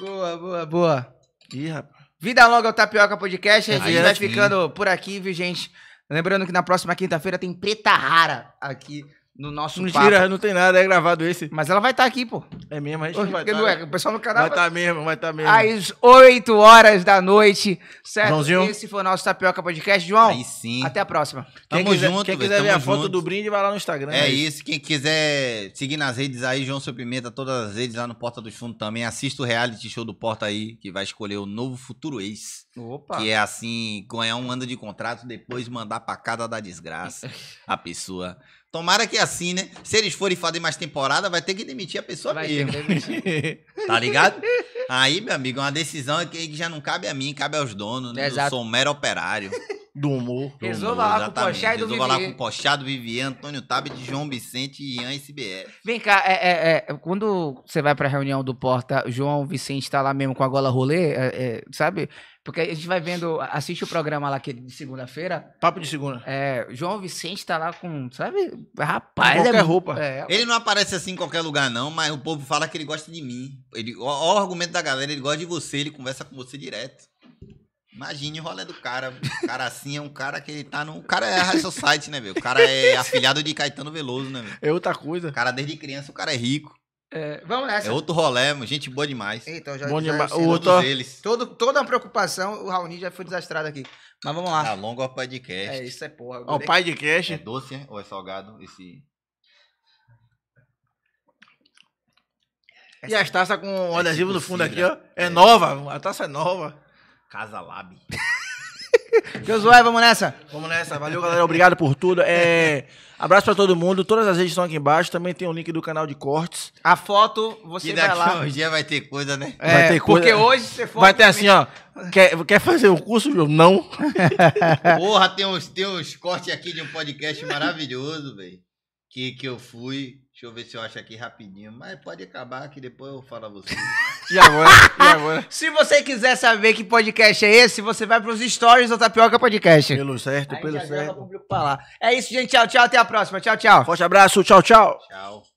Boa, boa, boa. Ih, rapaz. Vida longa ao Tapioca Podcast. A gente vai ficando por aqui, viu, gente? Lembrando que na próxima quinta-feira tem Preta Rara aqui no nosso Mentira, papo. não tem nada, é gravado esse. Mas ela vai estar tá aqui, pô. É mesmo, a gente vai estar. Tá, é, o pessoal no canal vai estar tá mesmo, vai estar tá mesmo. Às 8 horas da noite, certo? Joãozinho. Esse foi o nosso Tapioca Podcast, João. Aí sim. Até a próxima. Tamo quem quiser, junto, Quem quiser ver a foto do brinde, vai lá no Instagram. É, isso. isso. Quem quiser seguir nas redes aí, João Seu Pimenta, todas as redes lá no Porta dos Fundos também. Assista o reality show do Porta aí, que vai escolher o novo futuro ex. Opa. Que é assim, ganhar é um ano de contrato, depois mandar pra casa da desgraça a pessoa. Tomara que é assim, né? Se eles forem fazer mais temporada, vai ter que demitir a pessoa vai mesmo. tá ligado? Aí, meu amigo, uma decisão é que já não cabe a mim, cabe aos donos, né? Exato. Eu sou um mero operário. Do humor. Resolva lá com o Pochá e do Resolva lá com o Pochá do Vivier, Antônio de João Vicente e Ian SBF. Vem cá, é, é, é, quando você vai pra reunião do Porta, João Vicente tá lá mesmo com a gola rolê, sabe? Porque a gente vai vendo, assiste o programa lá que é de segunda-feira. Papo de segunda. É, João Vicente tá lá com, sabe, rapaz. qualquer é, roupa. É, ele não aparece assim em qualquer lugar, não, mas o povo fala que ele gosta de mim. Ele, ó, ó o argumento da galera, ele gosta de você, ele conversa com você direto. Imagine o rolê do cara. O cara assim é um cara que ele tá no. O cara é a Society, né, meu? O cara é afilhado de Caetano Veloso, né, velho? É outra coisa. O cara desde criança, o cara é rico. É, vamos nessa. É outro rolê, gente boa demais. Então, já, Bom já demais. O outro... eles. Todo, toda a preocupação, o Raoni já foi desastrado aqui. Mas vamos lá. Alonga tá longo ao pai de É, isso é porra. Ao pai de É doce, hein? Ou é salgado esse... E as taças com o adesivo no fundo aqui, ó. É, é, nova, a taça é nova. Casa Lab. Josué, vamos nessa. Vamos nessa. Valeu, galera. Obrigado por tudo. É... Abraço pra todo mundo. Todas as redes estão aqui embaixo. Também tem o link do canal de cortes. A foto, você que vai daqui lá. Hoje vai ter coisa, né? É, vai ter coisa. Porque hoje você for. Vai ter assim, ó. Quer, quer fazer o um curso, João? Não. Porra, tem uns, tem uns cortes aqui de um podcast maravilhoso, velho. Que, que eu fui. Deixa eu ver se eu acho aqui rapidinho, mas pode acabar que depois eu falo a você. e agora? E agora? se você quiser saber que podcast é esse, você vai pros stories do Tapioca Podcast. Pelo certo, pelo certo. pra lá. É isso, gente. Tchau, tchau. Até a próxima. Tchau, tchau. Forte abraço. Tchau, tchau. Tchau.